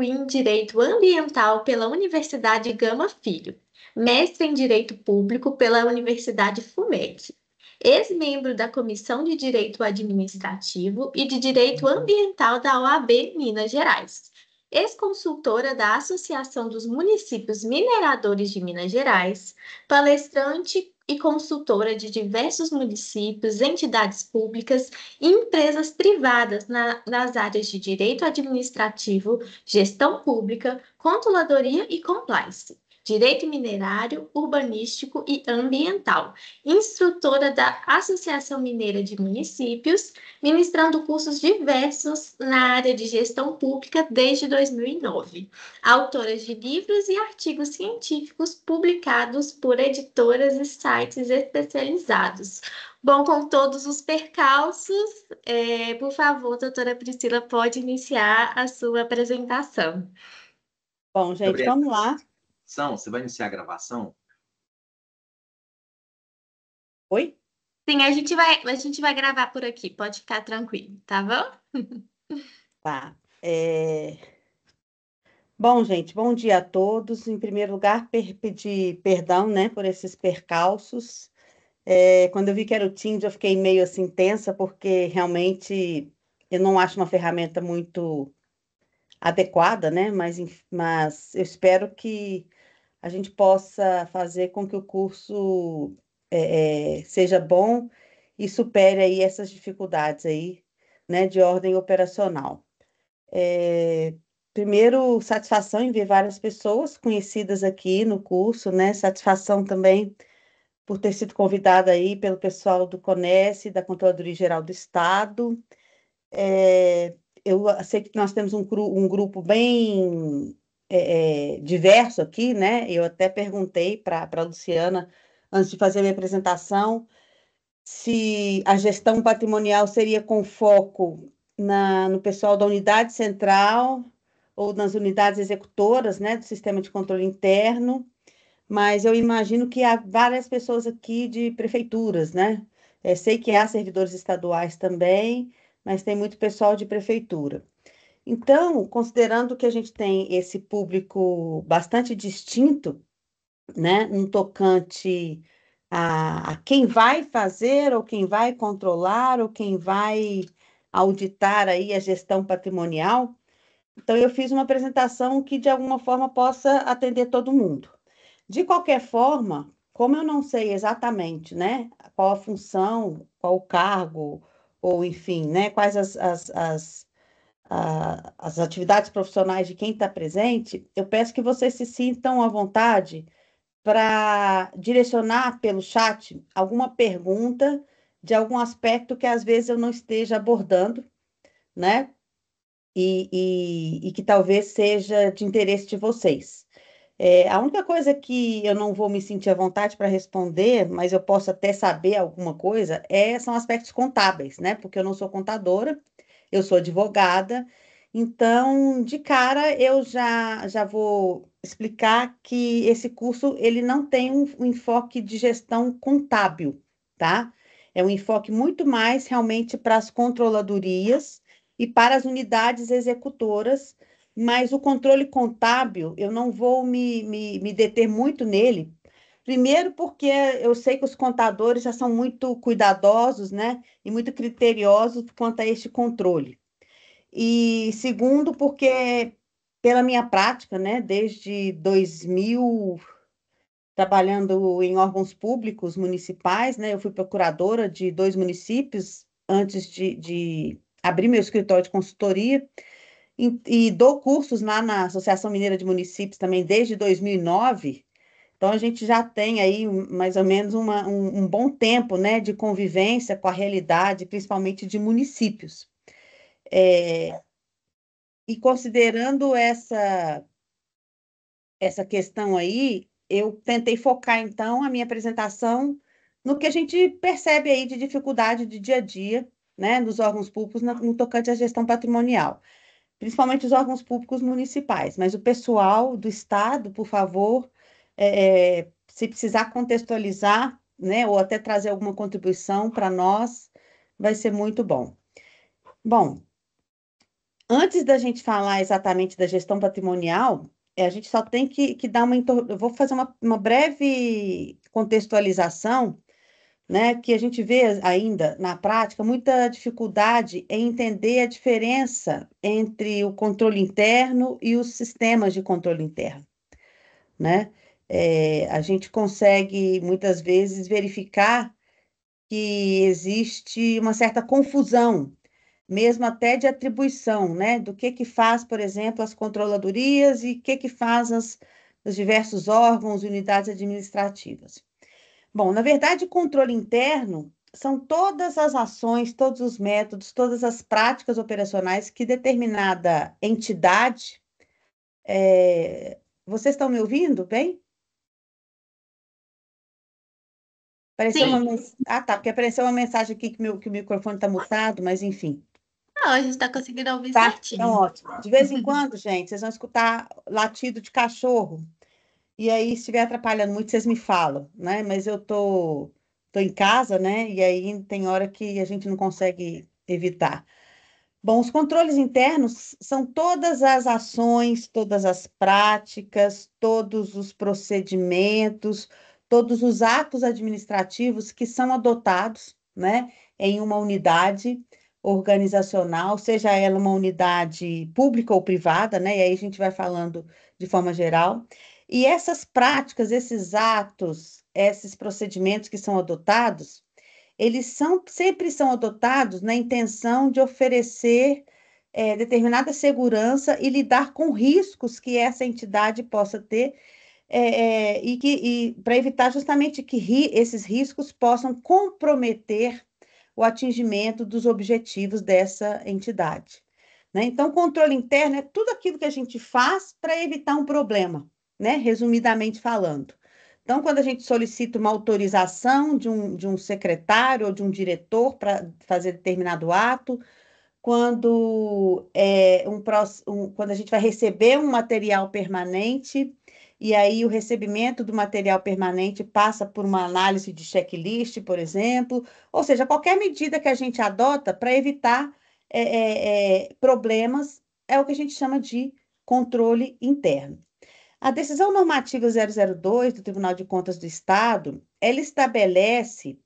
em Direito Ambiental pela Universidade Gama Filho, mestre em Direito Público pela Universidade FUMEC, ex-membro da Comissão de Direito Administrativo e de Direito Ambiental da OAB Minas Gerais, ex-consultora da Associação dos Municípios Mineradores de Minas Gerais, palestrante, e consultora de diversos municípios, entidades públicas e empresas privadas na, nas áreas de direito administrativo, gestão pública, controladoria e compliance. Direito Minerário, Urbanístico e Ambiental, instrutora da Associação Mineira de Municípios, ministrando cursos diversos na área de gestão pública desde 2009, autora de livros e artigos científicos publicados por editoras e sites especializados. Bom, com todos os percalços, é, por favor, doutora Priscila, pode iniciar a sua apresentação. Bom, gente, Obrigado. vamos lá. Você vai iniciar a gravação? Oi? Sim, a gente vai, a gente vai gravar por aqui, pode ficar tranquilo, tá bom? Tá. É... Bom, gente, bom dia a todos. Em primeiro lugar, per pedir perdão né, por esses percalços. É, quando eu vi que era o Tinder, eu fiquei meio assim tensa, porque realmente eu não acho uma ferramenta muito adequada, né? Mas, mas eu espero que a gente possa fazer com que o curso é, é, seja bom e supere aí essas dificuldades aí, né, de ordem operacional. É, primeiro, satisfação em ver várias pessoas conhecidas aqui no curso, né, satisfação também por ter sido convidada aí pelo pessoal do CONES, da Controladoria Geral do Estado. É, eu sei que nós temos um, um grupo bem é, é, diverso aqui, né? Eu até perguntei para a Luciana, antes de fazer a minha apresentação, se a gestão patrimonial seria com foco na, no pessoal da unidade central ou nas unidades executoras né, do sistema de controle interno, mas eu imagino que há várias pessoas aqui de prefeituras, né? É, sei que há servidores estaduais também, mas tem muito pessoal de prefeitura. Então, considerando que a gente tem esse público bastante distinto, né, no tocante a, a quem vai fazer ou quem vai controlar ou quem vai auditar aí a gestão patrimonial, então eu fiz uma apresentação que de alguma forma possa atender todo mundo. De qualquer forma, como eu não sei exatamente, né, qual a função, qual o cargo ou enfim, né, quais as, as, as as atividades profissionais de quem está presente, eu peço que vocês se sintam à vontade para direcionar pelo chat alguma pergunta de algum aspecto que às vezes eu não esteja abordando, né? E, e, e que talvez seja de interesse de vocês. É, a única coisa que eu não vou me sentir à vontade para responder, mas eu posso até saber alguma coisa, é, são aspectos contábeis, né? Porque eu não sou contadora eu sou advogada, então, de cara, eu já, já vou explicar que esse curso ele não tem um, um enfoque de gestão contábil, tá? É um enfoque muito mais realmente para as controladorias e para as unidades executoras, mas o controle contábil, eu não vou me, me, me deter muito nele, Primeiro, porque eu sei que os contadores já são muito cuidadosos, né, e muito criteriosos quanto a este controle. E segundo, porque pela minha prática, né, desde 2000, trabalhando em órgãos públicos municipais, né, eu fui procuradora de dois municípios antes de, de abrir meu escritório de consultoria e, e dou cursos lá na Associação Mineira de Municípios também desde 2009 então, a gente já tem aí mais ou menos uma, um, um bom tempo né, de convivência com a realidade, principalmente de municípios. É, e considerando essa, essa questão aí, eu tentei focar, então, a minha apresentação no que a gente percebe aí de dificuldade de dia a dia, né, nos órgãos públicos no, no tocante à gestão patrimonial, principalmente os órgãos públicos municipais, mas o pessoal do Estado, por favor, é, é, se precisar contextualizar, né, ou até trazer alguma contribuição para nós, vai ser muito bom. Bom, antes da gente falar exatamente da gestão patrimonial, é, a gente só tem que, que dar uma. Eu vou fazer uma, uma breve contextualização, né, que a gente vê ainda na prática muita dificuldade em entender a diferença entre o controle interno e os sistemas de controle interno, né? é, a gente consegue muitas vezes verificar que existe uma certa confusão, mesmo até de atribuição, né? Do que que faz, por exemplo, as controladorias e o que que faz as, os diversos órgãos, unidades administrativas. Bom, na verdade, controle interno são todas as ações, todos os métodos, todas as práticas operacionais que determinada entidade. É... Vocês estão me ouvindo bem? Apareceu uma Ah, tá, porque apareceu uma mensagem aqui que, meu, que o microfone está mutado, mas enfim. Não, a gente está conseguindo ouvir tá? certinho. Então, ótimo. De vez em quando, gente, vocês vão escutar latido de cachorro. E aí, se estiver atrapalhando muito, vocês me falam, né? Mas eu tô, tô em casa, né? E aí tem hora que a gente não consegue evitar. Bom, os controles internos são todas as ações, todas as práticas, todos os procedimentos, todos os atos administrativos que são adotados né, em uma unidade organizacional, seja ela uma unidade pública ou privada, né, e aí a gente vai falando de forma geral. E essas práticas, esses atos, esses procedimentos que são adotados, eles são, sempre são adotados na intenção de oferecer é, determinada segurança e lidar com riscos que essa entidade possa ter é, é, e, e para evitar justamente que ri, esses riscos possam comprometer o atingimento dos objetivos dessa entidade. Né? Então, controle interno é tudo aquilo que a gente faz para evitar um problema, né? resumidamente falando. Então, quando a gente solicita uma autorização de um, de um secretário ou de um diretor para fazer determinado ato, quando, é, um, um, quando a gente vai receber um material permanente e aí o recebimento do material permanente passa por uma análise de checklist, por exemplo, ou seja, qualquer medida que a gente adota para evitar é, é, é problemas é o que a gente chama de controle interno. A decisão normativa 002 do Tribunal de Contas do Estado, ela estabelece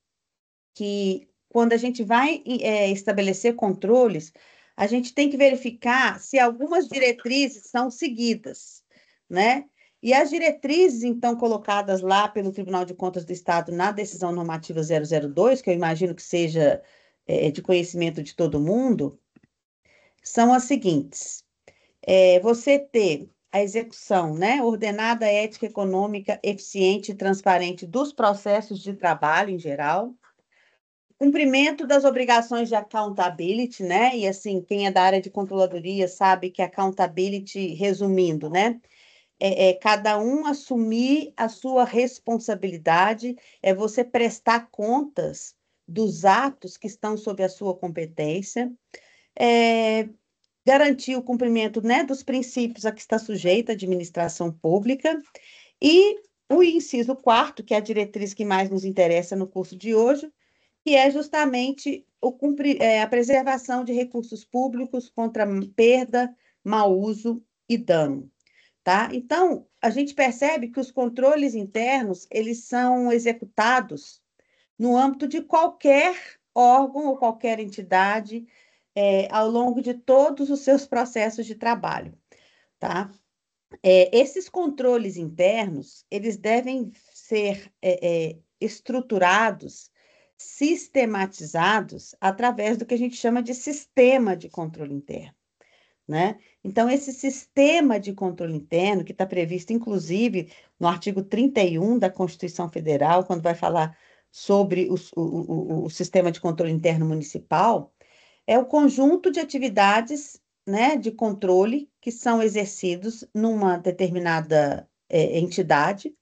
que quando a gente vai é, estabelecer controles, a gente tem que verificar se algumas diretrizes são seguidas, né? E as diretrizes, então, colocadas lá pelo Tribunal de Contas do Estado na decisão normativa 002, que eu imagino que seja é, de conhecimento de todo mundo, são as seguintes: é, você ter a execução né, ordenada, ética, econômica, eficiente e transparente dos processos de trabalho em geral, cumprimento das obrigações de accountability, né? E assim, quem é da área de controladoria sabe que accountability, resumindo, né? é, é, cada um assumir a sua responsabilidade, é você prestar contas dos atos que estão sob a sua competência, é, garantir o cumprimento né, dos princípios a que está sujeita a administração pública e o inciso quarto, que é a diretriz que mais nos interessa no curso de hoje, que é justamente o, é, a preservação de recursos públicos contra perda, mau uso e dano. Tá? Então, a gente percebe que os controles internos eles são executados no âmbito de qualquer órgão ou qualquer entidade é, ao longo de todos os seus processos de trabalho. Tá? É, esses controles internos eles devem ser é, é estruturados, sistematizados através do que a gente chama de sistema de controle interno. Né? Então, esse sistema de controle interno, que está previsto, inclusive, no artigo 31 da Constituição Federal, quando vai falar sobre o, o, o, sistema de controle interno municipal, é o conjunto de atividades né, de controle que são exercidos numa determinada é, entidade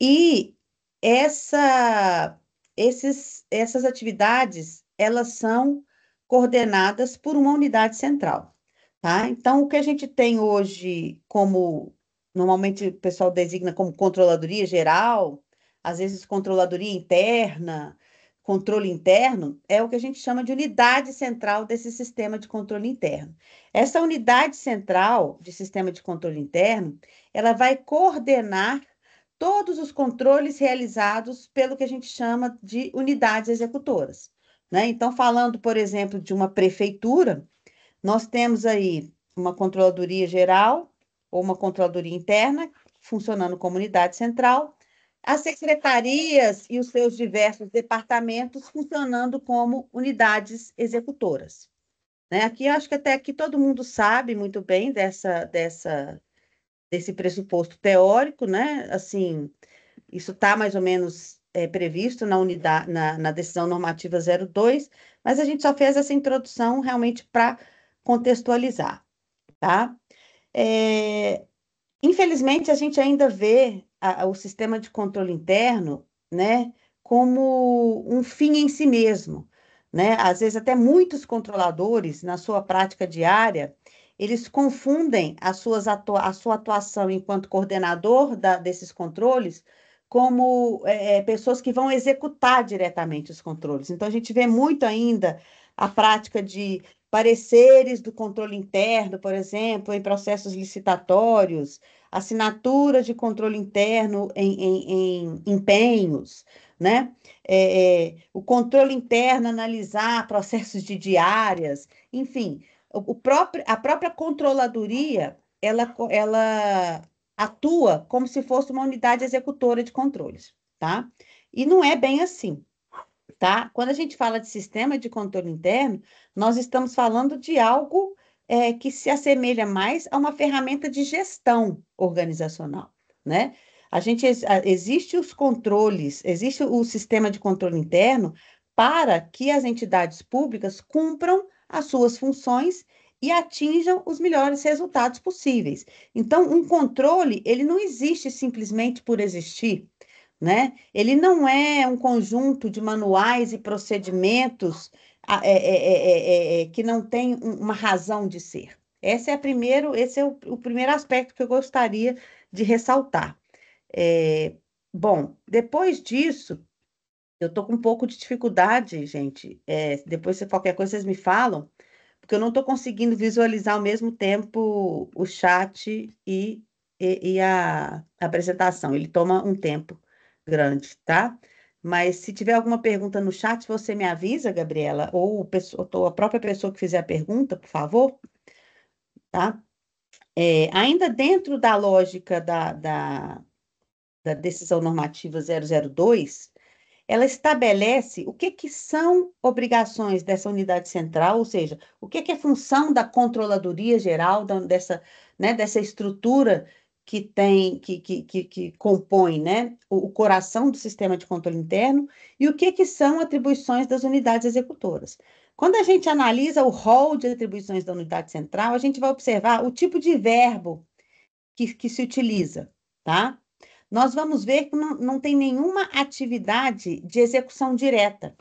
e essa, esses, essas atividades elas são coordenadas por uma unidade central. Tá? Então, o que a gente tem hoje como normalmente o pessoal designa como controladoria geral, às vezes controladoria interna, controle interno, é o que a gente chama de unidade central desse sistema de controle interno. Essa unidade central de sistema de controle interno, ela vai coordenar todos os controles realizados pelo que a gente chama de unidades executoras. Né? Então, falando, por exemplo, de uma prefeitura, nós temos aí uma controladoria geral ou uma controladoria interna funcionando como unidade central, as secretarias e os seus diversos departamentos funcionando como unidades executoras. Né? Aqui acho que até aqui todo mundo sabe muito bem dessa, dessa desse pressuposto teórico, né? Assim, isso está mais ou menos é, previsto na unidade na, na decisão normativa 02, mas a gente só fez essa introdução realmente para contextualizar, tá? É, infelizmente, a gente ainda vê a, o sistema de controle interno, né, como um fim em si mesmo, né? Às vezes até muitos controladores, na sua prática diária, eles confundem as suas atua a sua atuação enquanto coordenador da, desses controles como é, é pessoas que vão executar diretamente os controles. Então, a gente vê muito ainda a prática de pareceres do controle interno, por exemplo, em processos licitatórios, assinaturas de controle interno em, em, em empenhos, né? É, é, o controle interno analisar processos de diárias, enfim, o, o próprio, a própria controladoria ela, ela atua como se fosse uma unidade executora de controles, tá? E não é bem assim tá? Quando a gente fala de sistema de controle interno, nós estamos falando de algo é, que se assemelha mais a uma ferramenta de gestão organizacional, né? A gente existe os controles, existe o sistema de controle interno para que as entidades públicas cumpram as suas funções e atinjam os melhores resultados possíveis. Então, um controle, ele não existe simplesmente por existir, né? Ele não é um conjunto de manuais e procedimentos é é é, é, é, é, que não tem uma razão de ser. Esse é, primeiro, esse é o, o primeiro aspecto que eu gostaria de ressaltar. bom, depois disso, eu estou com um pouco de dificuldade, gente. depois, se qualquer coisa, vocês me falam, porque eu não estou conseguindo visualizar ao mesmo tempo o chat e, e, e a apresentação. Ele toma um tempo grande, tá? Mas se tiver alguma pergunta no chat, você me avisa, Gabriela, ou a própria pessoa que fizer a pergunta, por favor, tá? É, ainda dentro da lógica da, da, da, decisão normativa 002, ela estabelece o que, que são obrigações dessa unidade central, ou seja, o que, que é função da controladoria geral, dessa, né, dessa estrutura que tem, que, que, que, que compõe né, o, o, coração do sistema de controle interno e o que, que são atribuições das unidades executoras. Quando a gente analisa o rol de atribuições da unidade central, a gente vai observar o tipo de verbo que, que se utiliza, tá? Nós vamos ver que não, não tem nenhuma atividade de execução direta.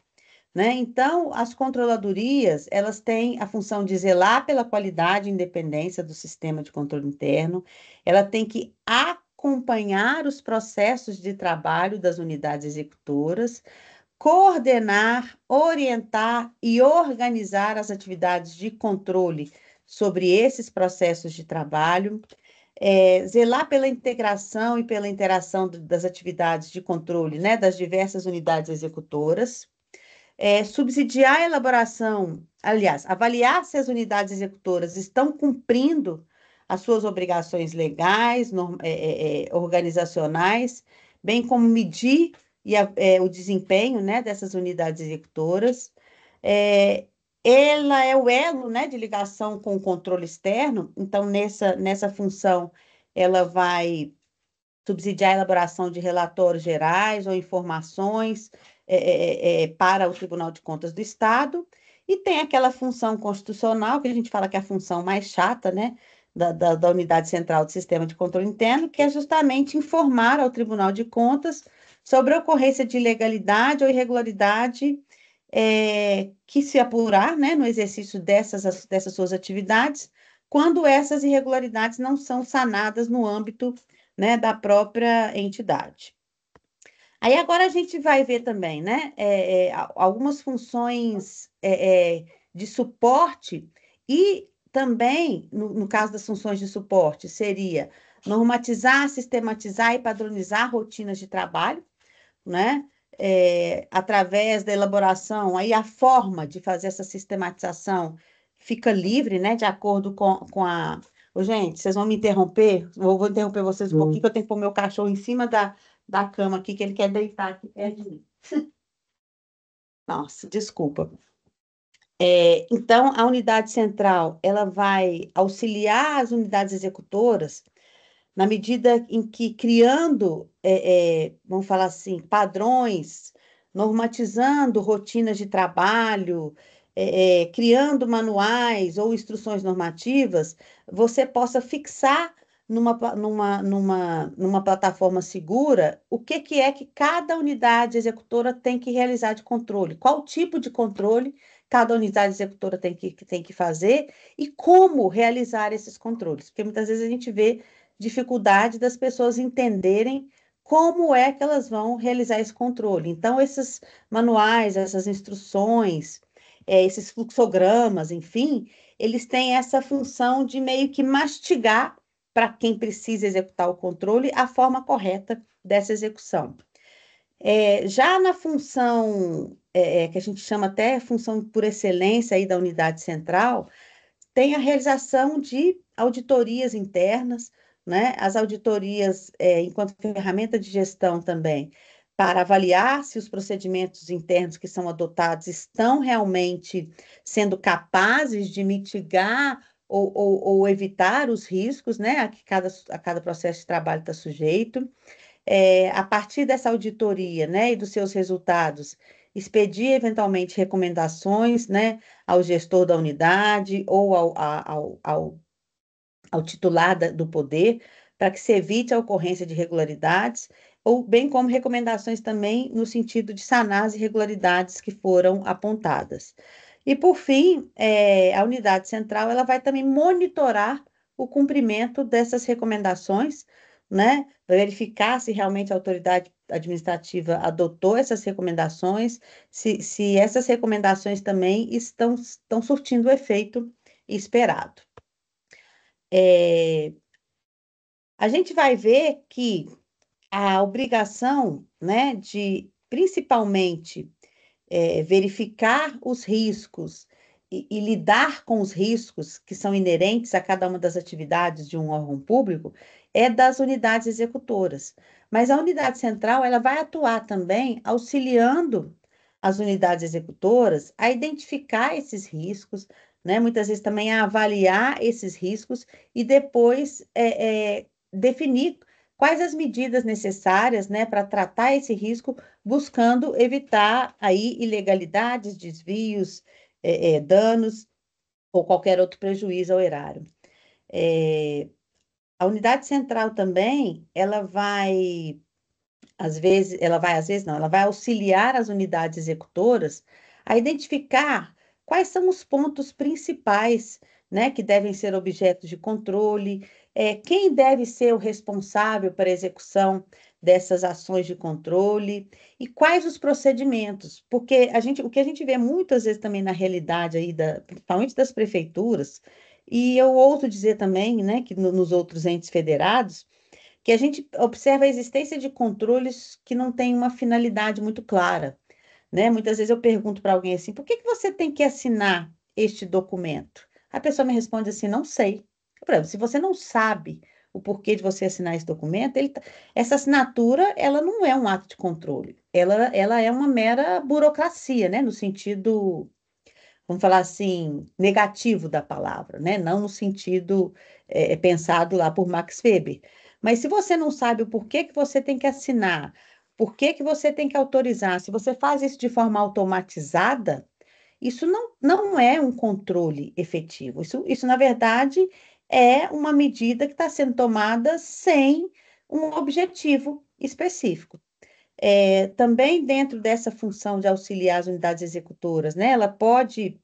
Né? Então, as controladorias, elas têm a função de zelar pela qualidade e independência do sistema de controle interno, ela tem que acompanhar os processos de trabalho das unidades executoras, coordenar, orientar e organizar as atividades de controle sobre esses processos de trabalho, é, zelar pela integração e pela interação das atividades de controle né, das diversas unidades executoras, é, subsidiar a elaboração, aliás, avaliar se as unidades executoras estão cumprindo as suas obrigações legais, norm, é, é, é organizacionais, bem como medir e a, é, o desempenho né, dessas unidades executoras. É, ela é o elo né, de ligação com o controle externo, então, nessa, nessa função, ela vai subsidiar a elaboração de relatórios gerais ou informações é é, é, é, para o Tribunal de Contas do Estado, e tem aquela função constitucional, que a gente fala que é a função mais chata, né? Da, da, da unidade central do sistema de controle interno, que é justamente informar ao Tribunal de Contas sobre a ocorrência de ilegalidade ou irregularidade é, que se apurar né, no exercício dessas, dessas suas atividades, quando essas irregularidades não são sanadas no âmbito né, da própria entidade. Aí agora a gente vai ver também, né? É, é, algumas funções é, é, de suporte e também, no, no, caso das funções de suporte, seria normatizar, sistematizar e padronizar rotinas de trabalho, né? É, através da elaboração, aí a forma de fazer essa sistematização fica livre, né? De acordo com, com a. Ô, gente, vocês vão me interromper? Vou, vou interromper vocês um pouquinho, que eu tenho que pôr meu cachorro em cima da, da cama aqui, que ele quer deitar aqui perto de mim. Nossa, desculpa. É, então, a unidade central ela vai auxiliar as unidades executoras na medida em que criando, é, é, vamos falar assim, padrões, normatizando rotinas de trabalho, é, é, criando manuais ou instruções normativas, você possa fixar numa, numa, numa, numa plataforma segura, o que, que é que cada unidade executora tem que realizar de controle, qual tipo de controle cada unidade executora tem que, tem que fazer e como realizar esses controles, porque muitas vezes a gente vê dificuldade das pessoas entenderem como é que elas vão realizar esse controle. Então, esses manuais, essas instruções, é, esses fluxogramas, enfim, eles têm essa função de meio que mastigar para quem precisa executar o controle a forma correta dessa execução. É, já na função é, é, que a gente chama até função por excelência aí da unidade central, tem a realização de auditorias internas, né? As auditorias é, enquanto ferramenta de gestão também para avaliar se os procedimentos internos que são adotados estão realmente sendo capazes de mitigar ou, ou, ou evitar os riscos né, a que cada, a cada processo de trabalho está sujeito. É, a partir dessa auditoria né, e dos seus resultados, expedir eventualmente recomendações né, ao gestor da unidade ou ao, ao, ao, ao titular da, do poder para que se evite a ocorrência de irregularidades, ou bem como recomendações também no sentido de sanar as irregularidades que foram apontadas. E, por fim, é, a unidade central ela vai também monitorar o cumprimento dessas recomendações, né? verificar se realmente a autoridade administrativa adotou essas recomendações, se, se essas recomendações também estão, estão surtindo o efeito esperado. É, a gente vai ver que a obrigação né, de, principalmente, é, verificar os riscos e, e, lidar com os riscos que são inerentes a cada uma das atividades de um órgão público é das unidades executoras. Mas a unidade central ela vai atuar também auxiliando as unidades executoras a identificar esses riscos, né? muitas vezes também a avaliar esses riscos e depois é, é, definir quais as medidas necessárias né, para tratar esse risco, buscando evitar aí ilegalidades, desvios, é, é, danos ou qualquer outro prejuízo ao erário. É, a unidade central também, ela vai, às vezes, ela vai, às vezes não, ela vai auxiliar as unidades executoras a identificar quais são os pontos principais né, que devem ser objeto de controle, é, quem deve ser o responsável para a execução dessas ações de controle e quais os procedimentos, porque a gente, o que a gente vê muitas vezes também na realidade aí, da, principalmente das prefeituras, e eu ouso dizer também, né, que no, nos outros entes federados, que a gente observa a existência de controles que não têm uma finalidade muito clara, né? Muitas vezes eu pergunto para alguém assim, por que, que você tem que assinar este documento? A pessoa me responde assim, não sei. Por exemplo, se você não sabe o porquê de você assinar esse documento, ele, tá, essa assinatura, ela não é um ato de controle, ela, ela é uma mera burocracia, né? No sentido, vamos falar assim, negativo da palavra, né? Não no sentido é, é, pensado lá por Max Weber. Mas se você não sabe o porquê que você tem que assinar, por que, que você tem que autorizar? Se você faz isso de forma automatizada, isso não, não é um controle efetivo. Isso, isso, na verdade, é uma medida que está sendo tomada sem um objetivo específico. É, também dentro dessa função de auxiliar as unidades executoras, né, ela pode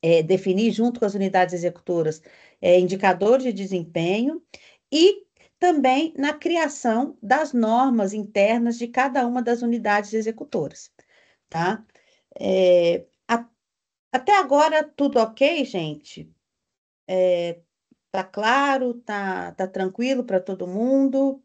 é, definir junto com as unidades executoras é, indicadores de desempenho e também na criação das normas internas de cada uma das unidades executoras, tá? É, a, até agora tudo ok, gente? É, Tá claro? Tá, tá tranquilo para todo mundo?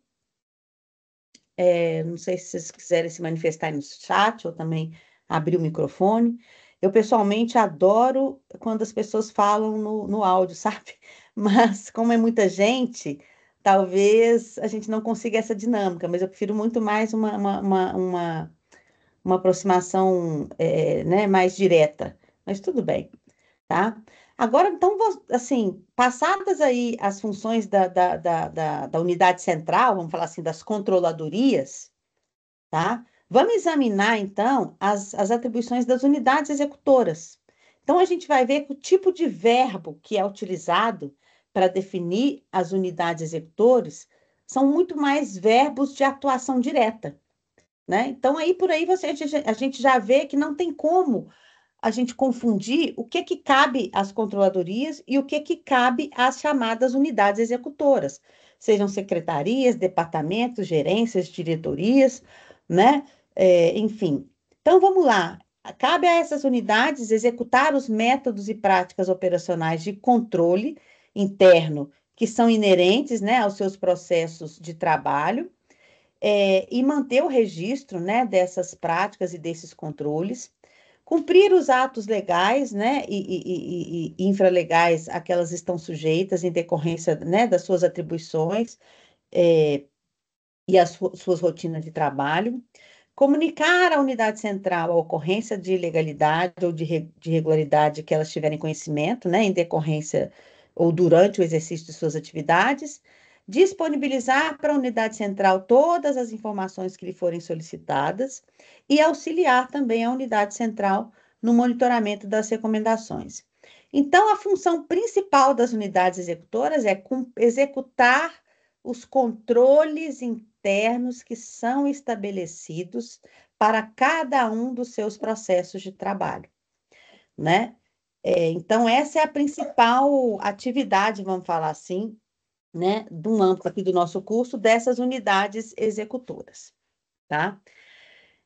É, não sei se vocês quiserem se manifestar no chat ou também abrir o microfone. Eu pessoalmente adoro quando as pessoas falam no, no áudio, sabe? Mas como é muita gente, talvez a gente não consiga essa dinâmica, mas eu prefiro muito mais uma, uma, uma, uma, uma aproximação é, né, mais direta. Mas tudo bem, tá? Agora, então, assim, passadas aí as funções da, da, da, da, da unidade central, vamos falar assim, das controladorias, tá? Vamos examinar, então, as, as atribuições das unidades executoras. Então, a gente vai ver que o tipo de verbo que é utilizado para definir as unidades executores são muito mais verbos de atuação direta. Né? Então, aí por aí você, a gente já vê que não tem como a gente confundir o que que cabe às controladorias e o que que cabe às chamadas unidades executoras, sejam secretarias, departamentos, gerências, diretorias, né? É, enfim. Então vamos lá. Cabe a essas unidades executar os métodos e práticas operacionais de controle interno que são inerentes, né, aos seus processos de trabalho. É, e manter o registro né, dessas práticas e desses controles, cumprir os atos legais, né, e, e, e, e infralegais a que elas estão sujeitas em decorrência, né, das suas atribuições é, e as suas rotinas de trabalho, comunicar à unidade central a ocorrência de ilegalidade ou de, de irregularidade que elas tiverem conhecimento, né, em decorrência ou durante o exercício de suas atividades, disponibilizar para a unidade central todas as informações que lhe forem solicitadas e auxiliar também a unidade central no monitoramento das recomendações. Então, a função principal das unidades executoras é executar os controles internos que são estabelecidos para cada um dos seus processos de trabalho, né? É, então, essa é a principal atividade, vamos falar assim, né, do âmbito aqui do nosso curso, dessas unidades executoras, tá?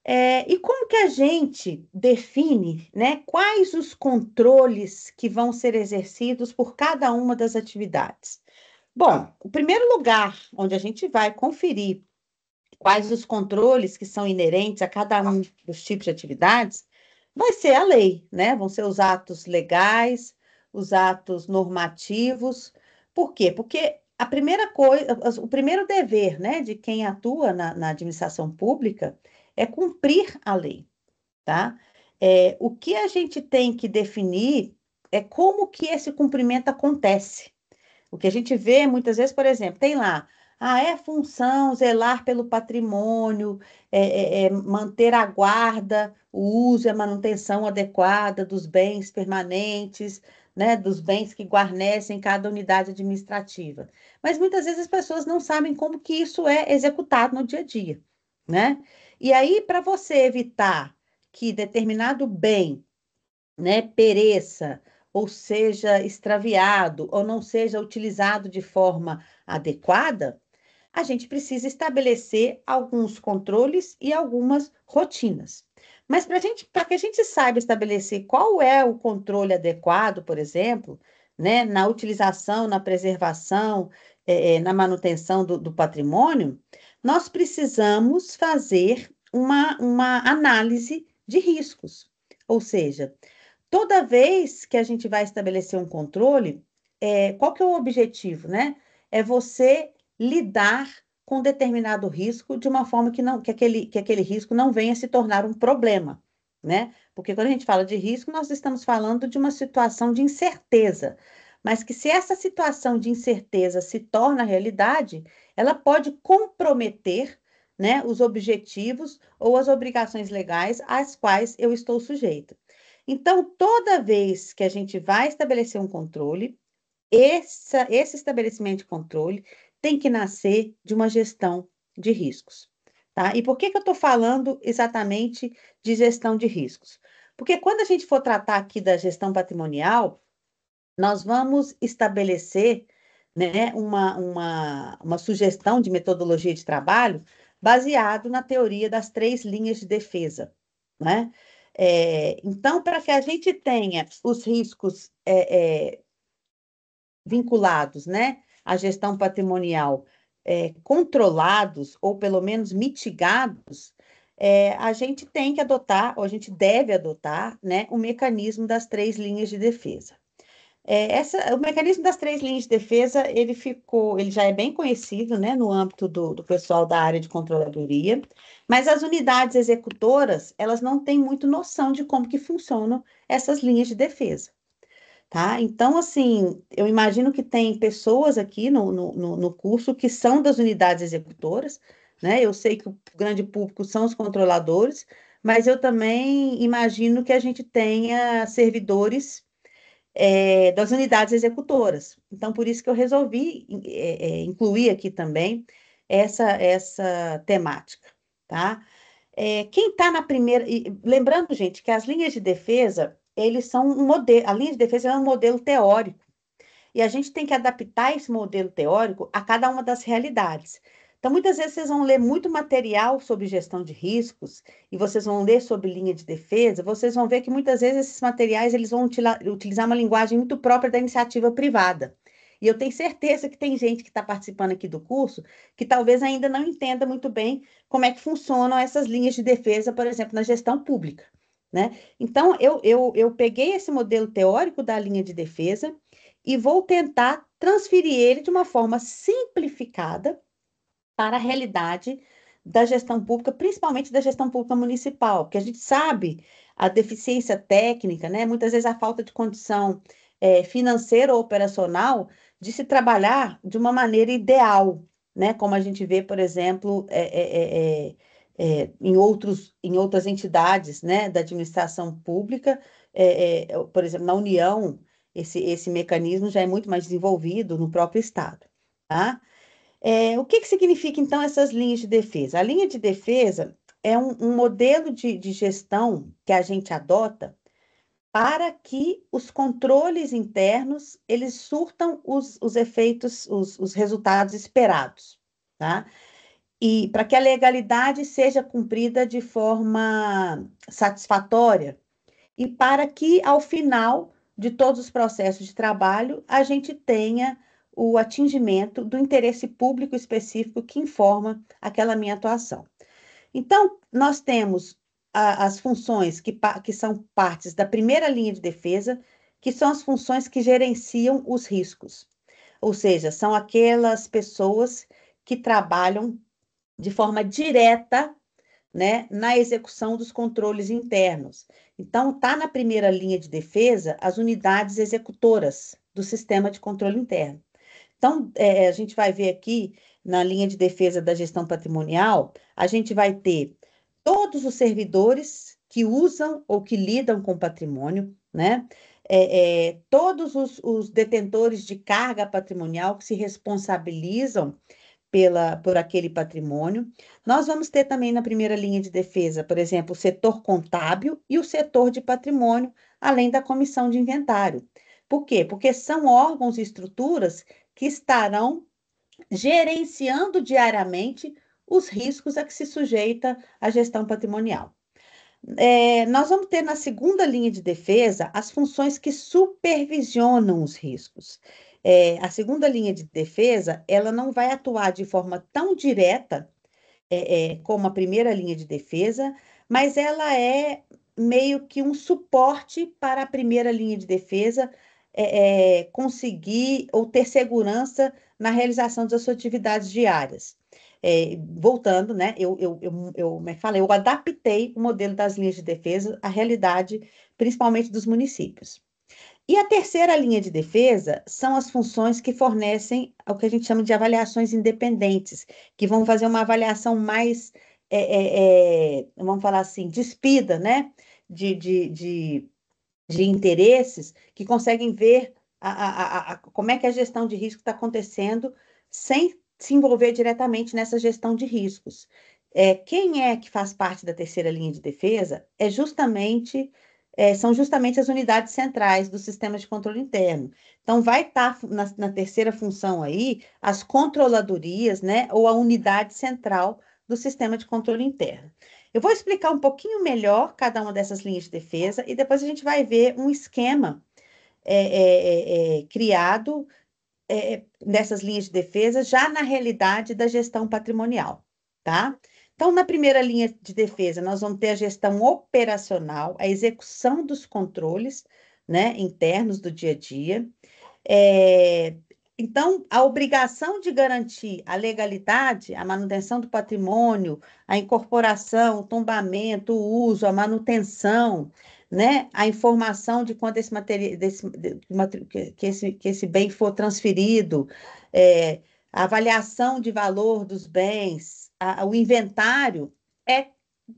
É, e como que a gente define, né, quais os controles que vão ser exercidos por cada uma das atividades? Bom, o primeiro lugar onde a gente vai conferir quais os controles que são inerentes a cada um dos tipos de atividades vai ser a lei, né? Vão ser os atos legais, os atos normativos. Por quê? Porque a primeira coisa, o primeiro dever né, de quem atua na, na administração pública é cumprir a lei, tá? É, o que a gente tem que definir é como que esse cumprimento acontece. O que a gente vê muitas vezes, por exemplo, tem lá, ah, é função zelar pelo patrimônio, é, é, é manter a guarda, o uso e a manutenção adequada dos bens permanentes, né, dos bens que guarnecem cada unidade administrativa. Mas muitas vezes as pessoas não sabem como que isso é executado no dia a dia, né? E aí, para você evitar que determinado bem né, pereça, ou seja extraviado, ou não seja utilizado de forma adequada, a gente precisa estabelecer alguns controles e algumas rotinas. Mas para gente, para que a gente saiba estabelecer qual é o controle adequado, por exemplo, né, na utilização, na preservação, é, é, na manutenção do, do patrimônio, nós precisamos fazer uma, uma análise de riscos. Ou seja, toda vez que a gente vai estabelecer um controle, é, qual que é o objetivo, né? É você lidar com determinado risco de uma forma que, não, que, aquele, que aquele risco não venha se tornar um problema, né? Porque quando a gente fala de risco, nós estamos falando de uma situação de incerteza, mas que se essa situação de incerteza se torna realidade, ela pode comprometer né, os objetivos ou as obrigações legais às quais eu estou sujeito. Então, toda vez que a gente vai estabelecer um controle, essa, esse estabelecimento de controle tem que nascer de uma gestão de riscos. Tá? E por que, que eu estou falando exatamente de gestão de riscos? Porque quando a gente for tratar aqui da gestão patrimonial, nós vamos estabelecer né, uma, uma, uma sugestão de metodologia de trabalho baseado na teoria das três linhas de defesa. Né? É, então, para que a gente tenha os riscos é, é, vinculados né, a gestão patrimonial é, controlados ou pelo menos mitigados, é, a gente tem que adotar, ou a gente deve adotar, né, o mecanismo das três linhas de defesa. É, essa, o mecanismo das três linhas de defesa, ele ficou, ele já é bem conhecido, né, no âmbito do, do pessoal da área de controladoria, mas as unidades executoras, elas não têm muito noção de como que funcionam essas linhas de defesa. Tá? Então, assim, eu imagino que tem pessoas aqui no, no, no curso que são das unidades executoras, né? Eu sei que o grande público são os controladores, mas eu também imagino que a gente tenha servidores é, das unidades executoras. Então, por isso que eu resolvi é, incluir aqui também essa, essa temática, tá? É, quem está na primeira. E, lembrando, gente, que as linhas de defesa eles são um modelo, a linha de defesa é um modelo teórico. E a gente tem que adaptar esse modelo teórico a cada uma das realidades. Então, muitas vezes vocês vão ler muito material sobre gestão de riscos e vocês vão ler sobre linha de defesa, vocês vão ver que muitas vezes esses materiais eles vão utilizar uma linguagem muito própria da iniciativa privada. E eu tenho certeza que tem gente que está participando aqui do curso que talvez ainda não entenda muito bem como é que funcionam essas linhas de defesa, por exemplo, na gestão pública. Né? Então, eu, eu, eu peguei esse modelo teórico da linha de defesa e vou tentar transferir ele de uma forma simplificada para a realidade da gestão pública, principalmente da gestão pública municipal, porque a gente sabe a deficiência técnica, né? muitas vezes a falta de condição é, financeira ou operacional de se trabalhar de uma maneira ideal, né? como a gente vê, por exemplo, é, é, é, é é, em, outros, em outras entidades né, da administração pública, é, é, é, por exemplo, na União, esse, esse mecanismo já é muito mais desenvolvido no próprio Estado. Tá? É, o que, que significa, então, essas linhas de defesa? A linha de defesa é um, um modelo de, de gestão que a gente adota para que os controles internos eles surtam os, os efeitos, os, os resultados esperados. Tá? e para que a legalidade seja cumprida de forma satisfatória e para que ao final de todos os processos de trabalho a gente tenha o atingimento do interesse público específico que informa aquela minha atuação. Então, nós temos a, as funções que, que são partes da primeira linha de defesa, que são as funções que gerenciam os riscos, ou seja, são aquelas pessoas que trabalham de forma direta né, na execução dos controles internos. Então, está na primeira linha de defesa as unidades executoras do sistema de controle interno. Então, é, é, a gente vai ver aqui na linha de defesa da gestão patrimonial, a gente vai ter todos os servidores que usam ou que lidam com patrimônio, né? É, é, todos os, os detentores de carga patrimonial que se responsabilizam pela, por aquele patrimônio. Nós vamos ter também na primeira linha de defesa, por exemplo, o setor contábil e o setor de patrimônio, além da comissão de inventário. Por quê? Porque são órgãos e estruturas que estarão gerenciando diariamente os riscos a que se sujeita a gestão patrimonial. É, nós vamos ter na segunda linha de defesa as funções que supervisionam os riscos é, a segunda linha de defesa ela não vai atuar de forma tão direta é, é, como a primeira linha de defesa, mas ela é meio que um suporte para a primeira linha de defesa é, é, conseguir ou ter segurança na realização das suas atividades diárias. É, voltando, né? Eu, eu, eu, eu me é falei, eu adaptei o modelo das linhas de defesa à realidade, principalmente dos municípios. E a terceira linha de defesa são as funções que fornecem o que a gente chama de avaliações independentes, que vão fazer uma avaliação mais, é, é, é vamos falar assim, despida, né? De, de, de, de interesses, que conseguem ver a, a, a, como é que a gestão de risco está acontecendo sem se envolver diretamente nessa gestão de riscos. É, quem é que faz parte da terceira linha de defesa é justamente é, são justamente as unidades centrais do sistema de controle interno. Então, vai estar tá na, na, terceira função aí as controladorias, né, ou a unidade central do sistema de controle interno. Eu vou explicar um pouquinho melhor cada uma dessas linhas de defesa e depois a gente vai ver um esquema é, é, é, é criado é, nessas linhas de defesa já na realidade da gestão patrimonial, tá? Então, na primeira linha de defesa, nós vamos ter a gestão operacional, a execução dos controles né, internos do dia a dia. É, então, a obrigação de garantir a legalidade, a manutenção do patrimônio, a incorporação, o tombamento, o uso, a manutenção, né, a informação de quando esse material, desse, de, que, esse, que esse bem for transferido, é, a avaliação de valor dos bens, a, o inventário é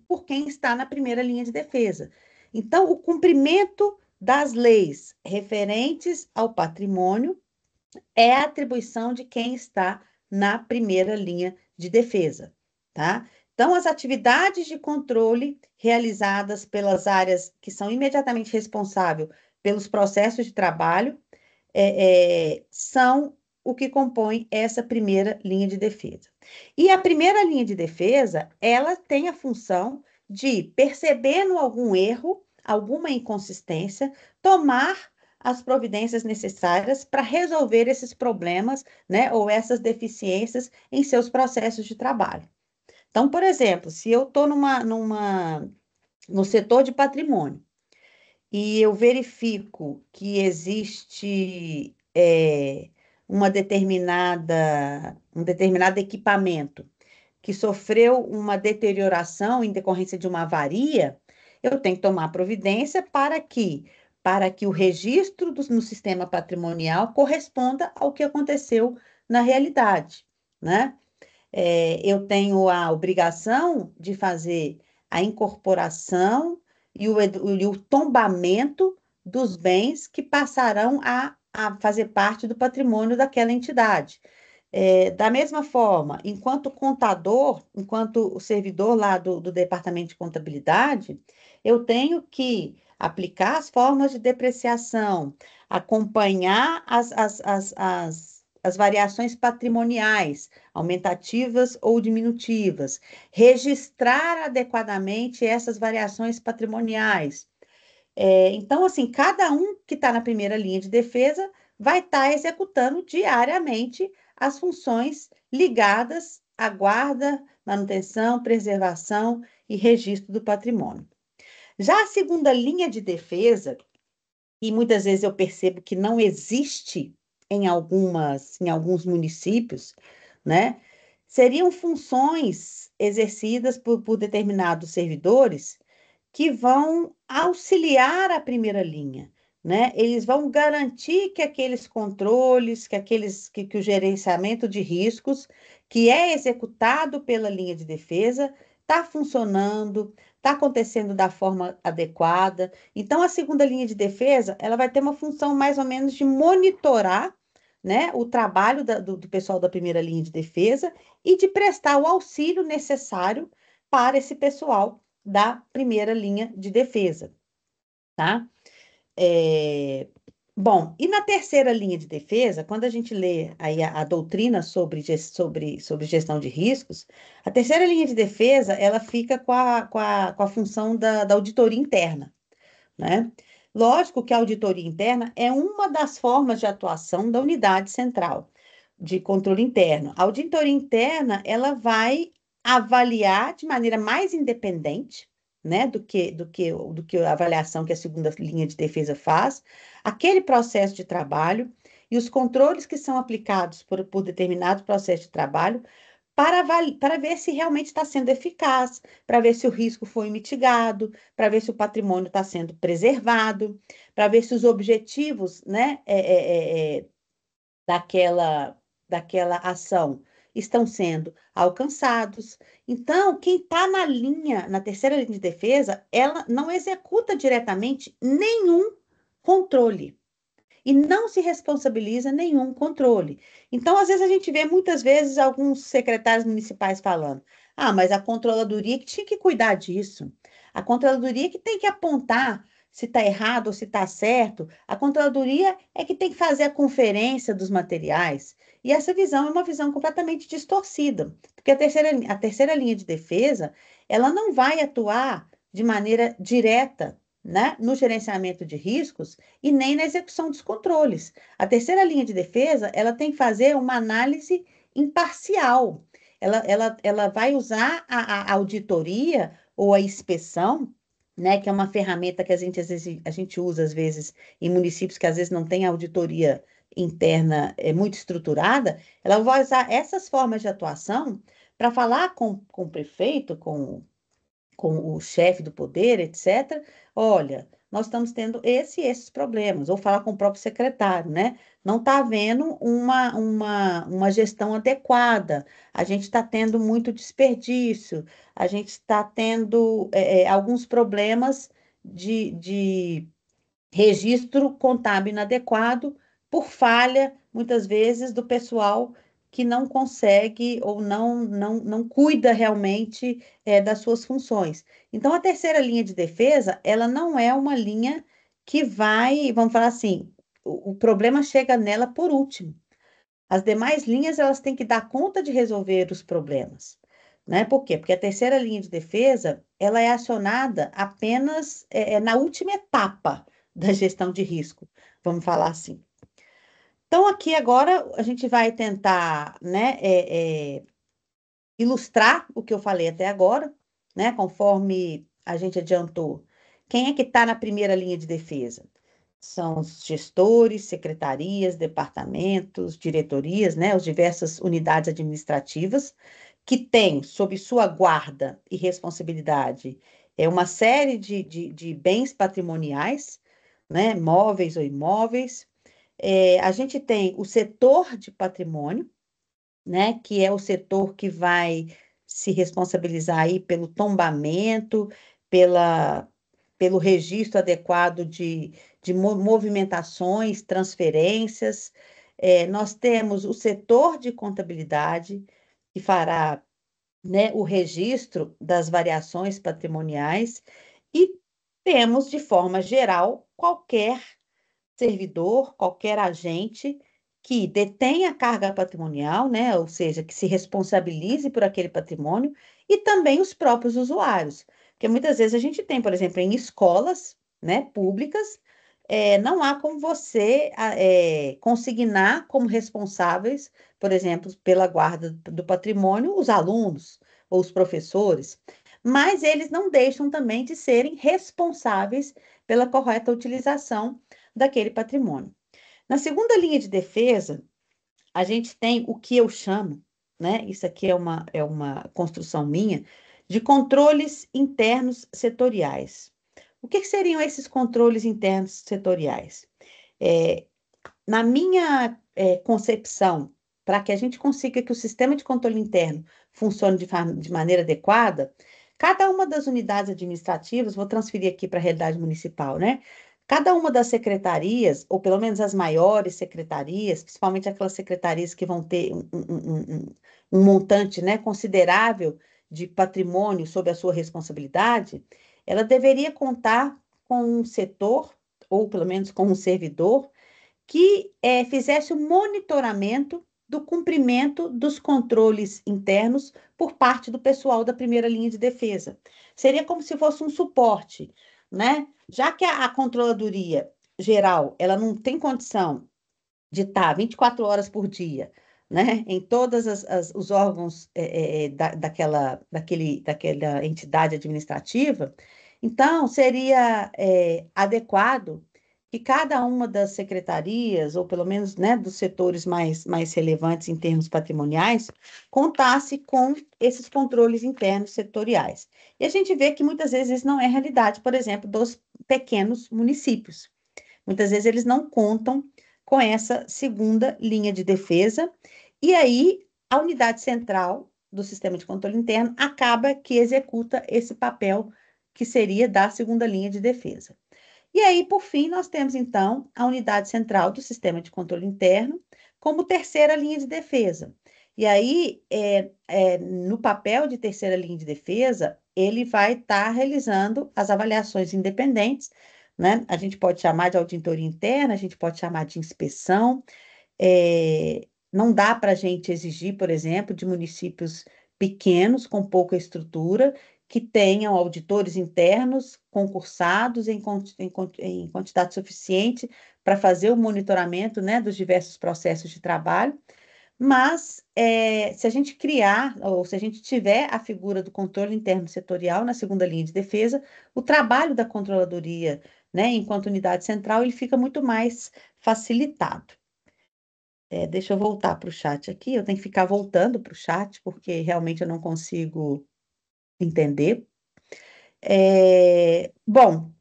por quem está na primeira linha de defesa. Então, o cumprimento das leis referentes ao patrimônio é atribuição de quem está na primeira linha de defesa, tá? Então, as atividades de controle realizadas pelas áreas que são imediatamente responsáveis pelos processos de trabalho é, é, são o que compõe essa primeira linha de defesa. E a primeira linha de defesa, ela tem a função de, percebendo algum erro, alguma inconsistência, tomar as providências necessárias para resolver esses problemas, né, ou essas deficiências em seus processos de trabalho. Então, por exemplo, se eu estou numa, numa, no setor de patrimônio e eu verifico que existe é, uma determinada, um determinado equipamento que sofreu uma deterioração em decorrência de uma avaria, eu tenho que tomar providência para que para que o registro do, no sistema patrimonial corresponda ao que aconteceu na realidade, né? É, eu tenho a obrigação de fazer a incorporação e o, e o tombamento dos bens que passarão a a fazer parte do patrimônio daquela entidade. É, da mesma forma, enquanto contador, enquanto servidor lá do, do departamento de contabilidade, eu tenho que aplicar as formas de depreciação, acompanhar as, as, as, as, as variações patrimoniais, aumentativas ou diminutivas, registrar adequadamente essas variações patrimoniais é, então, assim, cada um que está na primeira linha de defesa vai estar tá executando diariamente as funções ligadas à guarda, manutenção, preservação e registro do patrimônio. Já a segunda linha de defesa, e muitas vezes eu percebo que não existe em algumas, em alguns municípios, né? Seriam funções exercidas por, por determinados servidores que vão auxiliar a primeira linha. Né? Eles vão garantir que aqueles controles, que aqueles que, que o gerenciamento de riscos que é executado pela linha de defesa está funcionando, está acontecendo da forma adequada. Então a segunda linha de defesa ela vai ter uma função mais ou menos de monitorar né, o trabalho da, do, do pessoal da primeira linha de defesa e de prestar o auxílio necessário para esse pessoal da primeira linha de defesa, tá? É... Bom, e na terceira linha de defesa, quando a gente lê aí a, a doutrina sobre, sobre, sobre gestão de riscos, a terceira linha de defesa ela fica com a, com a, com a função da, da auditoria interna, né? Lógico que a auditoria interna é uma das formas de atuação da unidade central de controle interno. A auditoria interna ela vai avaliar de maneira mais independente, né, do que do que do que a avaliação que a segunda linha de defesa faz, aquele processo de trabalho e os controles que são aplicados por, por determinado processo de trabalho para, para ver se realmente está sendo eficaz, para ver se o risco foi mitigado, para ver se o patrimônio está sendo preservado, para ver se os objetivos né, é, é, é, é daquela, daquela ação estão sendo alcançados. Então, quem está na linha, na terceira linha de defesa, ela não executa diretamente nenhum controle e não se responsabiliza nenhum controle. Então, às vezes a gente vê muitas vezes alguns secretários municipais falando: "Ah, mas a controladoria que tinha que cuidar disso. A controladoria que tem que apontar se está errado ou se está certo. A controladoria é que tem que fazer a conferência dos materiais. E essa visão é uma visão completamente distorcida, porque a terceira, a terceira linha de defesa ela não vai atuar de maneira direta né, no gerenciamento de riscos e nem na execução dos controles. A terceira linha de defesa ela tem que fazer uma análise imparcial. Ela, ela, ela vai usar a, a auditoria ou a inspeção né, que é uma ferramenta que a gente, às vezes, a gente usa, às vezes, em municípios que às vezes não tem auditoria interna é, muito estruturada, ela vai usar essas formas de atuação para falar com, com o prefeito, com, com o chefe do poder, etc. Olha, nós estamos tendo esse e esses problemas, ou falar com o próprio secretário, né? Não está havendo uma, uma, uma gestão adequada, a gente está tendo muito desperdício, a gente está tendo é, alguns problemas de, de registro contábil inadequado, por falha, muitas vezes, do pessoal que não consegue ou não, não, não cuida realmente é, das suas funções. Então, a terceira linha de defesa, ela não é uma linha que vai, vamos falar assim, o, o problema chega nela por último. As demais linhas, elas têm que dar conta de resolver os problemas. Né? Por quê? Porque a terceira linha de defesa, ela é acionada apenas é, na última etapa da gestão de risco, vamos falar assim. Então, aqui agora a gente vai tentar né, é, é, ilustrar o que eu falei até agora, né, conforme a gente adiantou. Quem é que está na primeira linha de defesa? São os gestores, secretarias, departamentos, diretorias, né, as diversas unidades administrativas que têm sob sua guarda e responsabilidade é uma série de, de, de bens patrimoniais, né, móveis ou imóveis, é, a gente tem o setor de patrimônio, né, que é o setor que vai se responsabilizar aí pelo tombamento, pela, pelo registro adequado de, de movimentações, transferências. É, nós temos o setor de contabilidade, que fará né, o registro das variações patrimoniais, e temos, de forma geral, qualquer servidor, qualquer agente que detém a carga patrimonial, né, ou seja, que se responsabilize por aquele patrimônio, e também os próprios usuários. Porque muitas vezes a gente tem, por exemplo, em escolas né, públicas, é, não há como você é, consignar como responsáveis, por exemplo, pela guarda do patrimônio, os alunos ou os professores, mas eles não deixam também de serem responsáveis pela correta utilização daquele patrimônio. Na segunda linha de defesa, a gente tem o que eu chamo, né? Isso aqui é uma, é uma construção minha, de controles internos setoriais. O que, que seriam esses controles internos setoriais? É, na minha é, concepção, para que a gente consiga que o sistema de controle interno funcione de, de maneira adequada, cada uma das unidades administrativas, vou transferir aqui para a realidade municipal, né? Cada uma das secretarias, ou pelo menos as maiores secretarias, principalmente aquelas secretarias que vão ter um, um, um, um montante né, considerável de patrimônio sob a sua responsabilidade, ela deveria contar com um setor, ou pelo menos com um servidor, que é, fizesse o monitoramento do cumprimento dos controles internos por parte do pessoal da primeira linha de defesa. Seria como se fosse um suporte, né? já que a, a controladoria geral ela não tem condição de estar 24 horas por dia né, em todos os órgãos é, é, da, daquela, daquele, daquela entidade administrativa, então seria é, adequado que cada uma das secretarias, ou pelo menos né, dos setores mais, mais relevantes em termos patrimoniais, contasse com esses controles internos setoriais. E a gente vê que muitas vezes isso não é realidade, por exemplo, dos pequenos municípios. Muitas vezes eles não contam com essa segunda linha de defesa, e aí a unidade central do sistema de controle interno acaba que executa esse papel que seria da segunda linha de defesa. E aí, por fim, nós temos então a unidade central do sistema de controle interno como terceira linha de defesa. E aí, é, é, no papel de terceira linha de defesa, ele vai estar tá realizando as avaliações independentes, né? A gente pode chamar de auditoria interna, a gente pode chamar de inspeção. É, não dá para a gente exigir, por exemplo, de municípios pequenos, com pouca estrutura, que tenham auditores internos concursados em, em, em quantidade suficiente para fazer o monitoramento né, dos diversos processos de trabalho. Mas, é, se a gente criar, ou se a gente tiver a figura do controle interno setorial na segunda linha de defesa, o trabalho da controladoria, né, enquanto unidade central, ele fica muito mais facilitado. É, deixa eu voltar para o chat aqui, eu tenho que ficar voltando para o chat, porque realmente eu não consigo entender. É, bom,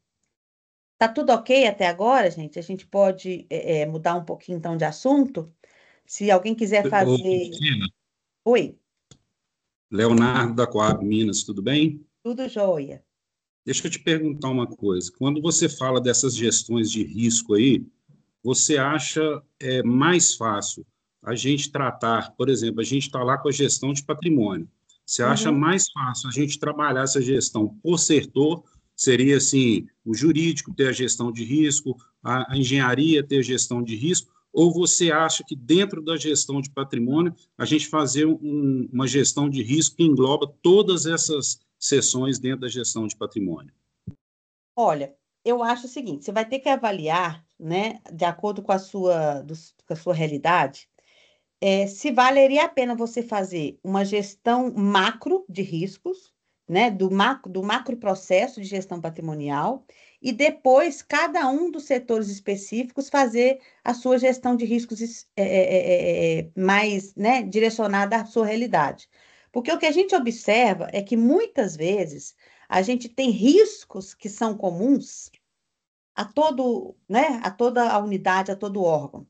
tá tudo ok até agora, gente? A gente pode é, é, mudar um pouquinho então de assunto? Se alguém quiser fazer. Ô, Oi. Leonardo da Coab Minas, tudo bem? Tudo jóia. Deixa eu te perguntar uma coisa. Quando você fala dessas gestões de risco aí, você acha é, mais fácil a gente tratar, por exemplo, a gente está lá com a gestão de patrimônio. Você uhum. acha mais fácil a gente trabalhar essa gestão por setor? Seria assim, o jurídico ter a gestão de risco, a, a engenharia ter a gestão de risco, ou você acha que dentro da gestão de patrimônio, a gente fazer um, uma gestão de risco que engloba todas essas sessões dentro da gestão de patrimônio? Olha, eu acho o seguinte, você vai ter que avaliar, né, de acordo com a sua, do, com a sua realidade, é, se valeria a pena você fazer uma gestão macro de riscos, né, do macro, do macro processo de gestão patrimonial, e depois cada um dos setores específicos fazer a sua gestão de riscos é é, é, é, é, mais né, direcionada à sua realidade. Porque o que a gente observa é que muitas vezes a gente tem riscos que são comuns a todo, né, a toda a unidade, a todo órgão.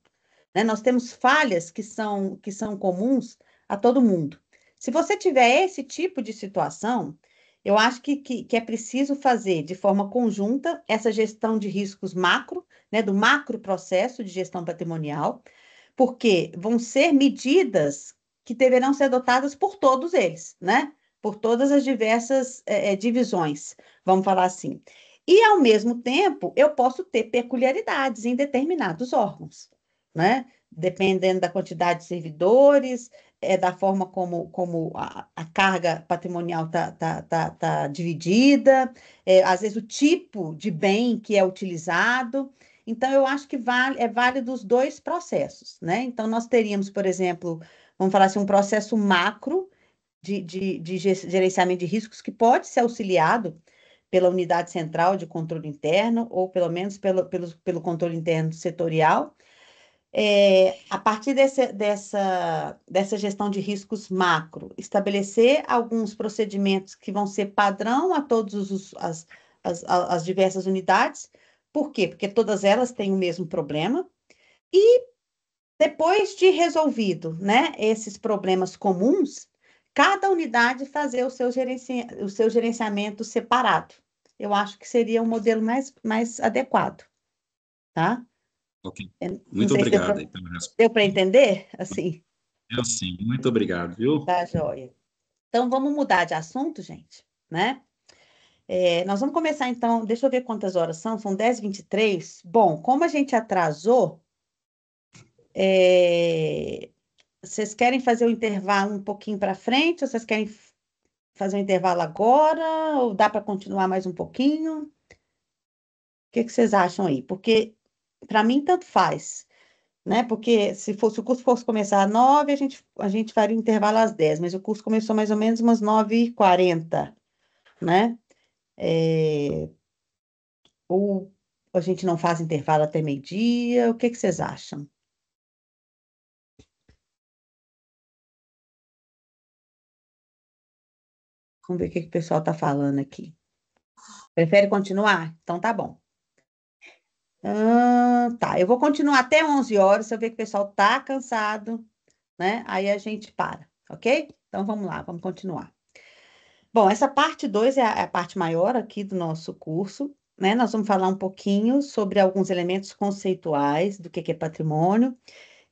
Né? Nós temos falhas que são que são comuns a todo mundo. Se você tiver esse tipo de situação, eu acho que, que, que, é preciso fazer de forma conjunta essa gestão de riscos macro, né, do macro processo de gestão patrimonial, porque vão ser medidas que deverão ser adotadas por todos eles, né? Por todas as diversas é, é divisões, vamos falar assim. E, ao mesmo tempo, eu posso ter peculiaridades em determinados órgãos, né? Dependendo da quantidade de servidores, é, da forma como, como a, a carga patrimonial está tá, tá, tá dividida, é, às vezes o tipo de bem que é utilizado. Então, eu acho que vale, é válido os dois processos, né? Então, nós teríamos, por exemplo, vamos falar assim, um processo macro de, de, de gerenciamento de riscos que pode ser auxiliado pela unidade central de controle interno ou pelo menos pelo, pelo, pelo controle interno setorial, é, a partir desse, dessa, dessa gestão de riscos macro, estabelecer alguns procedimentos que vão ser padrão a todas as, as, as diversas unidades. Por quê? Porque todas elas têm o mesmo problema. E depois de resolvido né, esses problemas comuns, cada unidade fazer o seu, gerenci... o seu gerenciamento separado. Eu acho que seria um modelo mais, mais adequado. Tá? Ok. Muito obrigado. Deu para entender? Assim. Eu sim, muito obrigado, viu? Tá joia. Então vamos mudar de assunto, gente, né? É, nós vamos começar então, deixa eu ver quantas horas são, são 10 23 Bom, como a gente atrasou, é... vocês querem fazer o intervalo um pouquinho para frente, ou vocês querem fazer o intervalo agora, ou dá para continuar mais um pouquinho? O que, que vocês acham aí? Porque para mim, tanto faz. Né? Porque se fosse o curso fosse começar às 9, a gente, a gente faria o intervalo às 10, mas o curso começou mais ou menos umas 9h40, né? É... Ou a gente não faz intervalo até meio-dia, o que, que vocês acham? Vamos ver o que, que o pessoal está falando aqui. Prefere continuar? Então tá bom. Ah, tá, eu vou continuar até 11 horas, se eu ver que o pessoal tá cansado, né? Aí a gente para, ok? Então vamos lá, vamos continuar. Bom, essa parte 2 é, é a parte maior aqui do nosso curso, né? Nós vamos falar um pouquinho sobre alguns elementos conceituais do que, que é patrimônio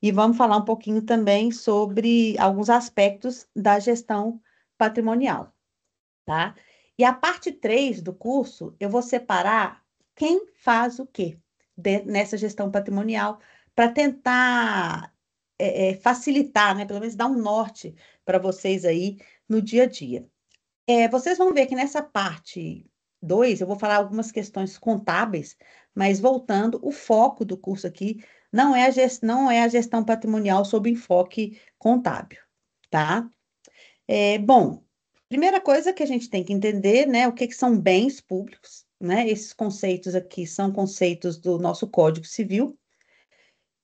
e vamos falar um pouquinho também sobre alguns aspectos da gestão patrimonial, tá? E a parte 3 do curso, eu vou separar quem faz o quê, de, nessa gestão patrimonial para tentar é, é, facilitar, né, pelo menos dar um norte para vocês aí no dia a dia. É, vocês vão ver que nessa parte 2 eu vou falar algumas questões contábeis, mas voltando, o foco do curso aqui não é a, gest, não é a gestão patrimonial sob enfoque contábil, tá? É, bom, primeira coisa que a gente tem que entender, né, o que, que são bens públicos, né? Esses conceitos aqui são conceitos do nosso Código Civil.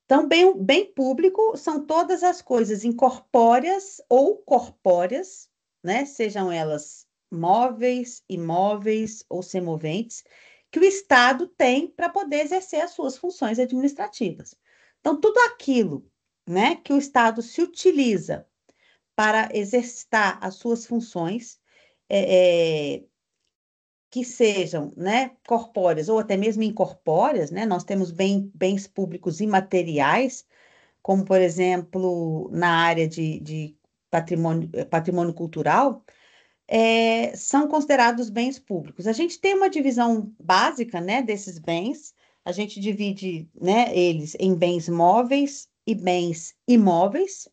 Então, bem, bem público são todas as coisas incorpóreas ou corpóreas, né? Sejam elas móveis, imóveis ou semoventes, que o Estado tem para poder exercer as suas funções administrativas. Então, tudo aquilo né, que o Estado se utiliza para exercitar as suas funções, é, é, que sejam né, corpóreas ou até mesmo incorpóreas, né, nós temos bem, bens públicos imateriais, como, por exemplo, na área de, de patrimônio, eh, patrimônio cultural, é, são considerados bens públicos. A gente tem uma divisão básica né, desses bens, a gente divide né, eles em bens móveis e bens imóveis.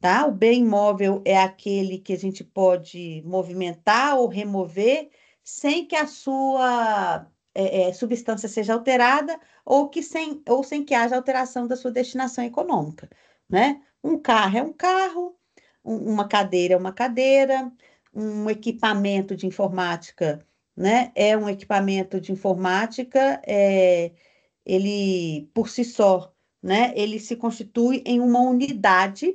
Tá? O bem móvel é aquele que a gente pode movimentar ou remover sem que a sua é, é, substância seja alterada ou, que sem, ou sem que haja alteração da sua destinação econômica. Né? Um carro é um carro, um, uma cadeira é uma cadeira, um equipamento de informática né? é um equipamento de informática, é, ele por si só, né? ele se constitui em uma unidade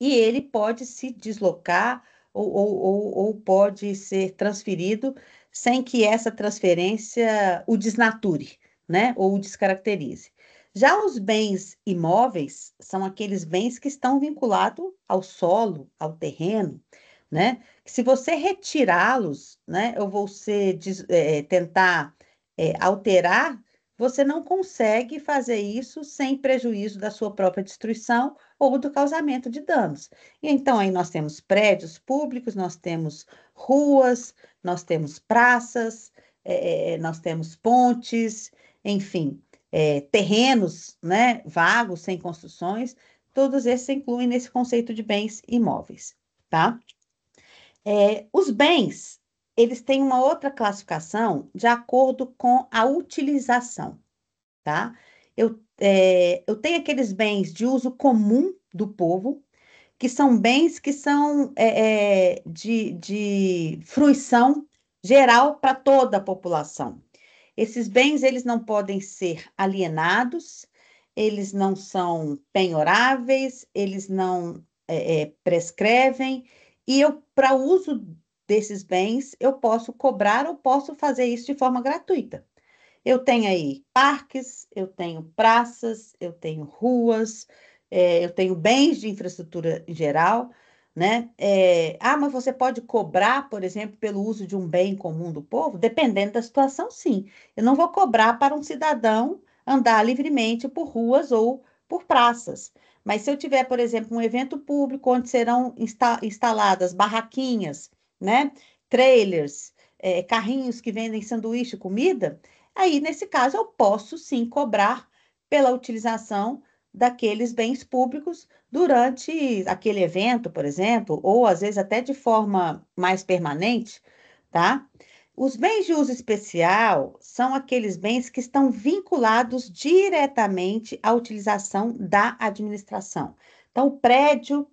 e ele pode se deslocar ou, ou, ou pode ser transferido sem que essa transferência o desnature, né? Ou o descaracterize. Já os bens imóveis são aqueles bens que estão vinculados ao solo, ao terreno, né? Se você retirá-los, né, ou você é, tentar é, alterar, você não consegue fazer isso sem prejuízo da sua própria destruição ou do causamento de danos. E então aí nós temos prédios públicos, nós temos ruas, nós temos praças, é, é, é, nós temos pontes, enfim, é, terrenos, né, vagos, sem construções, todos esses se incluem nesse conceito de bens imóveis, tá? É, os bens, eles têm uma outra classificação de acordo com a utilização, tá? eu, é, eu tenho aqueles bens de uso comum do povo, que são bens que são é, é, de, de fruição geral para toda a população. Esses bens eles não podem ser alienados, eles não são penhoráveis, eles não é, prescrevem, e eu, para uso desses bens, eu posso cobrar ou posso fazer isso de forma gratuita. Eu tenho aí parques, eu tenho praças, eu tenho ruas, é, eu tenho bens de infraestrutura em geral, né? É, ah, mas você pode cobrar, por exemplo, pelo uso de um bem comum do povo? Dependendo da situação, sim. Eu não vou cobrar para um cidadão andar livremente por ruas ou por praças. Mas se eu tiver, por exemplo, um evento público onde serão insta instaladas barraquinhas, né? Trailers, é, carrinhos que vendem sanduíche, comida, Aí, nesse caso, eu posso sim cobrar pela utilização daqueles bens públicos durante aquele evento, por exemplo, ou às vezes até de forma mais permanente, tá? Os bens de uso especial são aqueles bens que estão vinculados diretamente à utilização da administração. Então, o prédio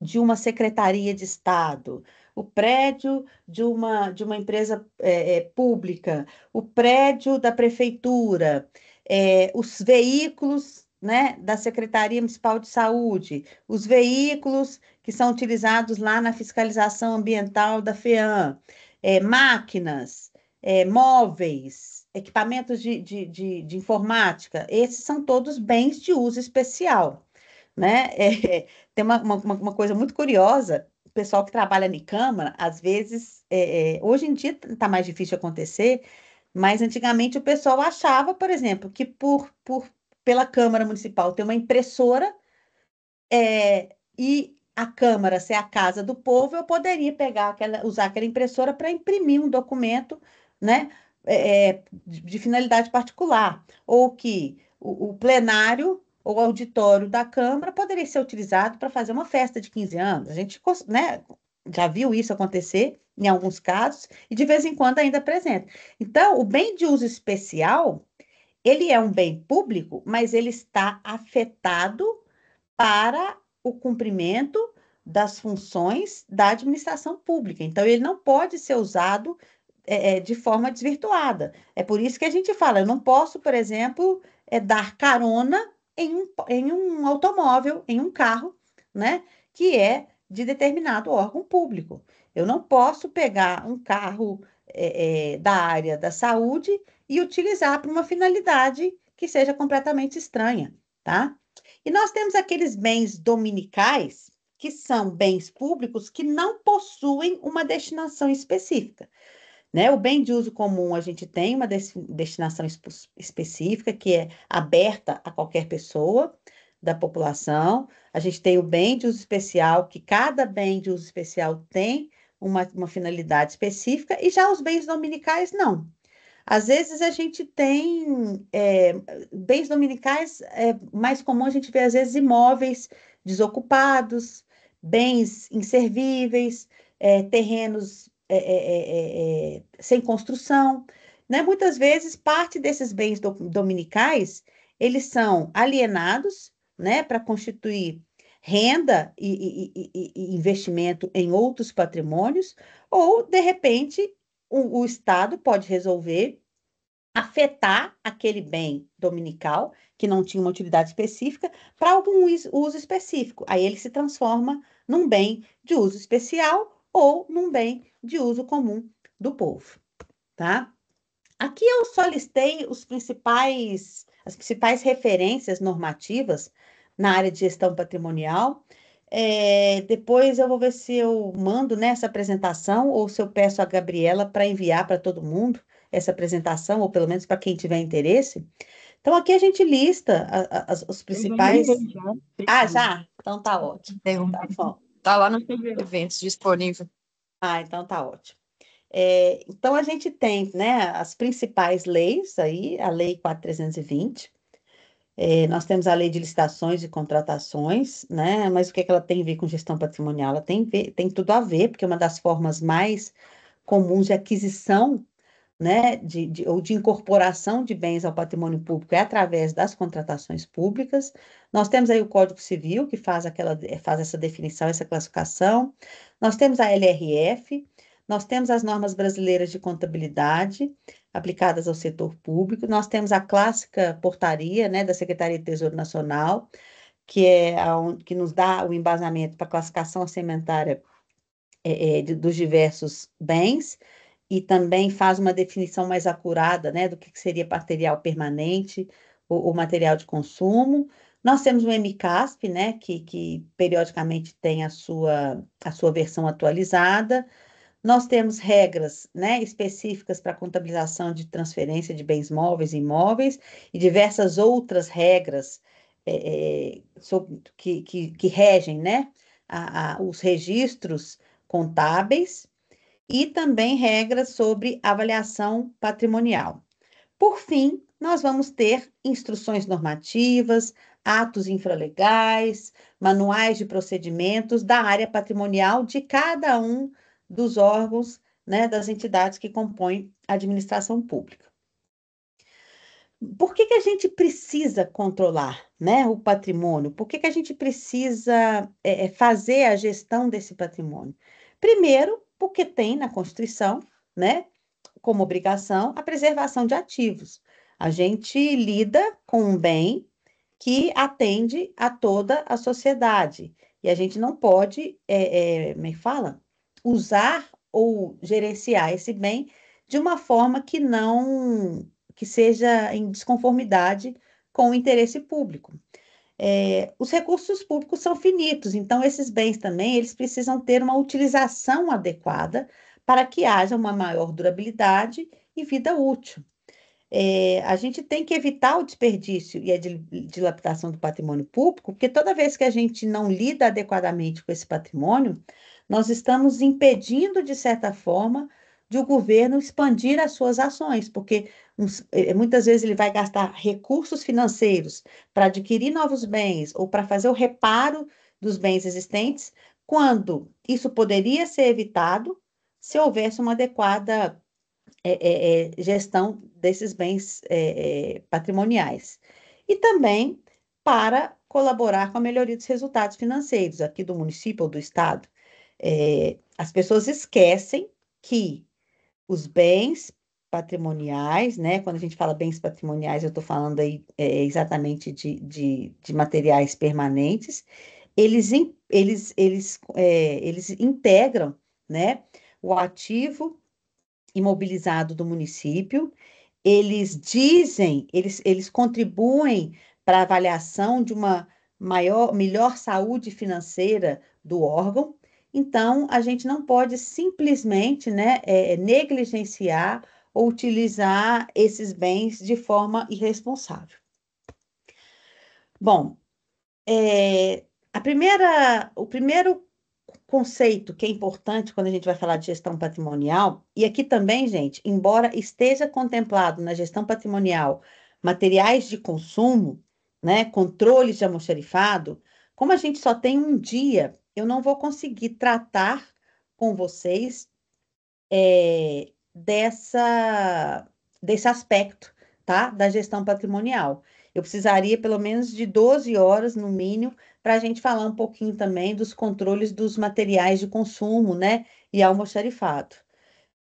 de uma secretaria de Estado, o prédio de uma, de uma empresa é, é, pública, o prédio da prefeitura, é, os veículos né, da Secretaria Municipal de Saúde, os veículos que são utilizados lá na fiscalização ambiental da FEAM, é, máquinas, é, móveis, equipamentos de, de, de, de, informática, esses são todos bens de uso especial. Né? É, tem uma, uma, uma coisa muito curiosa pessoal que trabalha em câmara, às vezes, é, é hoje em dia está mais difícil acontecer, mas antigamente o pessoal achava, por exemplo, que por, por pela Câmara Municipal ter uma impressora é, e a Câmara ser a casa do povo, eu poderia pegar aquela, usar aquela impressora para imprimir um documento né, é, é, de, de finalidade particular. Ou que o, o plenário o auditório da Câmara poderia ser utilizado para fazer uma festa de 15 anos. A gente né, já viu isso acontecer em alguns casos e de vez em quando ainda apresenta. Então, o bem de uso especial, ele é um bem público, mas ele está afetado para o cumprimento das funções da administração pública. Então, ele não pode ser usado é, é de forma desvirtuada. É por isso que a gente fala, eu não posso, por exemplo, é, dar carona em um, em um automóvel, em um carro, né? Que é de determinado órgão público. Eu não posso pegar um carro é, é, da área da saúde e utilizar para uma finalidade que seja completamente estranha, tá? E nós temos aqueles bens dominicais, que são bens públicos que não possuem uma destinação específica. Né? O bem de uso comum, a gente tem uma destinação específica que é aberta a qualquer pessoa da população. A gente tem o bem de uso especial, que cada bem de uso especial tem uma, uma finalidade específica, e já os bens dominicais, não. Às vezes a gente tem é, bens dominicais, é mais comum a gente ver, às vezes, imóveis desocupados, bens inservíveis, é, terrenos é é, é, é, é, sem construção. Né? Muitas vezes, parte desses bens do, dominicais, eles são alienados né, para constituir renda e, e, e, investimento em outros patrimônios, ou, de repente, o, o Estado pode resolver afetar aquele bem dominical, que não tinha uma utilidade específica, para algum uso específico. Aí ele se transforma num bem de uso especial ou num bem de uso comum do povo, tá? Aqui eu só listei os principais, as principais referências normativas na área de gestão patrimonial. É, depois eu vou ver se eu mando nessa né, apresentação ou se eu peço a Gabriela para enviar para todo mundo essa apresentação, ou pelo menos para quem tiver interesse. Então, aqui a gente lista a, a, os principais. Já, ah, já? Então tá ótimo. Tá, tá lá no evento disponível. Ah, então tá ótimo. É, então a gente tem, né, as principais leis aí, a Lei 4320, é, nós temos a lei de licitações e contratações, né? Mas o que, é que ela tem a ver com gestão patrimonial? Ela tem, ver, tem tudo a ver, porque uma das formas mais comuns de aquisição né, de, de, ou de incorporação de bens ao patrimônio público é através das contratações públicas. Nós temos aí o Código Civil, que faz, aquela, eh, faz essa definição, essa classificação. Nós temos a LRF, nós temos as normas brasileiras de contabilidade aplicadas ao setor público, nós temos a clássica portaria né, da Secretaria de Tesouro Nacional, que, é a, que nos dá o embasamento para a classificação orçamentária é, é, dos diversos bens e também faz uma definição mais acurada né, do que, seria material permanente ou, ou, material de consumo. Nós temos o MCASP, né, que, que periodicamente tem a sua, a sua versão atualizada. Nós temos regras né, específicas para contabilização de transferência de bens móveis e imóveis e diversas outras regras é, é, sobre, que, que, que, regem né, a, a, os registros contábeis e também regras sobre avaliação patrimonial. Por fim, nós vamos ter instruções normativas, atos infralegais, manuais de procedimentos da área patrimonial de cada um dos órgãos, né, das entidades que compõem a administração pública. Por que, que a gente precisa controlar né, o patrimônio? Por que, que a gente precisa é, é fazer a gestão desse patrimônio? Primeiro, porque tem na Constituição, né, como obrigação, a preservação de ativos. A gente lida com um bem que atende a toda a sociedade. E a gente não pode, é, é, me é fala, usar ou gerenciar esse bem de uma forma que não que seja em desconformidade com o interesse público é, os recursos públicos são finitos, então esses bens também eles precisam ter uma utilização adequada para que haja uma maior durabilidade e vida útil. É, a gente tem que evitar o desperdício e a dilapidação do patrimônio público, porque toda vez que a gente não lida adequadamente com esse patrimônio, nós estamos impedindo, de certa forma, de o governo expandir as suas ações, porque eh, eh, muitas vezes ele vai gastar recursos financeiros para adquirir novos bens ou para fazer o reparo dos bens existentes, quando isso poderia ser evitado se houvesse uma adequada é, é, gestão desses bens é, patrimoniais. E também para colaborar com a melhoria dos resultados financeiros aqui do município ou do estado. as pessoas esquecem que os bens patrimoniais, né? Quando a gente fala bens patrimoniais, eu estou falando aí é, exatamente de, de, de, materiais permanentes, eles, eles, eles, é, eles integram né, o ativo imobilizado do município, eles dizem, eles, eles contribuem para a avaliação de uma maior, melhor saúde financeira do órgão. Então, a gente não pode simplesmente né, é, negligenciar ou utilizar esses bens de forma irresponsável. Bom, é, a primeira, o primeiro conceito que é importante quando a gente vai falar de gestão patrimonial, e aqui também, gente, embora esteja contemplado na gestão patrimonial materiais de consumo, né, controles de almoxarifado, como a gente só tem um dia, eu não vou conseguir tratar com vocês é, dessa, desse aspecto, tá? Da gestão patrimonial. Eu precisaria pelo menos de 12 horas, no mínimo, para a gente falar um pouquinho também dos controles dos materiais de consumo, né? E almoxarifado.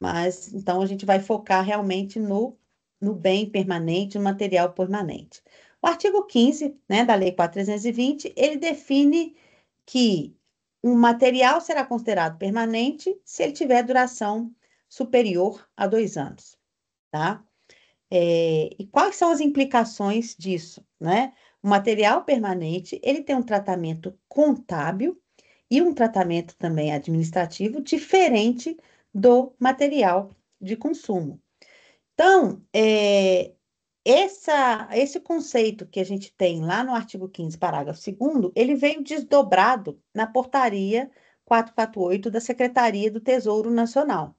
Mas então a gente vai focar realmente no, no bem permanente, no material permanente. O artigo 15, né, da Lei 420, ele define que um material será considerado permanente se ele tiver duração superior a dois anos, tá? É, e quais são as implicações disso, né? O material permanente, ele tem um tratamento contábil e um tratamento também administrativo diferente do material de consumo. Então, é, essa, esse conceito que a gente tem lá no artigo 15, parágrafo 2, ele veio desdobrado na portaria 448 da Secretaria do Tesouro Nacional,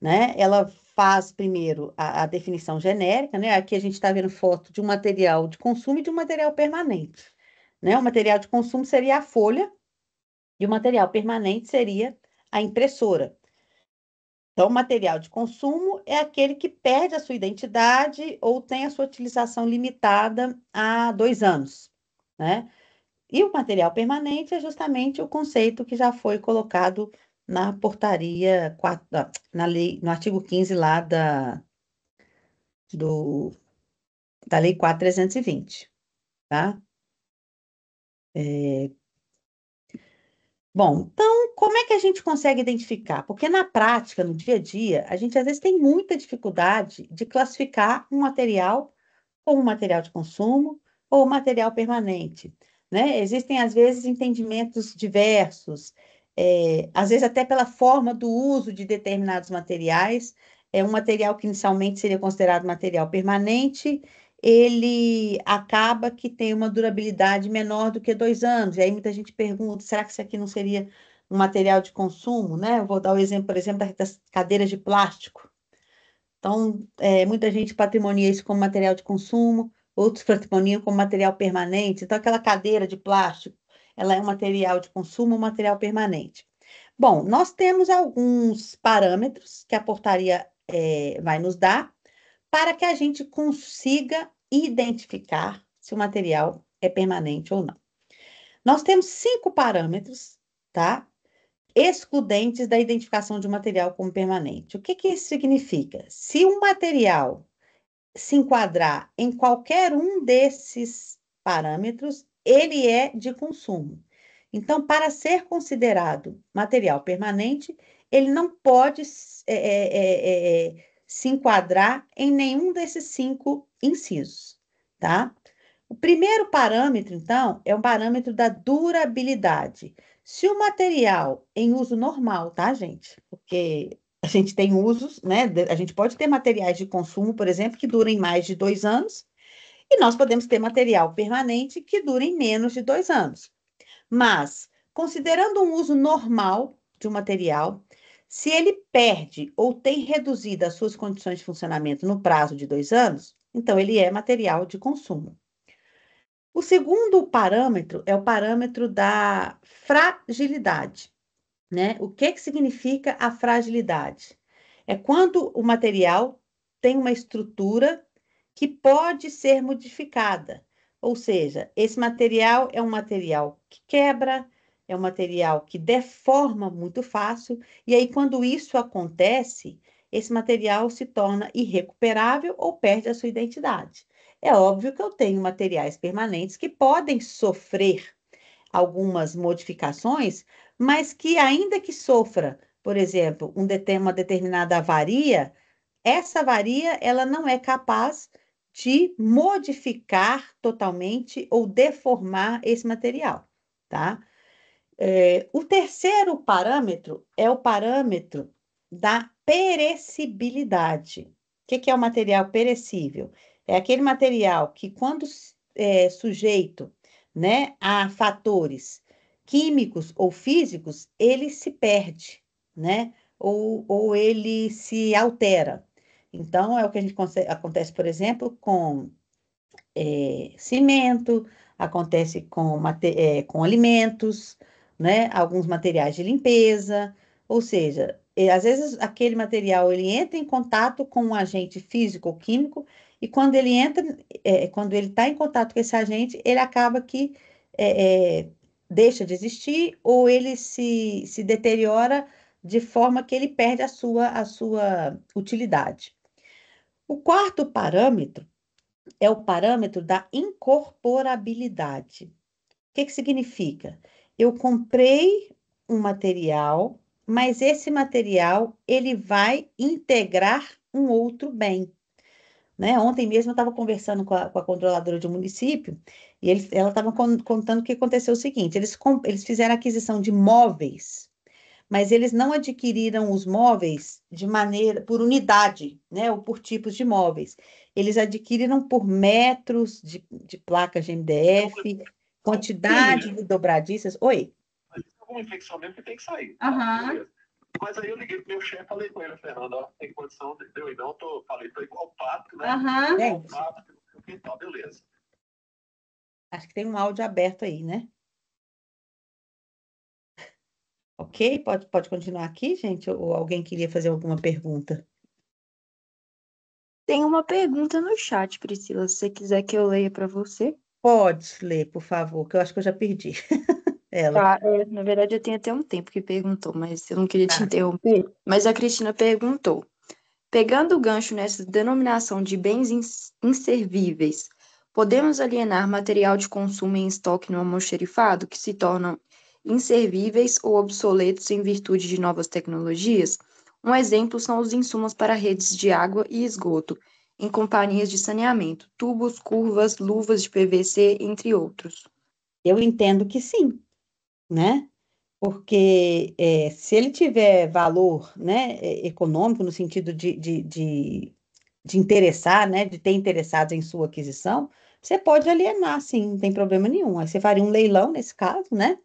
né? Ela faz primeiro a, a definição genérica, né? Aqui a gente está vendo foto de um material de consumo e de um material permanente. Né? O material de consumo seria a folha e o material permanente seria a impressora. Então, o material de consumo é aquele que perde a sua identidade ou tem a sua utilização limitada a dois anos, né? E o material permanente é justamente o conceito que já foi colocado na portaria na lei, no artigo 15 lá da, do, da lei 4320, tá? É... Bom, então, como é que a gente consegue identificar? Porque na prática, no dia a dia, a gente às vezes tem muita dificuldade de classificar um material como material de consumo ou material permanente, né? Existem às vezes entendimentos diversos, é, às vezes até pela forma do uso de determinados materiais. É um material que inicialmente seria considerado material permanente, ele acaba que tem uma durabilidade menor do que dois anos. E aí muita gente pergunta: será que isso aqui não seria um material de consumo, né? Eu vou dar o exemplo, por exemplo, das cadeiras de plástico. Então, é, muita gente patrimonia isso como material de consumo, outros patrimoniam como material permanente. Então, aquela cadeira de plástico ela é um material de consumo, um material permanente. Bom, nós temos alguns parâmetros que a portaria é, vai nos dar para que a gente consiga identificar se o material é permanente ou não. Nós temos cinco parâmetros, tá? Excludentes da identificação de um material como permanente. O que, que isso significa? Se um material se enquadrar em qualquer um desses parâmetros, ele é de consumo. Então, para ser considerado material permanente, ele não pode é é, é, é, é, se enquadrar em nenhum desses cinco incisos, tá? O primeiro parâmetro, então, é o parâmetro da durabilidade. Se o material em uso normal, tá, gente? Porque a gente tem usos, né? A gente pode ter materiais de consumo, por exemplo, que durem mais de dois anos, e nós podemos ter material permanente que dure em menos de dois anos. Mas, considerando um uso normal de um material, se ele perde ou tem reduzido as suas condições de funcionamento no prazo de dois anos, então ele é material de consumo. O segundo parâmetro é o parâmetro da fragilidade. Né? O que, que significa a fragilidade? É quando o material tem uma estrutura que pode ser modificada. Ou seja, esse material é um material que quebra, é um material que deforma muito fácil, e aí, quando isso acontece, esse material se torna irrecuperável ou perde a sua identidade. É óbvio que eu tenho materiais permanentes que podem sofrer algumas modificações, mas que, ainda que sofra, por exemplo, um, uma determinada avaria, essa avaria ela não é capaz de modificar totalmente ou deformar esse material, tá? É, o terceiro parâmetro é o parâmetro da perecibilidade. O que, que é o material perecível? É aquele material que, quando é, sujeito né, a fatores químicos ou físicos, ele se perde, né? Ou, ou ele se altera. Então, é o que a gente acontece, por exemplo, com é, cimento, acontece com, é, com alimentos, né? alguns materiais de limpeza, ou seja, é, às vezes aquele material ele entra em contato com um agente físico ou químico e quando ele entra, é, quando ele está em contato com esse agente, ele acaba que é, é, deixa de existir ou ele se, se deteriora de forma que ele perde a sua, a sua utilidade. O quarto parâmetro é o parâmetro da incorporabilidade. O que, que significa? Eu comprei um material, mas esse material ele vai integrar um outro bem. Né? Ontem mesmo eu estava conversando com a, com a, controladora de um município e eles, ela estava contando que aconteceu o seguinte: eles, eles fizeram aquisição de móveis mas eles não adquiriram os móveis de maneira por unidade, né, ou por tipos de móveis. Eles adquiriram por metros de, de placas de MDF, quantidade de dobradiças. Oi. É uma infecção mesmo que tem que sair. Aham. Tá, mas aí eu liguei pro meu chefe falei com ele, Fernando, ó, tem condição de eu não, tô, falei, tô igual pato, né? Aham. Uhum. Igual é pato, então, beleza. Acho que tem um áudio aberto aí, né? Ok? Pode, pode continuar aqui, gente? Ou alguém queria fazer alguma pergunta? Tem uma pergunta no chat, Priscila, se você quiser que eu leia para você. Pode ler, por favor, que eu acho que eu já perdi. Ela. Tá, é, na verdade, eu tenho até um tempo que perguntou, mas eu não queria te tá. interromper. Mas a Cristina perguntou: pegando o gancho nessa denominação de bens inservíveis, podemos alienar material de consumo em estoque no almoxerifado, que se tornam inservíveis ou obsoletos em virtude de novas tecnologias? Um exemplo são os insumos para redes de água e esgoto, em companhias de saneamento, tubos, curvas, luvas de PVC, entre outros. Eu entendo que sim, né? Porque é, se ele tiver valor né, é, econômico, no sentido de, de, de, de interessar, né, de ter interessados em sua aquisição, você pode alienar, sim, não tem problema nenhum. Aí você faria um leilão nesse caso, né?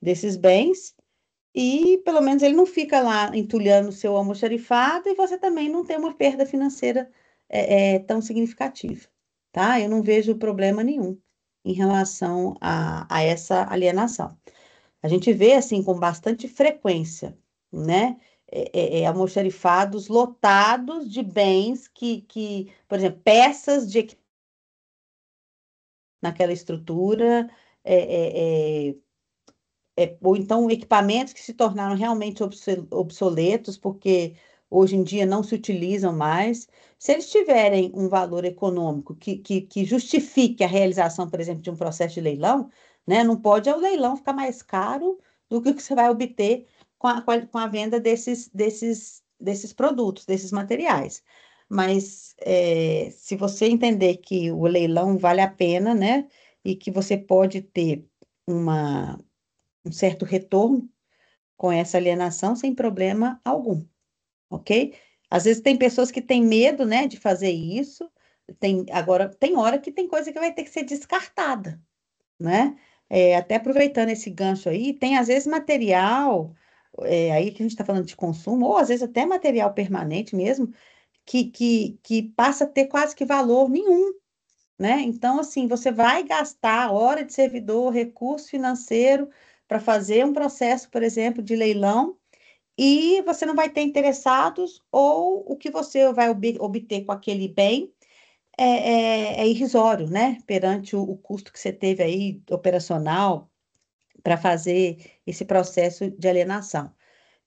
desses bens, e pelo menos ele não fica lá entulhando o seu almoxarifado e você também não tem uma perda financeira é, é, tão significativa, tá? Eu não vejo problema nenhum em relação a, a essa alienação. A gente vê, assim, com bastante frequência, né? É, é, é almoxarifados lotados de bens que, que, por exemplo, peças de naquela estrutura, é, é, é é, ou então equipamentos que se tornaram realmente obsoletos, porque hoje em dia não se utilizam mais, se eles tiverem um valor econômico que, que, que justifique a realização, por exemplo, de um processo de leilão, né, não pode é o leilão ficar mais caro do que o que você vai obter com a, com a venda desses, desses, desses produtos, desses materiais. Mas é, se você entender que o leilão vale a pena, né, e que você pode ter uma, um certo retorno com essa alienação sem problema algum, ok? Às vezes tem pessoas que têm medo, né, de fazer isso. Tem agora tem hora que tem coisa que vai ter que ser descartada, né? É, até aproveitando esse gancho aí, tem às vezes material é, aí que a gente está falando de consumo ou às vezes até material permanente mesmo que, que, que passa a ter quase que valor nenhum, né? Então assim você vai gastar hora de servidor, recurso financeiro para fazer um processo, por exemplo, de leilão, e você não vai ter interessados, ou o que você vai obter com aquele bem é, é, é irrisório, né? Perante o, o custo que você teve aí operacional para fazer esse processo de alienação.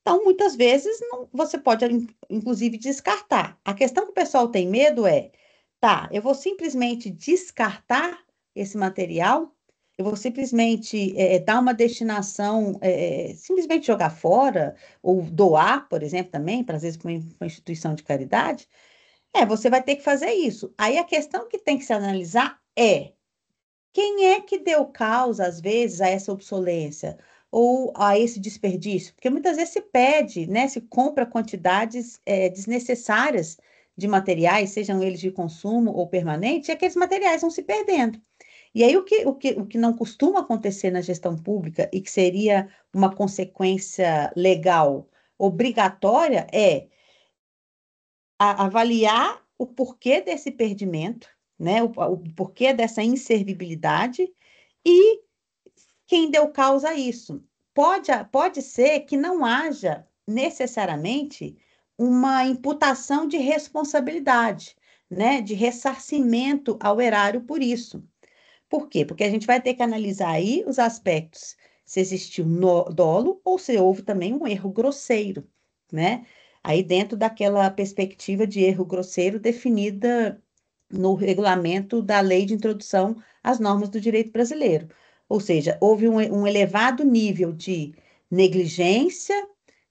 Então, muitas vezes, não, você pode, inclusive, descartar. A questão que o pessoal tem medo é, tá, eu vou simplesmente descartar esse material eu vou simplesmente é, dar uma destinação, é, simplesmente jogar fora, ou doar, por exemplo, também, para às vezes para uma instituição de caridade, é, você vai ter que fazer isso. Aí a questão que tem que se analisar é quem é que deu causa, às vezes, a essa obsolência ou a esse desperdício? Porque muitas vezes se pede, né, se compra quantidades é, desnecessárias de materiais, sejam eles de consumo ou permanente, e aqueles materiais vão se perdendo. E aí, o que, o, que, o que não costuma acontecer na gestão pública e que seria uma consequência legal obrigatória é a, avaliar o porquê desse perdimento, né? o, o porquê dessa inservibilidade e quem deu causa a isso. Pode, pode ser que não haja necessariamente uma imputação de responsabilidade, né, de ressarcimento ao erário por isso. Por quê? Porque a gente vai ter que analisar aí os aspectos, se existiu no, dolo ou se houve também um erro grosseiro, né? Aí dentro daquela perspectiva de erro grosseiro definida no regulamento da Lei de Introdução às Normas do Direito Brasileiro. Ou seja, houve um, um elevado nível de negligência,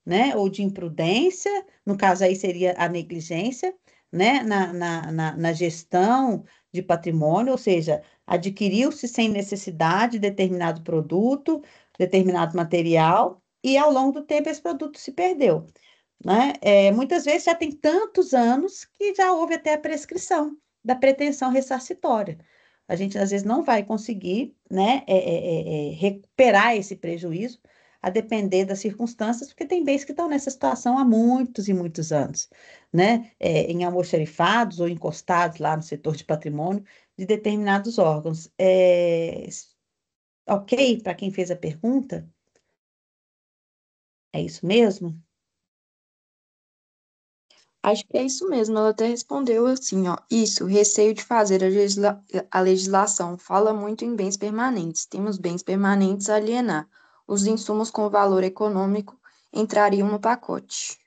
né, ou de imprudência, no caso aí seria a negligência, né, na, na, na, na gestão de patrimônio, ou seja, adquiriu-se sem necessidade determinado produto, determinado material, e ao longo do tempo esse produto se perdeu. Né? É, muitas vezes já tem tantos anos que já houve até a prescrição da pretensão ressarcitória. A gente às vezes não vai conseguir né, é, é, é, é recuperar esse prejuízo, a depender das circunstâncias, porque tem bens que estão nessa situação há muitos e muitos anos, né? É, em almoxerifados ou encostados lá no setor de patrimônio de determinados órgãos. É, ok para quem fez a pergunta? É isso mesmo? Acho que é isso mesmo. Ela até respondeu assim, ó. Isso, receio de fazer a, legisla a legislação. Fala muito em bens permanentes. Temos bens permanentes a alienar os insumos com valor econômico entrariam no pacote.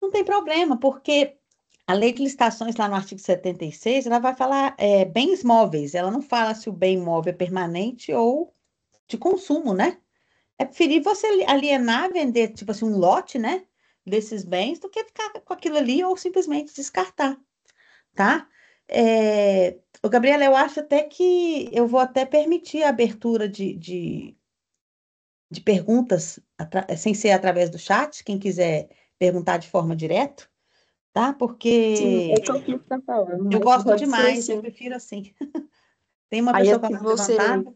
Não tem problema, porque a lei de licitações, lá no artigo 76, ela vai falar é, bens móveis, ela não fala se o bem móvel é permanente ou de consumo, né? É preferir você alienar, vender, tipo assim, um lote, né? Desses bens, do que ficar com aquilo ali ou simplesmente descartar, tá? É, o Gabriela, eu acho até que eu vou até permitir a abertura de, de de perguntas, eh, sem ser através do chat, quem quiser perguntar de forma direta, tá? Porque sim, é tá falando, eu né? gosto demais, eu prefiro assim. Tem uma Aí pessoa é que você... Levantada.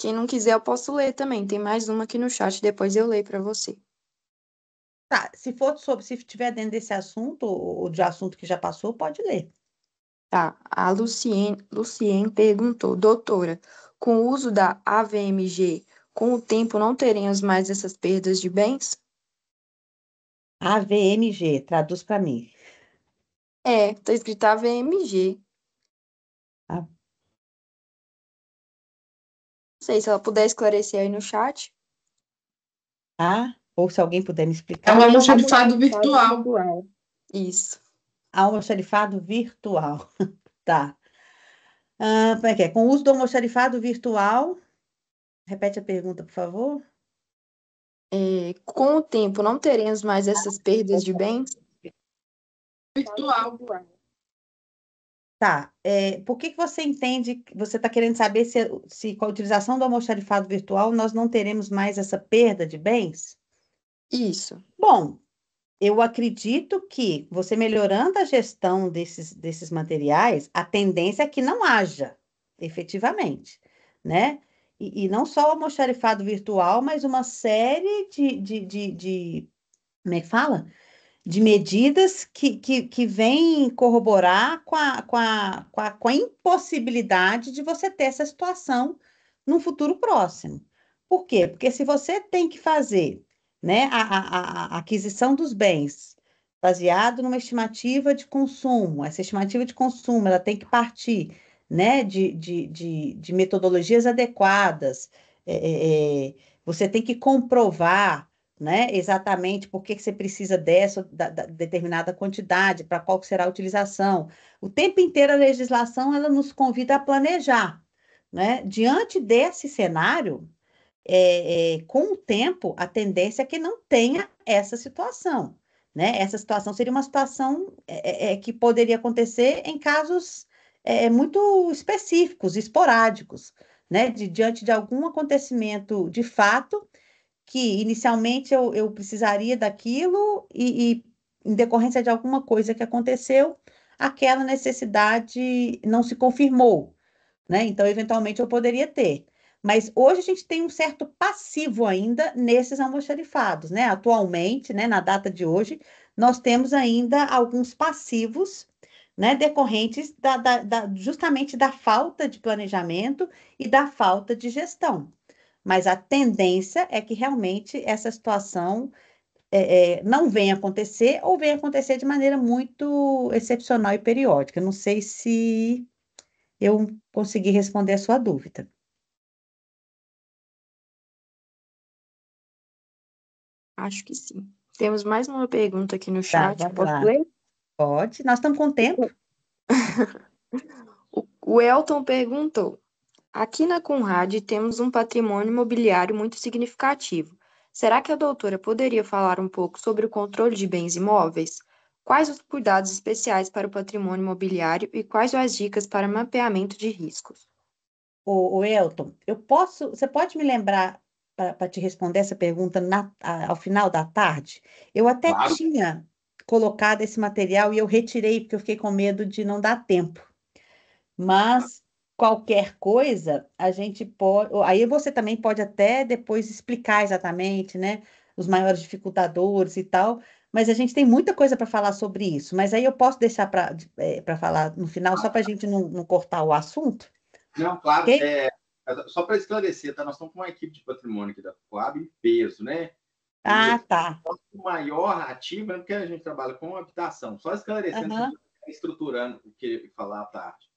Quem não quiser, eu posso ler também. Tem mais uma aqui no chat, depois eu leio para você. Tá, se for sobre, se tiver dentro desse assunto, ou de assunto que já passou, pode ler. Tá, a Lucien, Lucien perguntou, doutora, com o uso da AVMG, com o tempo não teremos mais essas perdas de bens? AVMG, traduz para mim. É, está escrito AVMG. Ah. Não sei se ela puder esclarecer aí no chat. Ah, ou se alguém puder me explicar. É um almoxarifado virtual. virtual. Isso. Almoxarifado virtual. tá. Ah, como é que é? Com o uso do almoxarifado virtual, Repete a pergunta, por favor. É, com o tempo, não teremos mais essas perdas de bens? Virtual. Tá. É, por que, que você entende, você está querendo saber se, se com a utilização do almoxarifado virtual nós não teremos mais essa perda de bens? Isso. Bom, eu acredito que você melhorando a gestão desses, desses materiais, a tendência é que não haja, efetivamente, né? e, e não só o almoxarifado virtual, mas uma série de, de, de, de como é que fala? de medidas que, que, que vêm corroborar com a, com, a, com, a, com a impossibilidade de você ter essa situação no futuro próximo. Por quê? Porque se você tem que fazer né, a, a, a aquisição dos bens baseado numa estimativa de consumo, essa estimativa de consumo ela tem que partir né, de, de, de, de metodologias adequadas, é, é, é, você tem que comprovar né, exatamente por que, que você precisa dessa da, da determinada quantidade, para qual será a utilização. O tempo inteiro a legislação ela nos convida a planejar. Né? Diante desse cenário, é, é, com o tempo, a tendência é que não tenha essa situação. Né? Essa situação seria uma situação é, é, é que poderia acontecer em casos é, é, muito específicos, esporádicos, né? De, diante de algum acontecimento de fato, que inicialmente eu, eu precisaria daquilo e, e, em decorrência de alguma coisa que aconteceu, aquela necessidade não se confirmou, né? Então, eventualmente, eu poderia ter. Mas hoje a gente tem um certo passivo ainda nesses almoxarifados, né? Atualmente, né, na data de hoje, nós temos ainda alguns passivos né, decorrentes da, da, da, justamente da falta de planejamento e da falta de gestão. Mas a tendência é que realmente essa situação é, é, não venha acontecer ou venha acontecer de maneira muito excepcional e periódica. Não sei se eu consegui responder a sua dúvida. Acho que sim. Temos mais uma pergunta aqui no tá, chat. Tá, Posso ler? Pode, nós estamos com tempo. o Elton perguntou: Aqui na Conrad temos um patrimônio imobiliário muito significativo. Será que a doutora poderia falar um pouco sobre o controle de bens imóveis? Quais os cuidados especiais para o patrimônio imobiliário e quais as dicas para mapeamento de riscos? O, Elton, eu posso, você pode me lembrar para te responder essa pergunta na, ao final da tarde? Eu até claro. tinha colocado esse material e eu retirei porque eu fiquei com medo de não dar tempo. Mas qualquer coisa, a gente pode. Aí você também pode até depois explicar exatamente, né? Os maiores dificultadores e tal. Mas a gente tem muita coisa para falar sobre isso. Mas aí eu posso deixar para é, falar no final, só para a gente não, não, cortar o assunto? Não, claro. Okay? É, só para esclarecer, tá? nós estamos com uma equipe de patrimônio aqui da Coab em peso, né? Ah, tá. O maior ativo é porque a gente trabalha com habitação. Só esclarecendo, uhum. estruturando o que falar à tarde.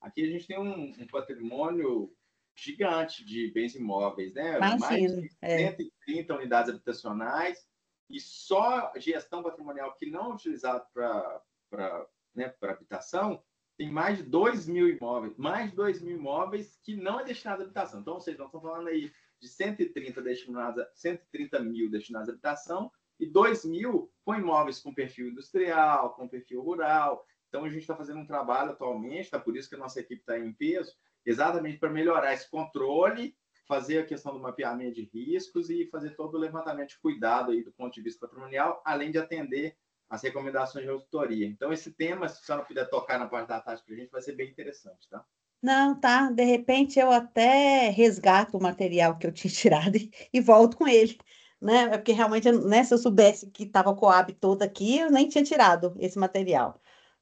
Aqui a gente tem um, um patrimônio gigante de bens imóveis, né? Imagino, Mais de 130 é. unidades habitacionais e só gestão patrimonial que não é utilizada para né, habitação tem mais de 2 mil imóveis, mais de 2 mil imóveis que não é destinado à habitação. Então, ou seja, nós estamos falando aí de 130, destinados a, 130 mil destinados à habitação e 2 mil com imóveis com perfil industrial, com perfil rural. Então, a gente está fazendo um trabalho atualmente, tá? por isso que a nossa equipe está em peso, exatamente para melhorar esse controle, fazer a questão do mapeamento de riscos e fazer todo o levantamento de cuidado aí do ponto de vista patrimonial, além de atender as recomendações de auditoria. Então, esse tema, se a senhora puder tocar na parte da tarde para a gente, vai ser bem interessante, tá? Não, tá. De repente eu até resgato o material que eu tinha tirado e, e volto com ele. Né? É porque realmente, né, se eu soubesse que estava Coab toda aqui, eu nem tinha tirado esse material.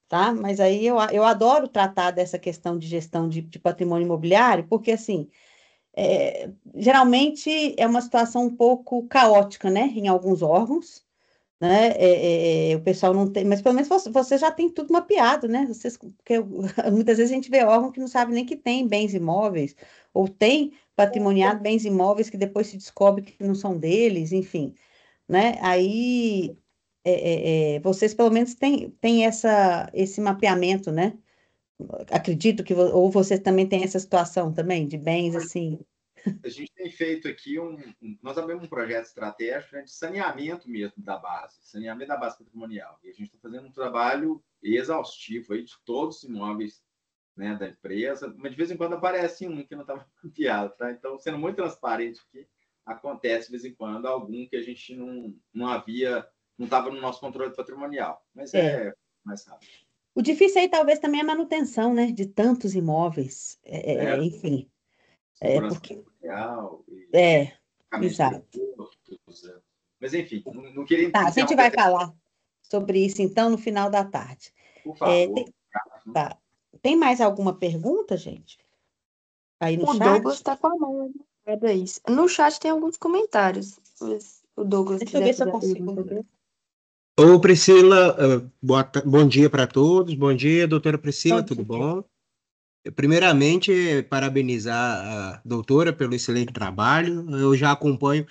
Tá? Mas aí eu, eu adoro tratar dessa questão de gestão de, de patrimônio imobiliário, porque assim, é, geralmente é uma situação um pouco caótica, né, em alguns órgãos, né? É, é, é, o pessoal não tem, mas pelo menos você, você já tem tudo mapeado, né? Vocês, porque muitas vezes a gente vê órgão que não sabe nem que tem bens imóveis, ou tem patrimoniado uhum. bens imóveis que depois se descobre que não são deles, enfim, né? Aí é, é, é vocês pelo menos têm, tem essa, esse mapeamento, né? Acredito que ou você também tem essa situação também de bens assim a gente tem feito aqui um, um nós abrimos um projeto estratégico né, de saneamento mesmo da base, saneamento da base patrimonial. E a gente está fazendo um trabalho exaustivo aí de todos os imóveis né, da empresa, mas de vez em quando aparece um que não estava mapeado, tá? Então, sendo muito transparente aqui, acontece de vez em quando algum que a gente não, não havia, não estava no nosso controle patrimonial, mas é, é mais rápido. O difícil aí talvez também é a manutenção, né? De tantos imóveis, é, é. é. enfim. É, porque... e... É, exato. É. Mas, enfim, não, queria... Tá, a gente vai falar sobre isso, então, no final da tarde. Por é, favor. É, tem... Tá. tem mais alguma pergunta, gente? Aí no o chat? Douglas está com a mão. Né? É no chat tem alguns comentários. O Douglas Deixa eu ver se eu consigo Ô, Priscila, ah, bom dia para todos. Bom dia, doutora Priscila, bom tudo dia. bom? Primeiramente, parabenizar a doutora pelo excelente trabalho. Eu já acompanho,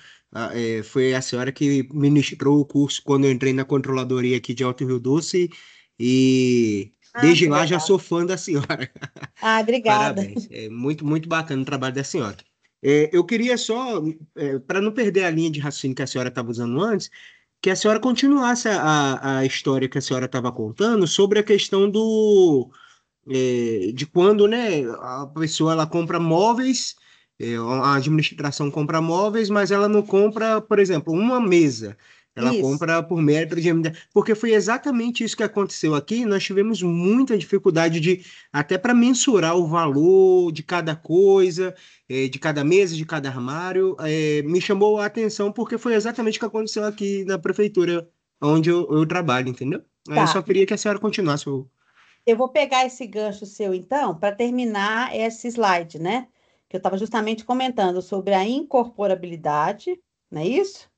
é, foi a senhora que ministrou o curso quando eu entrei na controladoria aqui de Alto Rio Doce e ah, desde lá já sou fã da senhora. Ah, obrigada. Parabéns. É muito, muito bacana o trabalho da senhora. É, eu queria só, é, para não perder a linha de raciocínio que a senhora estava usando antes, que a senhora continuasse a, a história que a senhora estava contando sobre a questão do, é, de quando né, a pessoa ela compra móveis, é, a administração compra móveis, mas ela não compra, por exemplo, uma mesa. Ela isso. compra por metro de porque foi exatamente isso que aconteceu aqui. Nós tivemos muita dificuldade de até para mensurar o valor de cada coisa, é, de cada mesa, de cada armário. É, me chamou a atenção porque foi exatamente o que aconteceu aqui na prefeitura onde eu, eu trabalho, entendeu? Tá. Eu só queria que a senhora continuasse o, eu vou pegar esse gancho seu, então, para terminar esse slide, né? Que eu estava justamente comentando sobre a incorporabilidade, não é isso?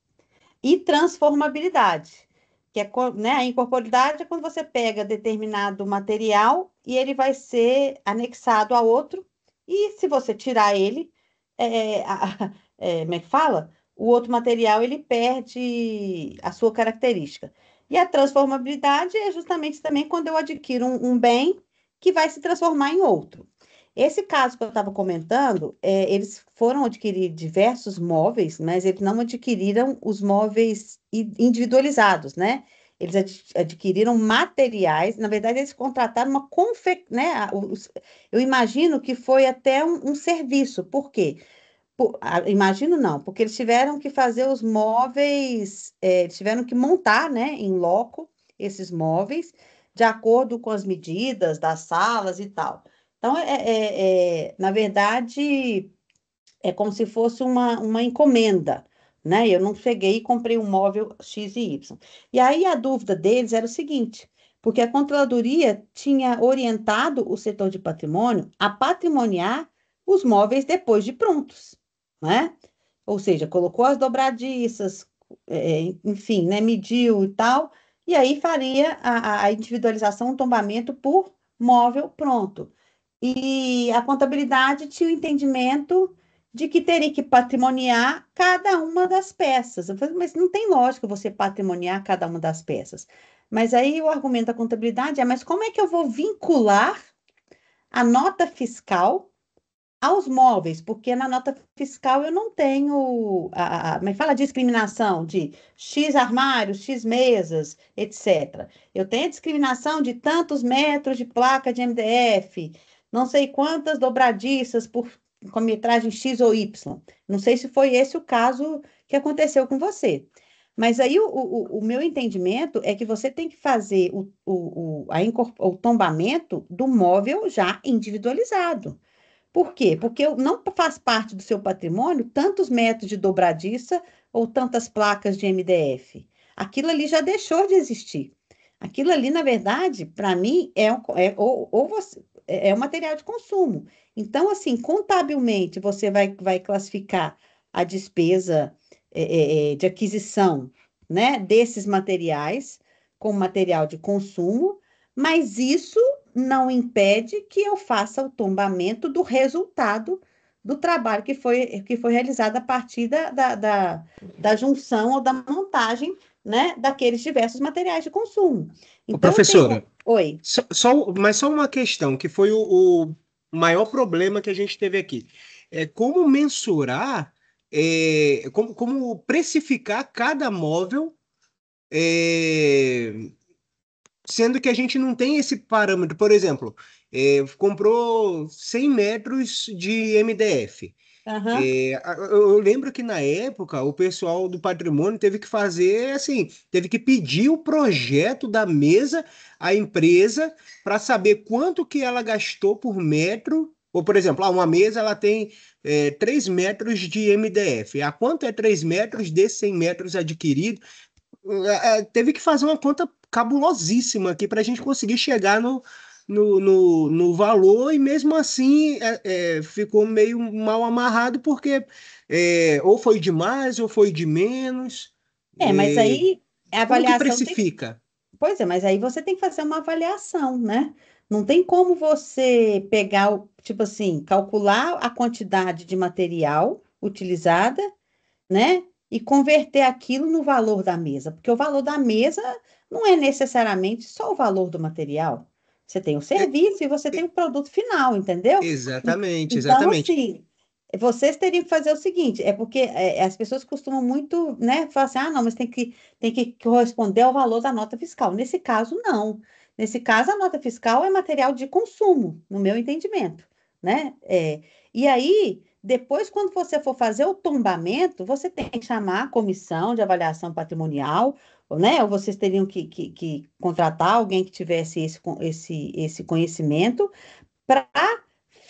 E transformabilidade que é né, a incorporabilidade é quando você pega determinado material e ele vai ser anexado a outro, e se você tirar ele, é, é a, é, como é que fala? O outro material ele perde a sua característica. E a transformabilidade é justamente também quando eu adquiro um, um bem que vai se transformar em outro. Esse caso que eu estava comentando, é, eles foram adquirir diversos móveis, mas eles não adquiriram os móveis individualizados, né? Eles ad adquiriram materiais, na verdade, eles contrataram uma confe... né? Eu imagino que foi até um, um serviço, por quê? Porque Imagino não, porque eles tiveram que fazer os móveis, é, eles tiveram que montar, né, em loco, esses móveis, de acordo com as medidas das salas e tal. Então, é, é, é na verdade, é como se fosse uma, uma encomenda, né? Eu não cheguei e comprei um móvel X e Y. E aí a dúvida deles era o seguinte: porque a controladoria tinha orientado o setor de patrimônio a patrimoniar os móveis depois de prontos né? Ou seja, colocou as dobradiças, é, é, enfim, né, mediu e tal, e aí faria a, a individualização, o tombamento por móvel pronto. E a contabilidade tinha o entendimento de que teria que patrimoniar cada uma das peças. Eu falei, mas não tem lógica você patrimoniar cada uma das peças. Mas aí o argumento da contabilidade é: mas como é que eu vou vincular a nota fiscal aos móveis, porque na nota fiscal eu não tenho, a, mas é fala discriminação de X armários, X mesas, etc. Eu tenho a discriminação de tantos metros de placa de MDF, não sei quantas dobradiças por, com metragem X ou Y. Não sei se foi esse o caso que aconteceu com você. Mas aí o, o, o meu entendimento é que você tem que fazer o, o, o, a o tombamento do móvel já individualizado. Por quê? Porque não faz parte do seu patrimônio tantos metros de dobradiça ou tantas placas de MDF. Aquilo ali já deixou de existir. Aquilo ali, na verdade, para mim, é, um, é ou, ou você, é, é um material de consumo. Então, assim, contabilmente, você vai, vai classificar a despesa é, é, é de aquisição né, desses materiais como material de consumo, mas isso não impede que eu faça o tombamento do resultado do trabalho que foi, que foi realizado a partir da, da, da, da junção ou da montagem né, daqueles diversos materiais de consumo. Então, Professora, tenho... oi. Só, só, mas só uma questão, que foi o, o maior problema que a gente teve aqui. É como mensurar é, como, como, precificar cada móvel é, sendo que a gente não tem esse parâmetro. Por exemplo, é, comprou 100 metros de MDF. Uhum. É, eu lembro que na época o pessoal do patrimônio teve que fazer assim, teve que pedir o projeto da mesa à empresa para saber quanto que ela gastou por metro. Ou, por exemplo, ah, uma mesa ela tem é, 3 metros de MDF. A quanto é 3 metros de 100 metros adquirido? É, é, teve que fazer uma conta cabulosíssima aqui para a gente conseguir chegar no, no, no, no, valor e mesmo assim é, é, ficou meio mal amarrado porque é, ou foi de mais ou foi de menos. É, mas aí a avaliação. Como que precifica? Tem... Pois é, mas aí você tem que fazer uma avaliação, né? Não tem como você pegar, tipo assim, calcular a quantidade de material utilizada, né? E converter aquilo no valor da mesa, porque o valor da mesa não é necessariamente só o valor do material. Você tem o é. serviço e você tem o produto final, entendeu? Exatamente, exatamente. Então, assim, vocês teriam que fazer o seguinte, é porque é, as pessoas costumam muito, né, falar assim, ah, não, mas tem que, tem que corresponder ao valor da nota fiscal. Nesse caso, não. Nesse caso, a nota fiscal é material de consumo, no meu entendimento, né? É, e aí, depois, quando você for fazer o tombamento, você tem que chamar a comissão de avaliação patrimonial né? Ou vocês teriam que, que, que contratar alguém que tivesse esse, esse, esse conhecimento para,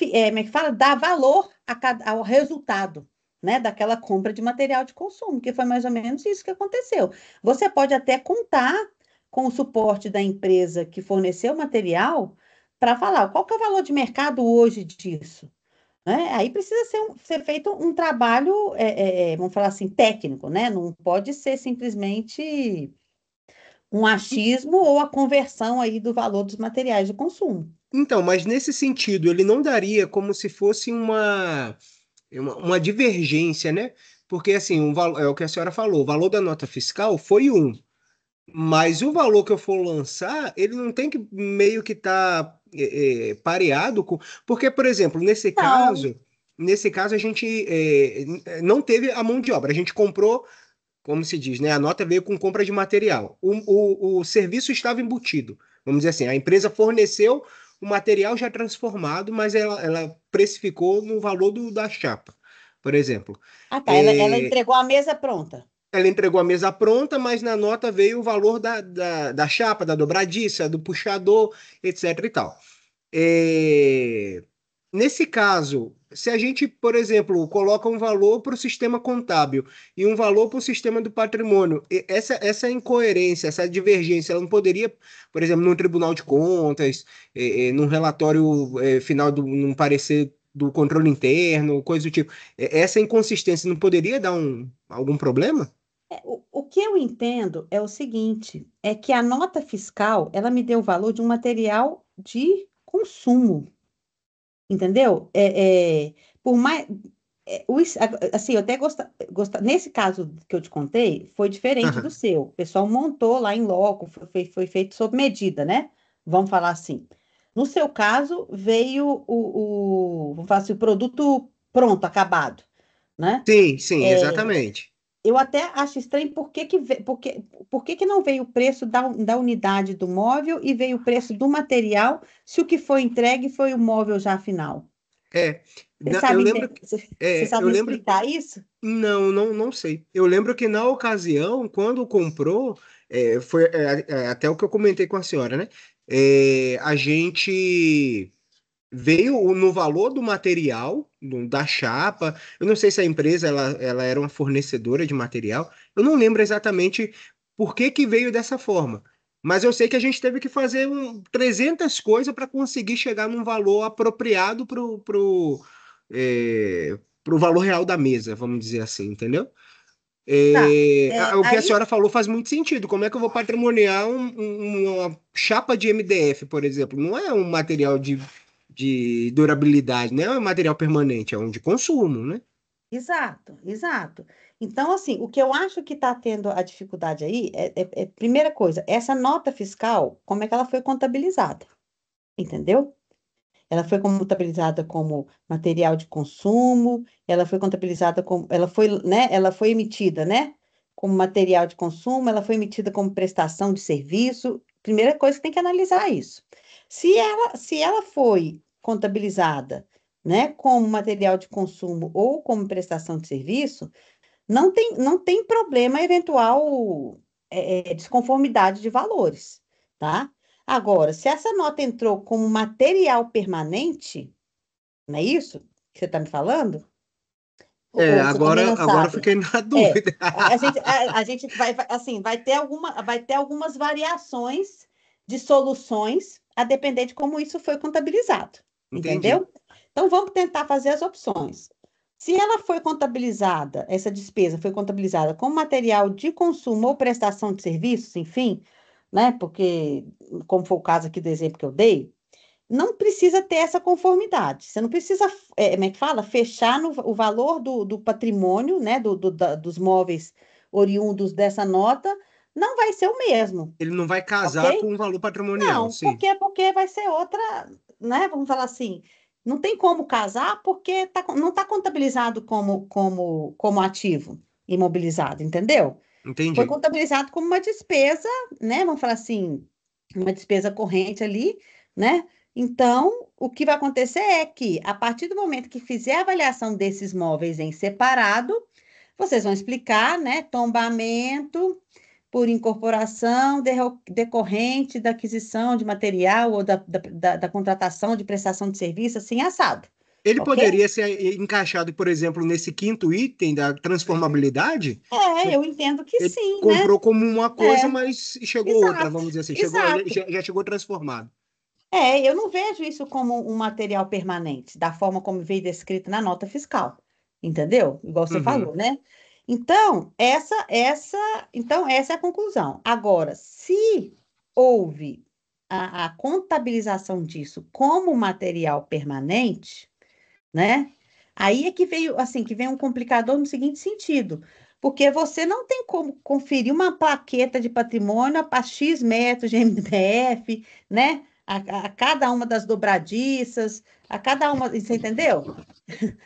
é, é fala, dar valor a cada, ao resultado, né, daquela compra de material de consumo, que foi mais ou menos isso que aconteceu. Você pode até contar com o suporte da empresa que forneceu o material para falar qual que é o valor de mercado hoje disso, né? Aí precisa ser, um, ser, feito um trabalho, é, é, é, vamos falar assim, técnico, né? Não pode ser simplesmente um achismo ou a conversão aí do valor dos materiais de consumo. Então, mas nesse sentido, ele não daria como se fosse uma, uma, uma divergência, né? Porque, assim, um, é o que a senhora falou, o valor da nota fiscal foi um, mas o valor que eu for lançar, ele não tem que meio que estar tá é, é, pareado com. Porque, por exemplo, nesse não. caso, nesse caso a gente é, não teve a mão de obra, a gente comprou, como se diz, né? A nota veio com compra de material. O, o, o serviço estava embutido. Vamos dizer assim, a empresa forneceu o material já transformado, mas ela, ela precificou no valor do, da chapa, por exemplo. Ah, tá. Ela, é. ela entregou a mesa pronta ela entregou a mesa pronta, mas na nota veio o valor da, da, da chapa, da dobradiça, do puxador, etc. e tal. É... Nesse caso, se a gente, por exemplo, coloca um valor para o sistema contábil e um valor para o sistema do patrimônio, essa, essa incoerência, essa divergência, ela não poderia, por exemplo, num tribunal de contas, é, é, num relatório é, final, do um parecer do controle interno, coisa do tipo. Essa inconsistência não poderia dar um, algum problema? É, o, o que eu entendo é o seguinte, é que a nota fiscal, ela me deu o valor de um material de consumo, entendeu? É, é por mais, é, assim, eu até gostava, gosta, nesse caso que eu te contei, foi diferente do seu. O pessoal montou lá em loco, foi, foi, feito sob medida, né? Vamos falar assim. No seu caso, veio o, o, assim, o produto pronto, acabado, né? Sim, sim, é, exatamente. Eu até acho estranho por que, que, por que, por que, que não veio o preço da, da unidade do móvel e veio o preço do material, se o que foi entregue foi o móvel já final. É, você sabe, eu lembro, você, é, você sabe eu lembro, explicar isso? Não, não, não sei. Eu lembro que na ocasião, quando comprou, é, foi é, é até o que eu comentei com a senhora, né? é, a gente veio no valor do material da chapa. Eu não sei se a empresa ela, ela era uma fornecedora de material. Eu não lembro exatamente por que, que veio dessa forma. Mas eu sei que a gente teve que fazer um, 300 coisas para conseguir chegar num valor apropriado para o pro, é, pro valor real da mesa, vamos dizer assim, entendeu? Tá, é, tá. o que aí... a senhora falou faz muito sentido. Como é que eu vou patrimoniar um, um, uma chapa de MDF, por exemplo? Não é um material de, de durabilidade, não né? é um material permanente, é um de consumo, né? Exato, exato. Então, assim, o que eu acho que está tendo a dificuldade aí é, é, é, primeira coisa, essa nota fiscal, como é que ela foi contabilizada? Entendeu? Ela foi contabilizada como material de consumo, ela foi contabilizada como, ela foi, né, ela foi emitida, né, como material de consumo, ela foi emitida como prestação de serviço. Primeira coisa que tem que analisar é isso. Se ela, se ela foi contabilizada, né, como material de consumo ou como prestação de serviço, não tem, não tem problema eventual é, é desconformidade de valores, tá? Agora, se essa nota entrou como material permanente, não é isso que você está me falando? É, agora, agora fiquei na é, dúvida. É, a, gente, a, a gente vai, vai, assim, vai ter, alguma, vai ter algumas variações de soluções a depender de como isso foi contabilizado. Entendi. Entendeu? Então vamos tentar fazer as opções. Se ela foi contabilizada, essa despesa foi contabilizada como material de consumo ou prestação de serviços, enfim, né? Porque, como foi o caso aqui do exemplo que eu dei, não precisa ter essa conformidade. Você não precisa, é, como é que fala? Fechar no, o valor do, do patrimônio, né? Do, do da, dos móveis oriundos dessa nota, não vai ser o mesmo. Ele não vai casar okay? com o valor patrimonial. Não, sim. Porque, porque vai ser outra, né? Vamos falar assim, não tem como casar porque tá, não está contabilizado como, como, como ativo imobilizado, entendeu? Entendi. Foi contabilizado como uma despesa, né? Vamos falar assim, uma despesa corrente ali, né? Então, o que vai acontecer é que, a partir do momento que fizer a avaliação desses móveis em separado, vocês vão explicar, né? Tombamento por incorporação decorrente da aquisição de material ou da, da, da, da contratação de prestação de serviço, assim, assado. Ele okay? poderia ser encaixado, por exemplo, nesse quinto item da transformabilidade? É, eu entendo que ele sim. Né? Comprou né? como uma coisa, é. mas chegou Exato. outra, vamos dizer assim. Chegou, já, já chegou transformado. É, eu não vejo isso como um material permanente, da forma como veio descrito na nota fiscal, entendeu? Igual você uhum. falou, né? Então, essa essa, então essa é a conclusão. Agora, se houve a, a contabilização disso como material permanente, né? Aí é que veio, assim, que vem um complicador no seguinte sentido, porque você não tem como conferir uma plaqueta de patrimônio a X metros de MDF, né? A, a, cada uma das dobradiças, a cada uma, você entendeu?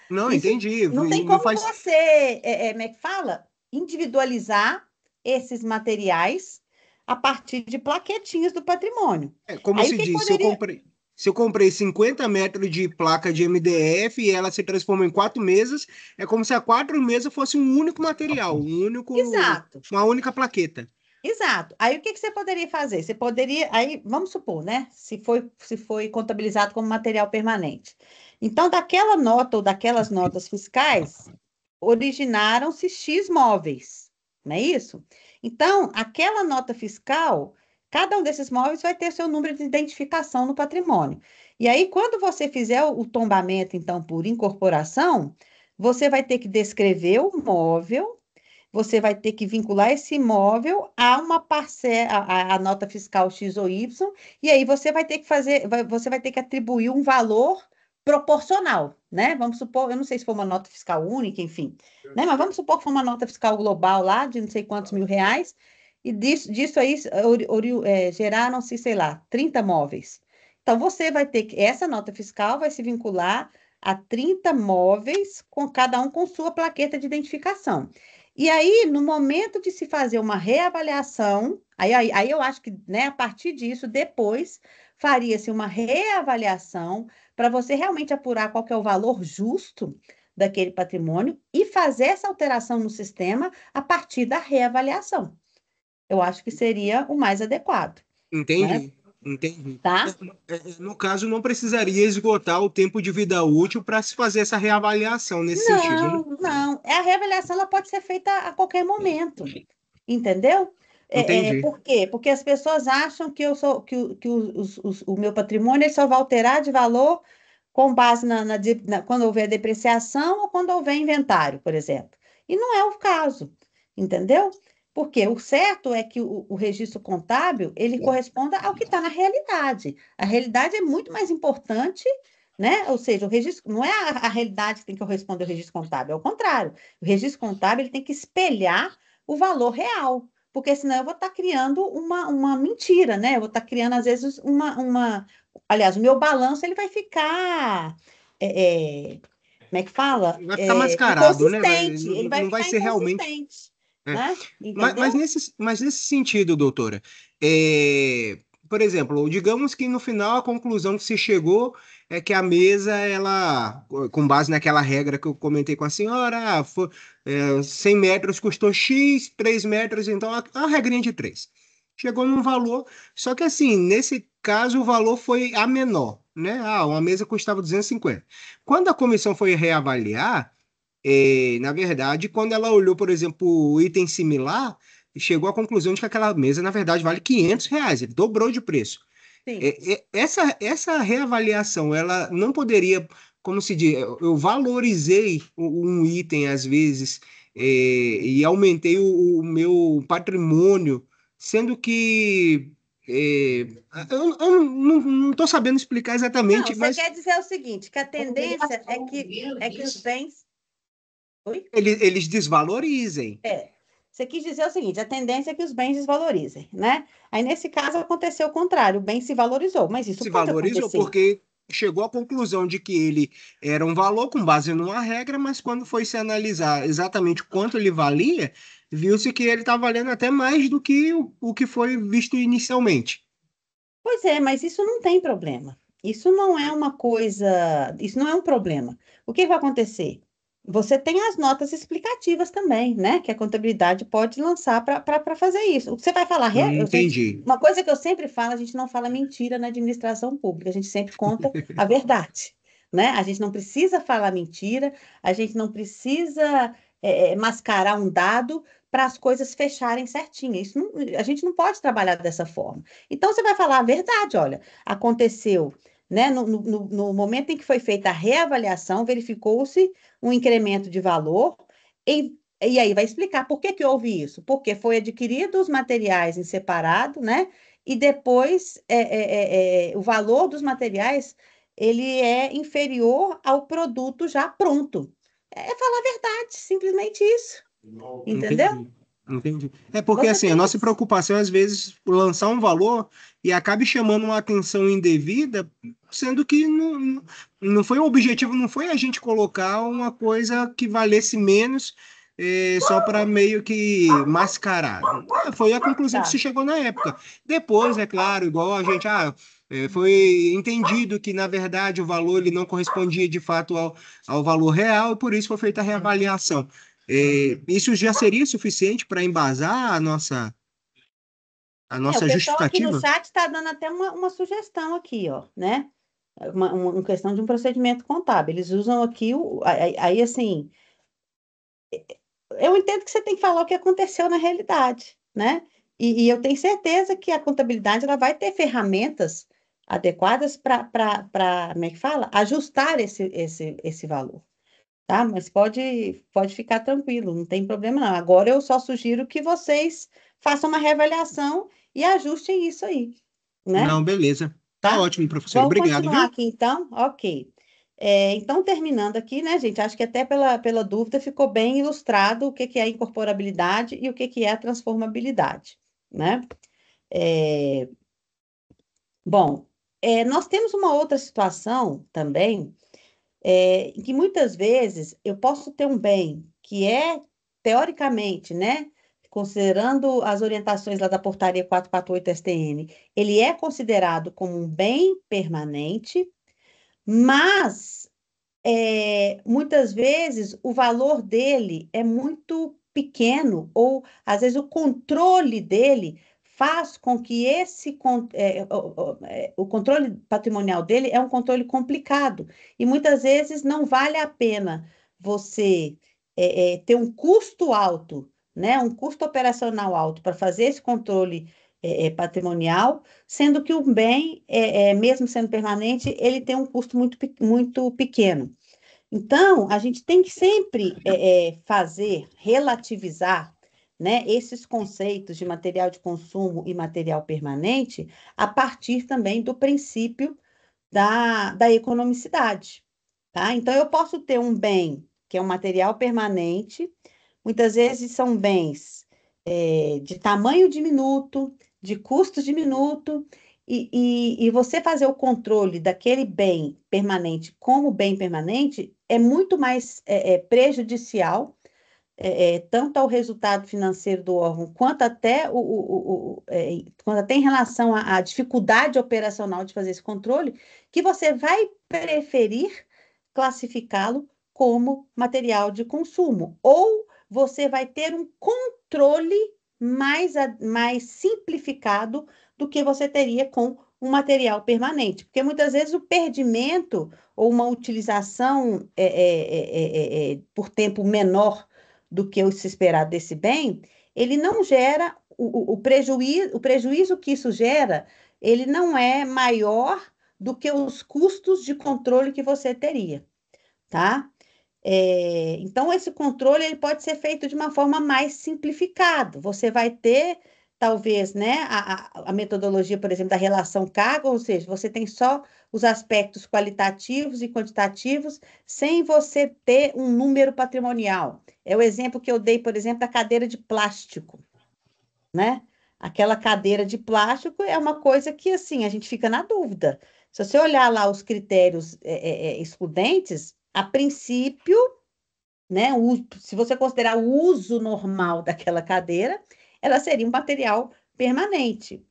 Não, Isso, entendi. Não tem como faz... você, é, é, como é que fala? Individualizar esses materiais a partir de plaquetinhas do patrimônio. É, como Aí, se diz, poderia... eu comprei se eu comprei 50 metros de placa de MDF e ela se transforma em quatro mesas, é como se a quatro mesas fosse um único material, um único, Exato. uma única plaqueta. Exato. Aí o que, que você poderia fazer? Você poderia, aí vamos supor, né? Se foi, se foi contabilizado como material permanente. Então, daquela nota ou daquelas notas fiscais, originaram-se X móveis, não é isso? Então, aquela nota fiscal Cada um desses móveis vai ter seu número de identificação no patrimônio. E aí, quando você fizer o tombamento, então, por incorporação, você vai ter que descrever o móvel, você vai ter que vincular esse imóvel a uma parcela, a, a, nota fiscal X ou Y, e aí você vai ter que fazer, vai, você vai ter que atribuir um valor proporcional, né? Vamos supor, eu não sei se foi uma nota fiscal única, enfim, né? Mas vamos supor que foi uma nota fiscal global lá de não sei quantos mil reais, e disso, disso aí é, geraram-se, sei lá, 30 móveis. Então, você vai ter que. Essa nota fiscal vai se vincular a 30 móveis, com cada um com sua plaqueta de identificação. E aí, no momento de se fazer uma reavaliação, aí, aí, aí eu acho que né, a partir disso, depois, faria-se uma reavaliação para você realmente apurar qual é o valor justo daquele patrimônio e fazer essa alteração no sistema a partir da reavaliação. Eu acho que seria o mais adequado. Entendi. Né? Entendi. Tá? É, é, no caso, não precisaria esgotar o tempo de vida útil para se fazer essa reavaliação nesse não, sentido. Né? Não, Não, é, a reavaliação ela pode ser feita a qualquer momento. Entendeu? Entendi. É, por quê? Porque as pessoas acham que, eu sou, que, que os, os, o meu patrimônio só vai alterar de valor com base na, na, na, quando houver depreciação ou quando houver inventário, por exemplo. E não é o caso, entendeu? Porque o certo é que o, o registro contábil ele é. corresponda ao que está na realidade. A realidade é muito mais importante, né? Ou seja, o registro não é a, a realidade que tem que corresponder ao registro contábil, é o contrário. O registro contábil ele tem que espelhar o valor real, porque senão eu vou estar tá criando uma, uma mentira, né? Eu vou estar tá criando, às vezes, uma, uma. Aliás, o meu balanço ele vai ficar. É, é... Como é que fala? Vai ficar é... mascarado, né? ele, não vai ser realmente é. Né? Mas, mas, nesse, mas nesse sentido, doutora, é, por exemplo, digamos que no final a conclusão que se chegou é que a mesa, ela, com base naquela regra que eu comentei com a senhora, ah, foi, é, 100 metros custou X, 3 metros, então a, a regrinha de 3. Chegou num valor, só que assim, nesse caso o valor foi a menor, né? Ah, uma mesa custava 250. Quando a comissão foi reavaliar, é, na verdade, quando ela olhou, por exemplo, o item similar, chegou à conclusão de que aquela mesa, na verdade, vale 500 reais, ele dobrou de preço. É, é, essa, essa reavaliação, ela não poderia, como se diz, eu valorizei um item às vezes é, e aumentei o, o, meu patrimônio, sendo que é, eu, eu, não estou sabendo explicar exatamente. Não, mas... você quer dizer o seguinte, que a tendência é que, é que os bens Oi? Eles, eles desvalorizem. É. Você quis dizer o seguinte: a tendência é que os bens desvalorizem, né? Aí, nesse caso, aconteceu o contrário: o bem se valorizou, mas isso Se valorizou acontecer. porque chegou à conclusão de que ele era um valor com base numa regra, mas quando foi se analisar exatamente quanto ele valia, viu-se que ele está valendo até mais do que o, o que foi visto inicialmente. Pois é, mas isso não tem problema. Isso não é uma coisa, isso não é um problema. O que vai acontecer? você tem as notas explicativas também, né? Que a contabilidade pode lançar para fazer isso. Você vai falar hum, regra? Entendi. uma coisa que eu sempre falo, a gente não fala mentira na administração pública, a gente sempre conta a verdade, né? A gente não precisa falar mentira, a gente não precisa é, é mascarar um dado para as coisas fecharem certinho. Isso não, a gente não pode trabalhar dessa forma. Então você vai falar a verdade, olha, aconteceu né? No, no, no momento em que foi feita a reavaliação, verificou-se um incremento de valor em e aí vai explicar por que, que houve isso, porque foi adquirido os materiais em separado, né? E depois é, é, é, é, o valor dos materiais ele é inferior ao produto já pronto. É falar a verdade, simplesmente isso. Não, Entendeu? Entendi. Entendi. É porque Você assim, a nossa preocupação às vezes lançar um valor e acabe chamando uma atenção indevida, sendo que não, não foi o objetivo, não foi a gente colocar uma coisa que valesse menos é, só para meio que mascarar. É, foi a conclusão tá. que se chegou na época. Depois, é claro, igual a gente. Ah, é, foi entendido que, na verdade, o valor ele não correspondia de fato ao, ao valor real e por isso foi feita a reavaliação. É, isso já seria suficiente para embasar a nossa a é, nossa é, justificativa? aqui no chat está dando até uma, uma sugestão aqui, ó, né? Uma, uma, questão de um procedimento contábil. Eles usam aqui o aí assim. É, eu entendo que você tem que falar o que aconteceu na realidade, né? E, e, eu tenho certeza que a contabilidade ela vai ter ferramentas adequadas para, como é que fala? Ajustar esse, esse, esse valor, tá? Mas pode, pode ficar tranquilo, não tem problema não. Agora eu só sugiro que vocês façam uma reavaliação e ajustem isso aí, né? Não, beleza. Tá, tá? ótimo, professor. Vamos Obrigado. Vamos continuar aqui então? Ok. É, então, terminando aqui, né, gente? Acho que até pela, pela dúvida ficou bem ilustrado o que, que é a incorporabilidade e o que, que é a transformabilidade, né? É... Bom, é, nós temos uma outra situação também é, que muitas vezes eu posso ter um bem que é, teoricamente, né, considerando as orientações lá da portaria 448-STN, ele é considerado como um bem permanente, mas é, muitas vezes o valor dele é muito pequeno, ou às vezes o controle dele faz com que esse é, é, o, é, o controle patrimonial dele é um controle complicado e muitas vezes não vale a pena você é, é, ter um custo alto, né, um custo operacional alto para fazer esse controle é, é patrimonial, sendo que o bem, é, mesmo sendo permanente, ele tem um custo muito, muito pequeno. Então, a gente tem que sempre fazer, relativizar né, esses conceitos de material de consumo e material permanente a partir também do princípio da, da economicidade. Tá? Então, eu posso ter um bem que é um material permanente, muitas vezes são bens é, de tamanho diminuto, de custo diminuto, e, e, e, você fazer o controle daquele bem permanente como bem permanente é muito mais é, é, prejudicial é, é, tanto ao resultado financeiro do órgão, quanto até, o, o, o é, quanto até em relação à, à, dificuldade operacional de fazer esse controle, que você vai preferir classificá-lo como material de consumo, ou você vai ter um controle mais, mais simplificado do que você teria com um material permanente, porque muitas vezes o perdimento ou uma utilização é, é, é por tempo menor do que se esperar desse bem, ele não gera o, o, prejuízo, o prejuízo que isso gera, ele não é maior do que os custos de controle que você teria, tá? É, então esse controle ele pode ser feito de uma forma mais simplificada. Você vai ter talvez, né, a, a metodologia, por exemplo, da relação carga, ou seja, você tem só os aspectos qualitativos e quantitativos sem você ter um número patrimonial. É o exemplo que eu dei, por exemplo, da cadeira de plástico, né? Aquela cadeira de plástico é uma coisa que, assim, a gente fica na dúvida. Se você olhar lá os critérios é, é, é excludentes, a princípio, né, o, se você considerar o uso normal daquela cadeira, ela seria um material permanente.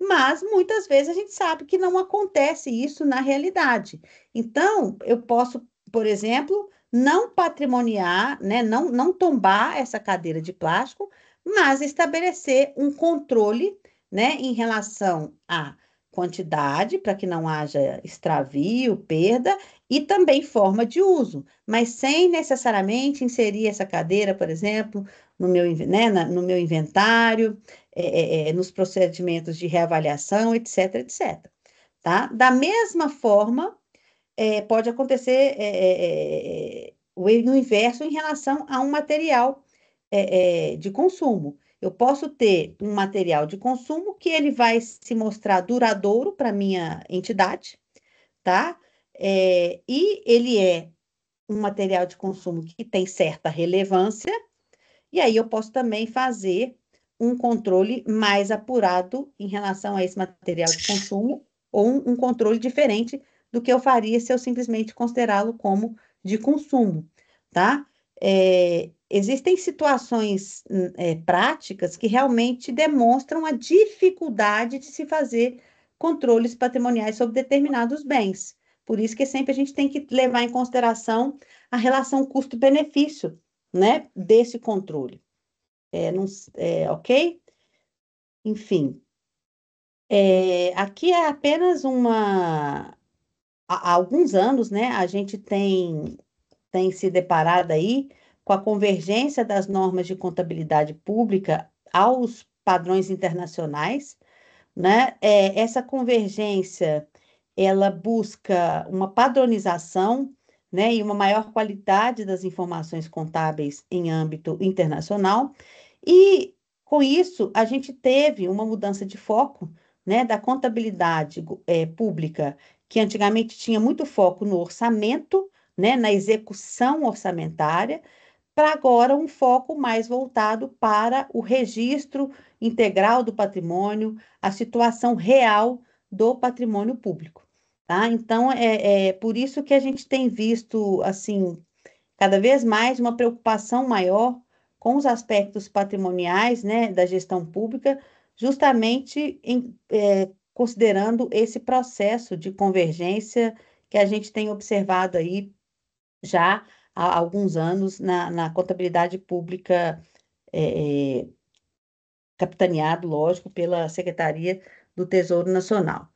Mas muitas vezes a gente sabe que não acontece isso na realidade. Então, eu posso, por exemplo, não patrimoniar, né, não, não tombar essa cadeira de plástico, mas estabelecer um controle né, em relação à quantidade, para que não haja extravio, perda, e também forma de uso, mas sem necessariamente inserir essa cadeira, por exemplo, no meu, né, no meu inventário, é, é, é, nos procedimentos de reavaliação, etc, etc. Tá? Da mesma forma, é, pode acontecer é, é, o, no inverso em relação a um material de consumo. Eu posso ter um material de consumo que ele vai se mostrar duradouro para minha entidade, tá? É, e ele é um material de consumo que tem certa relevância, e aí eu posso também fazer um controle mais apurado em relação a esse material de consumo ou um, um controle diferente do que eu faria se eu simplesmente considerá-lo como de consumo, tá? É, existem situações hum, é, práticas que realmente demonstram a dificuldade de se fazer controles patrimoniais sobre determinados bens. Por isso que sempre a gente tem que levar em consideração a relação custo-benefício né, desse controle. É, não, é, ok? Enfim, é, aqui é apenas uma. Há alguns anos, né, a gente tem, tem se deparado aí com a convergência das normas de contabilidade pública aos padrões internacionais, né? É, essa convergência ela busca uma padronização né, e uma maior qualidade das informações contábeis em âmbito internacional. E com isso, a gente teve uma mudança de foco né, da contabilidade é, pública, que antigamente tinha muito foco no orçamento, né, na execução orçamentária, para agora um foco mais voltado para o registro integral do patrimônio, a situação real do patrimônio público. Tá? Então, é, é por isso que a gente tem visto, assim, cada vez mais uma preocupação maior com os aspectos patrimoniais né, da gestão pública, justamente em, é, considerando esse processo de convergência que a gente tem observado aí já há alguns anos na, na contabilidade pública, é, é capitaneado, lógico, pela Secretaria do Tesouro Nacional.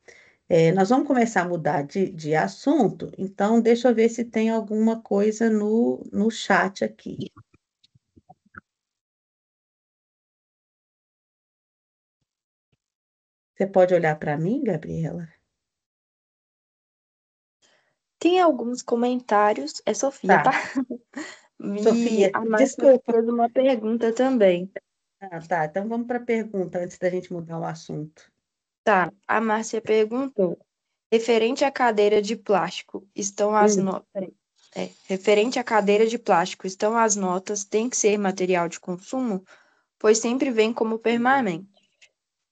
É, nós vamos começar a mudar de, de assunto, então deixa eu ver se tem alguma coisa no, no chat aqui. Você pode olhar para mim, Gabriela? Tem alguns comentários. É Sofia, tá? tá? Sofia, a desculpa. fez uma pergunta também. Ah, tá, então vamos para a pergunta antes da gente mudar o assunto. Tá, a Márcia perguntou. Referente à cadeira de plástico, estão as hum. notas. É, referente à cadeira de plástico, estão as notas, tem que ser material de consumo, pois sempre vem como permanente.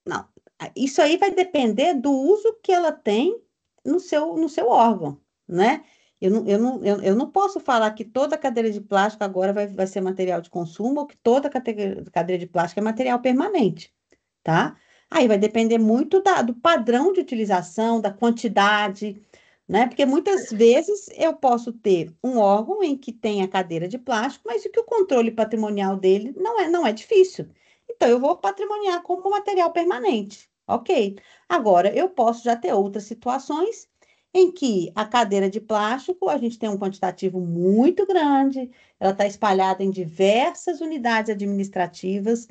Não, isso aí vai depender do uso que ela tem no seu, no seu órgão, né? Eu não, eu, não, eu, eu não posso falar que toda cadeira de plástico agora vai, vai ser material de consumo ou que toda cadeira de plástico é material permanente, tá? Aí vai depender muito da, do padrão de utilização, da quantidade, né? Porque muitas vezes eu posso ter um órgão em que tem a cadeira de plástico, mas o que o controle patrimonial dele não é, não é difícil. Então eu vou patrimoniar como material permanente, ok? Agora eu posso já ter outras situações em que a cadeira de plástico a gente tem um quantitativo muito grande, ela está espalhada em diversas unidades administrativas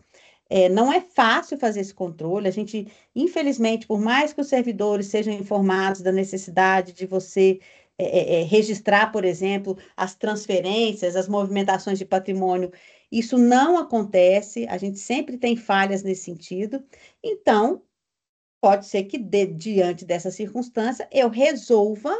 é, não é fácil fazer esse controle. A gente, infelizmente, por mais que os servidores sejam informados da necessidade de você é, é, é, registrar, por exemplo, as transferências, as movimentações de patrimônio, isso não acontece. A gente sempre tem falhas nesse sentido. Então, pode ser que, de, diante dessa circunstância, eu resolva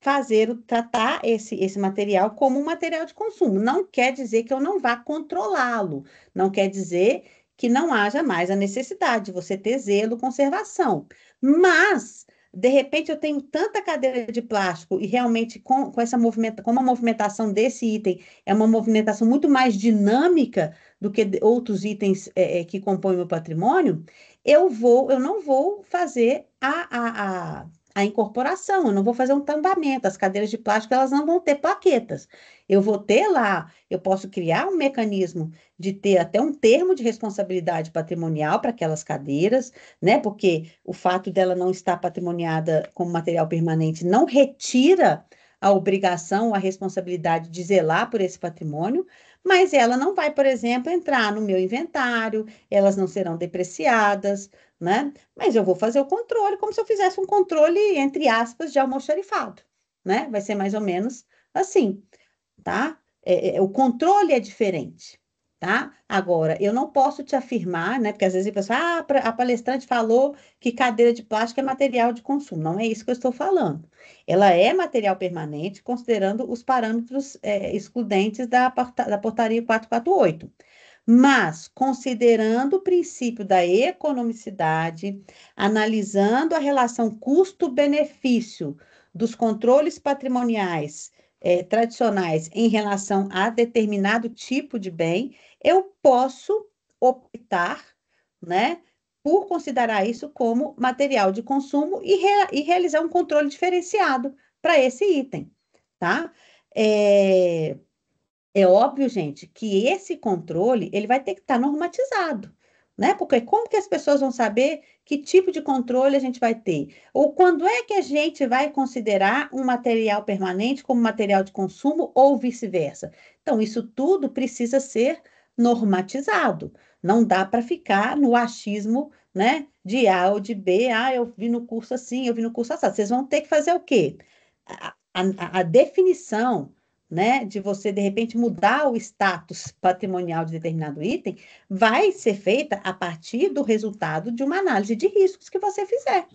fazer, tratar esse, esse material como um material de consumo. Não quer dizer que eu não vá controlá-lo, não quer dizer que não haja mais a necessidade de você ter zelo, conservação. Mas, de repente, eu tenho tanta cadeira de plástico e realmente com, com essa movimentação, como a movimentação desse item é uma movimentação muito mais dinâmica do que outros itens é, é, que compõem o meu patrimônio, eu vou, eu não vou fazer a, a, a a incorporação, eu não vou fazer um tambamento. as cadeiras de plástico elas não vão ter plaquetas. Eu vou ter lá, eu posso criar um mecanismo de ter até um termo de responsabilidade patrimonial para aquelas cadeiras, né? Porque o fato dela não estar patrimoniada como material permanente não retira a obrigação, a responsabilidade de zelar por esse patrimônio, mas ela não vai, por exemplo, entrar no meu inventário, elas não serão depreciadas, né? Mas eu vou fazer o controle como se eu fizesse um controle, entre aspas, de almoxarifado, né? Vai ser mais ou menos assim, tá? É, é, o controle é diferente, tá? Agora, eu não posso te afirmar, né? Porque às vezes a pessoa, ah, a palestrante falou que cadeira de plástico é material de consumo. Não é isso que eu estou falando. Ela é material permanente, considerando os parâmetros é, excludentes da, da portaria 448. Mas, considerando o princípio da economicidade, analisando a relação custo-benefício dos controles patrimoniais eh, tradicionais em relação a determinado tipo de bem, eu posso optar, né, por considerar isso como material de consumo e, e realizar um controle diferenciado para esse item, tá? É, é óbvio, gente, que esse controle ele vai ter que estar tá normatizado, né? Porque como que as pessoas vão saber que tipo de controle a gente vai ter? Ou quando é que a gente vai considerar um material permanente como material de consumo ou vice-versa? Então, isso tudo precisa ser normatizado. Não dá para ficar no achismo, né? De A ou de B. Ah, eu vi no curso assim, eu vi no curso assim. Vocês vão ter que fazer o quê? a, a, a definição né, de você de repente mudar o status patrimonial de determinado item, vai ser feita a partir do resultado de uma análise de riscos que você fizer.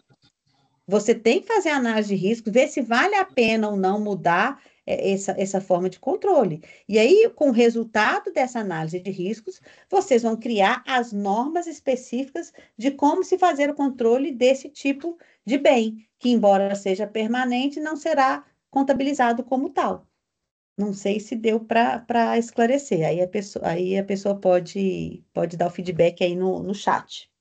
Você tem que fazer a análise de risco, ver se vale a pena ou não mudar é, essa, essa forma de controle. E aí, com o resultado dessa análise de riscos, vocês vão criar as normas específicas de como se fazer o controle desse tipo de bem, que, embora seja permanente, não será contabilizado como tal. Não sei se deu para esclarecer. Aí a pessoa, aí a pessoa pode, pode dar o feedback aí no, no chat.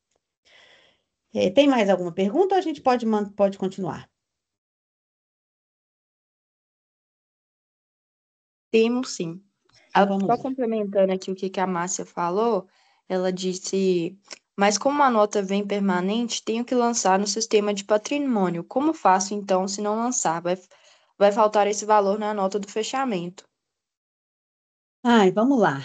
É, tem mais alguma pergunta ou a gente pode, pode continuar? Temos sim. Então ah, só complementando aqui o que, que a Márcia falou, ela disse: Mas como a nota vem permanente, tenho que lançar no sistema de patrimônio. Como faço então se não lançar? Vai vai faltar esse valor na nota do fechamento. Ai, vamos lá.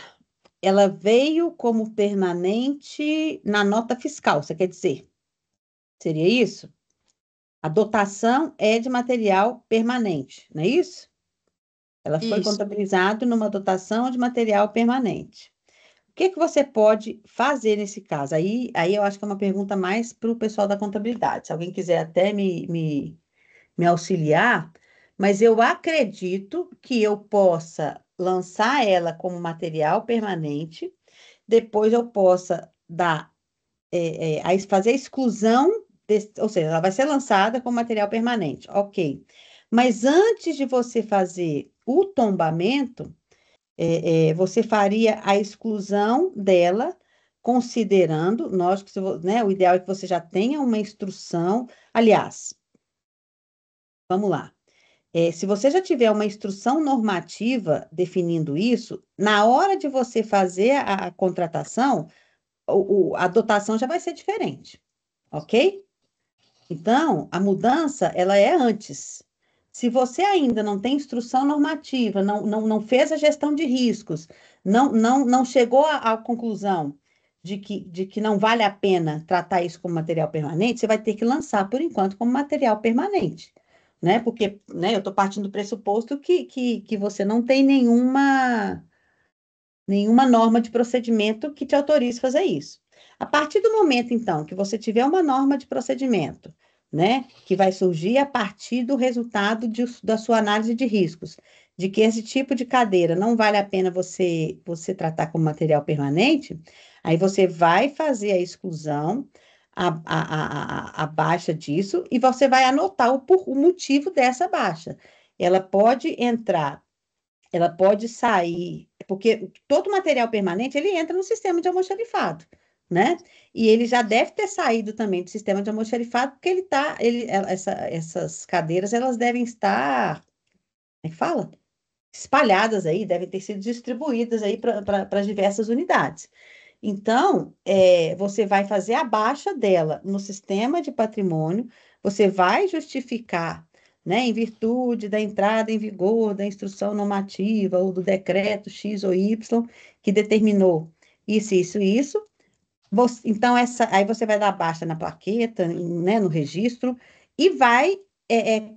Ela veio como permanente na nota fiscal, você quer dizer? Seria isso? A dotação é de material permanente, não é isso? Ela foi contabilizada numa dotação de material permanente. O que, que você pode fazer nesse caso? Aí, aí eu acho que é uma pergunta mais para o pessoal da contabilidade. Se alguém quiser até me, me, me auxiliar, mas eu acredito que eu possa lançar ela como material permanente, depois eu possa dar é, é, fazer a exclusão, desse, ou seja, ela vai ser lançada como material permanente, ok. Mas antes de você fazer o tombamento, é, é você faria a exclusão dela considerando, lógico, né, o ideal é que você já tenha uma instrução. Aliás, vamos lá. É, se você já tiver uma instrução normativa definindo isso, na hora de você fazer a, a contratação, o, o, a dotação já vai ser diferente, ok? Então, a mudança, ela é antes. Se você ainda não tem instrução normativa, não, não, não fez a gestão de riscos, não, não, não chegou à, à conclusão de que, de que não vale a pena tratar isso como material permanente, você vai ter que lançar, por enquanto, como material permanente né? Porque né, eu estou partindo do pressuposto que, que, que você não tem nenhuma, nenhuma norma de procedimento que te autorize fazer isso. A partir do momento, então, que você tiver uma norma de procedimento, né, que vai surgir a partir do resultado de, da sua análise de riscos, de que esse tipo de cadeira não vale a pena você, você tratar como material permanente, aí você vai fazer a exclusão a, a, a, a baixa disso e você vai anotar o, o motivo dessa baixa. Ela pode entrar, ela pode sair, porque todo material permanente ele entra no sistema de almoxarifado né? E ele já deve ter saído também do sistema de almoxarifado, porque ele tá, ele, essa, essas cadeiras, elas devem estar, como é fala? Espalhadas aí, devem ter sido distribuídas aí para as diversas unidades. Então, é, você vai fazer a baixa dela no sistema de patrimônio, você vai justificar, né, em virtude da entrada em vigor da instrução normativa ou do decreto X ou Y que determinou isso, isso, isso. Você, então, essa, aí você vai dar baixa na plaqueta, né, no registro, e vai é, é,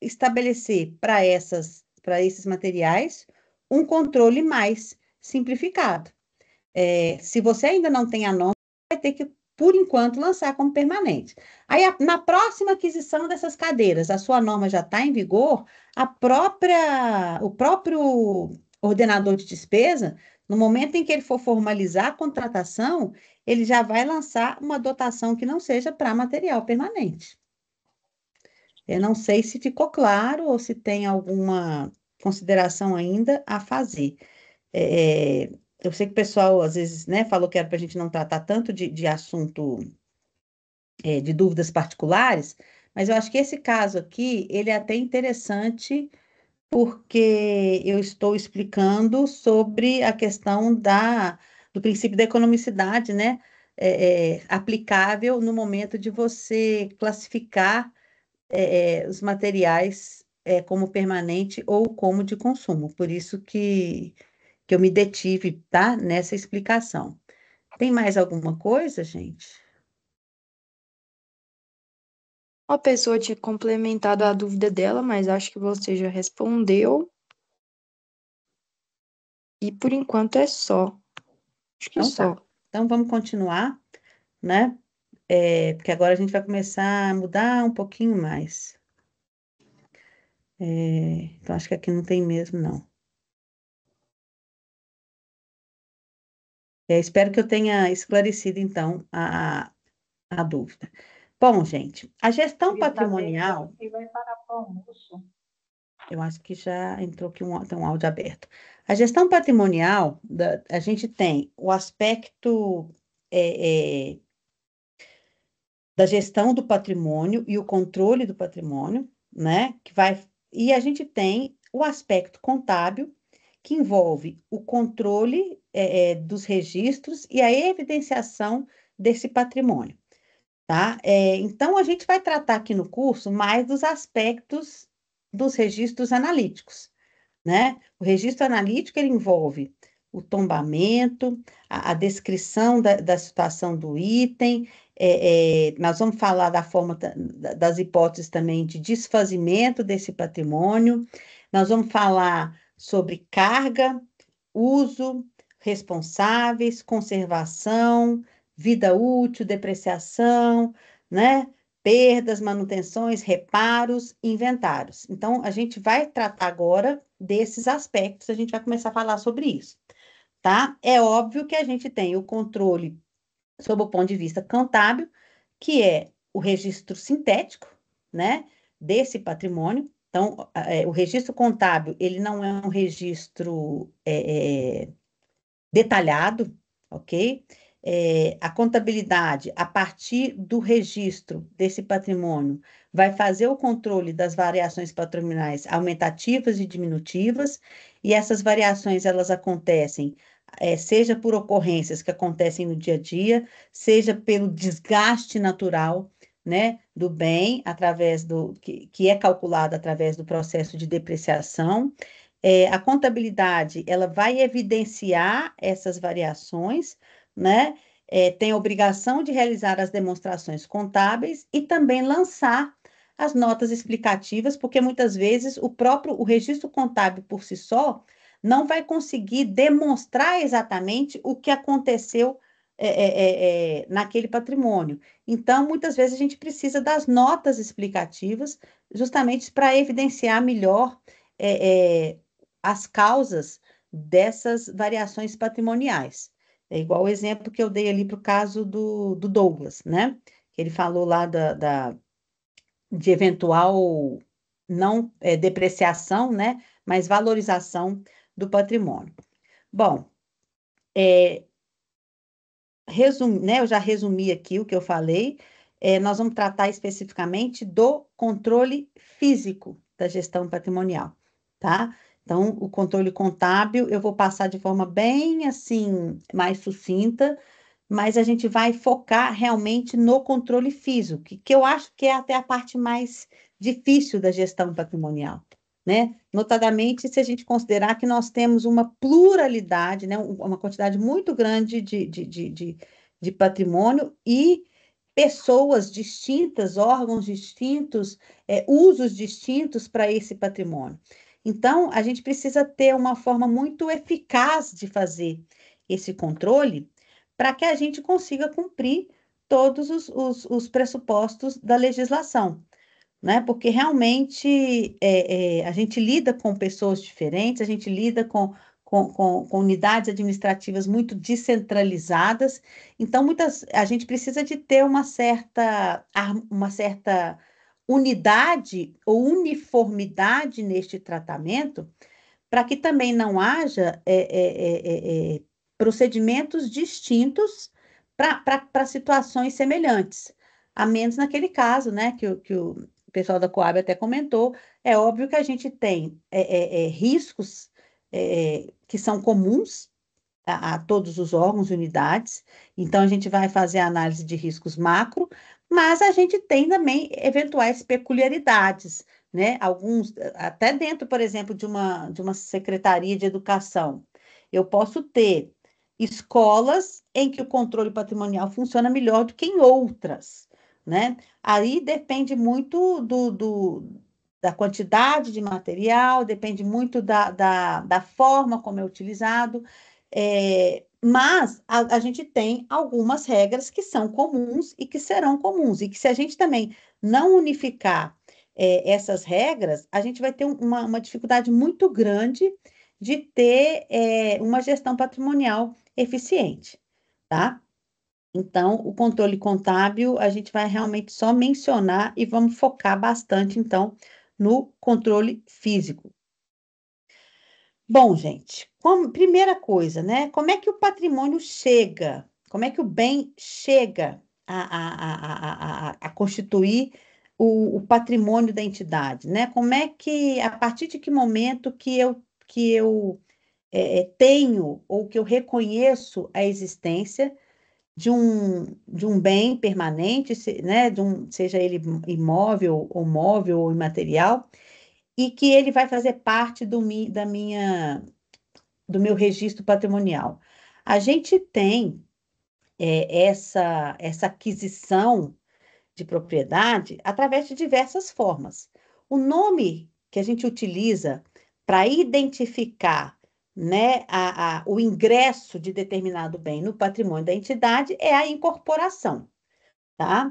estabelecer para essas para esses materiais um controle mais simplificado. É, se você ainda não tem a norma, vai ter que, por enquanto, lançar como permanente. Aí, a, na próxima aquisição dessas cadeiras, a sua norma já está em vigor, a própria, o próprio ordenador de despesa, no momento em que ele for formalizar a contratação, ele já vai lançar uma dotação que não seja para material permanente. Eu não sei se ficou claro ou se tem alguma consideração ainda a fazer. É, é eu sei que o pessoal, às vezes, né, falou que era para a gente não tratar tanto de, de assunto, é, de dúvidas particulares, mas eu acho que esse caso aqui, ele é até interessante porque eu estou explicando sobre a questão da, do princípio da economicidade, né, é, é, aplicável no momento de você classificar é, é os materiais é, como permanente ou como de consumo. Por isso que que eu me detive, tá? Nessa explicação. Tem mais alguma coisa, gente? A pessoa tinha complementado a dúvida dela, mas acho que você já respondeu. E por enquanto é só. Acho que é então, é só. Tá. Então vamos continuar, né? É, porque agora a gente vai começar a mudar um pouquinho mais. É, então acho que aqui não tem mesmo, não. É, espero que eu tenha esclarecido, então, a, a dúvida. Bom, gente, a gestão patrimonial. vai para almoço. Eu acho que já entrou aqui um, tem um áudio aberto. A gestão patrimonial, da, a gente tem o aspecto é, é, da gestão do patrimônio e o controle do patrimônio, né? Que vai, e a gente tem o aspecto contábil, que envolve o controle é, é, dos registros e a evidenciação desse patrimônio. Tá? É, então, a gente vai tratar aqui no curso mais dos aspectos dos registros analíticos. Né? O registro analítico ele envolve o tombamento, a, a descrição da, da, situação do item, é, é, nós vamos falar da forma das hipóteses também de desfazimento desse patrimônio, nós vamos falar sobre carga, uso, responsáveis, conservação, vida útil, depreciação, né? Perdas, manutenções, reparos, inventários. Então, a gente vai tratar agora desses aspectos, a gente vai começar a falar sobre isso, tá? É óbvio que a gente tem o controle sob o ponto de vista contábil, que é o registro sintético, né, desse patrimônio. Então, é, o registro contábil, ele não é um registro é, é, detalhado, ok? É, a contabilidade, a partir do registro desse patrimônio, vai fazer o controle das variações patrimoniais aumentativas e diminutivas, e essas variações elas acontecem é, seja por ocorrências que acontecem no dia a dia, seja pelo desgaste natural né, do bem através do que, que é calculado através do processo de depreciação é, a contabilidade ela vai evidenciar essas variações, né? É, tem a obrigação de realizar as demonstrações contábeis e também lançar as notas explicativas, porque muitas vezes o próprio o registro contábil por si só não vai conseguir demonstrar exatamente o que aconteceu é, é, é, é naquele patrimônio. Então, muitas vezes a gente precisa das notas explicativas, justamente para evidenciar melhor é, é, as causas dessas variações patrimoniais. É igual o exemplo que eu dei ali para o caso do, do, Douglas, né? Ele falou lá da, da de eventual não é, depreciação, né? Mas valorização do patrimônio. Bom, é, resum, né, eu já resumi aqui o que eu falei. É, nós vamos tratar especificamente do controle físico da gestão patrimonial, tá? Então, o controle contábil eu vou passar de forma bem assim, mais sucinta, mas a gente vai focar realmente no controle físico, que, que eu acho que é até a parte mais difícil da gestão patrimonial. Né? Notadamente, se a gente considerar que nós temos uma pluralidade, né? uma quantidade muito grande de, de, de, de, de patrimônio e pessoas distintas, órgãos distintos, é, usos distintos para esse patrimônio. Então, a gente precisa ter uma forma muito eficaz de fazer esse controle para que a gente consiga cumprir todos os, os, os pressupostos da legislação, né? Porque realmente é, é, a gente lida com pessoas diferentes, a gente lida com, com, com, com, unidades administrativas muito descentralizadas, então muitas a gente precisa de ter uma certa uma certa unidade ou uniformidade neste tratamento, para que também não haja é, é, é, é, é procedimentos distintos para situações semelhantes, a menos naquele caso, né, que, que o pessoal da Coab até comentou, é óbvio que a gente tem é, riscos que são comuns a, a, todos os órgãos e unidades, então a gente vai fazer a análise de riscos macro, mas a gente tem também eventuais peculiaridades, né? Alguns, até dentro, por exemplo, de uma, de uma secretaria de educação, eu posso ter escolas em que o controle patrimonial funciona melhor do que em outras, né? Aí depende muito do, do da quantidade de material, depende muito da, da, da forma como é utilizado. É, mas a, a, gente tem algumas regras que são comuns e que serão comuns, e que se a gente também não unificar é, essas regras, a gente vai ter uma, uma dificuldade muito grande de ter é, uma gestão patrimonial eficiente, tá? Então, o controle contábil, a gente vai realmente só mencionar e vamos focar bastante, então, no controle físico, Bom, gente, como, primeira coisa, né? Como é que o patrimônio chega? Como é que o bem chega a, a, a, a, a constituir o, o, patrimônio da entidade, né? Como é que, a partir de que momento que eu, que eu é, é tenho ou que eu reconheço a existência de um, de um bem permanente, né? De um, seja ele imóvel ou móvel ou imaterial, e que ele vai fazer parte do, mi, da minha, do meu registro patrimonial. A gente tem é, essa, essa aquisição de propriedade através de diversas formas. O nome que a gente utiliza para identificar né, a, a, o ingresso de determinado bem no patrimônio da entidade é a incorporação. Tá?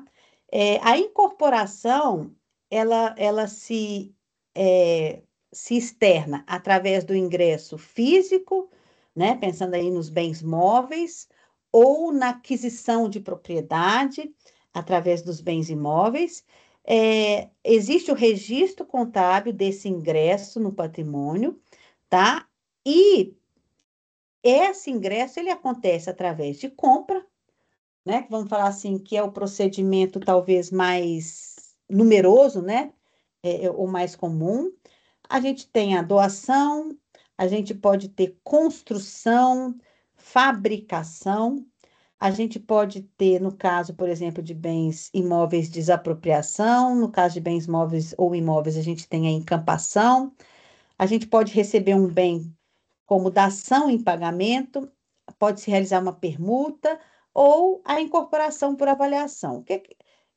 É, a incorporação ela, ela se é, se externa através do ingresso físico, né, pensando aí nos bens móveis, ou na aquisição de propriedade através dos bens imóveis. É, existe o registro contábil desse ingresso no patrimônio, tá? E esse ingresso ele acontece através de compra, né? Vamos falar assim que é o procedimento talvez mais numeroso, né? É, é, o mais comum. A gente tem a doação, a gente pode ter construção, fabricação, a gente pode ter, no caso, por exemplo, de bens imóveis, desapropriação, no caso de bens móveis ou imóveis, a gente tem a encampação, a gente pode receber um bem como dação em pagamento, pode se realizar uma permuta ou a incorporação por avaliação. O que,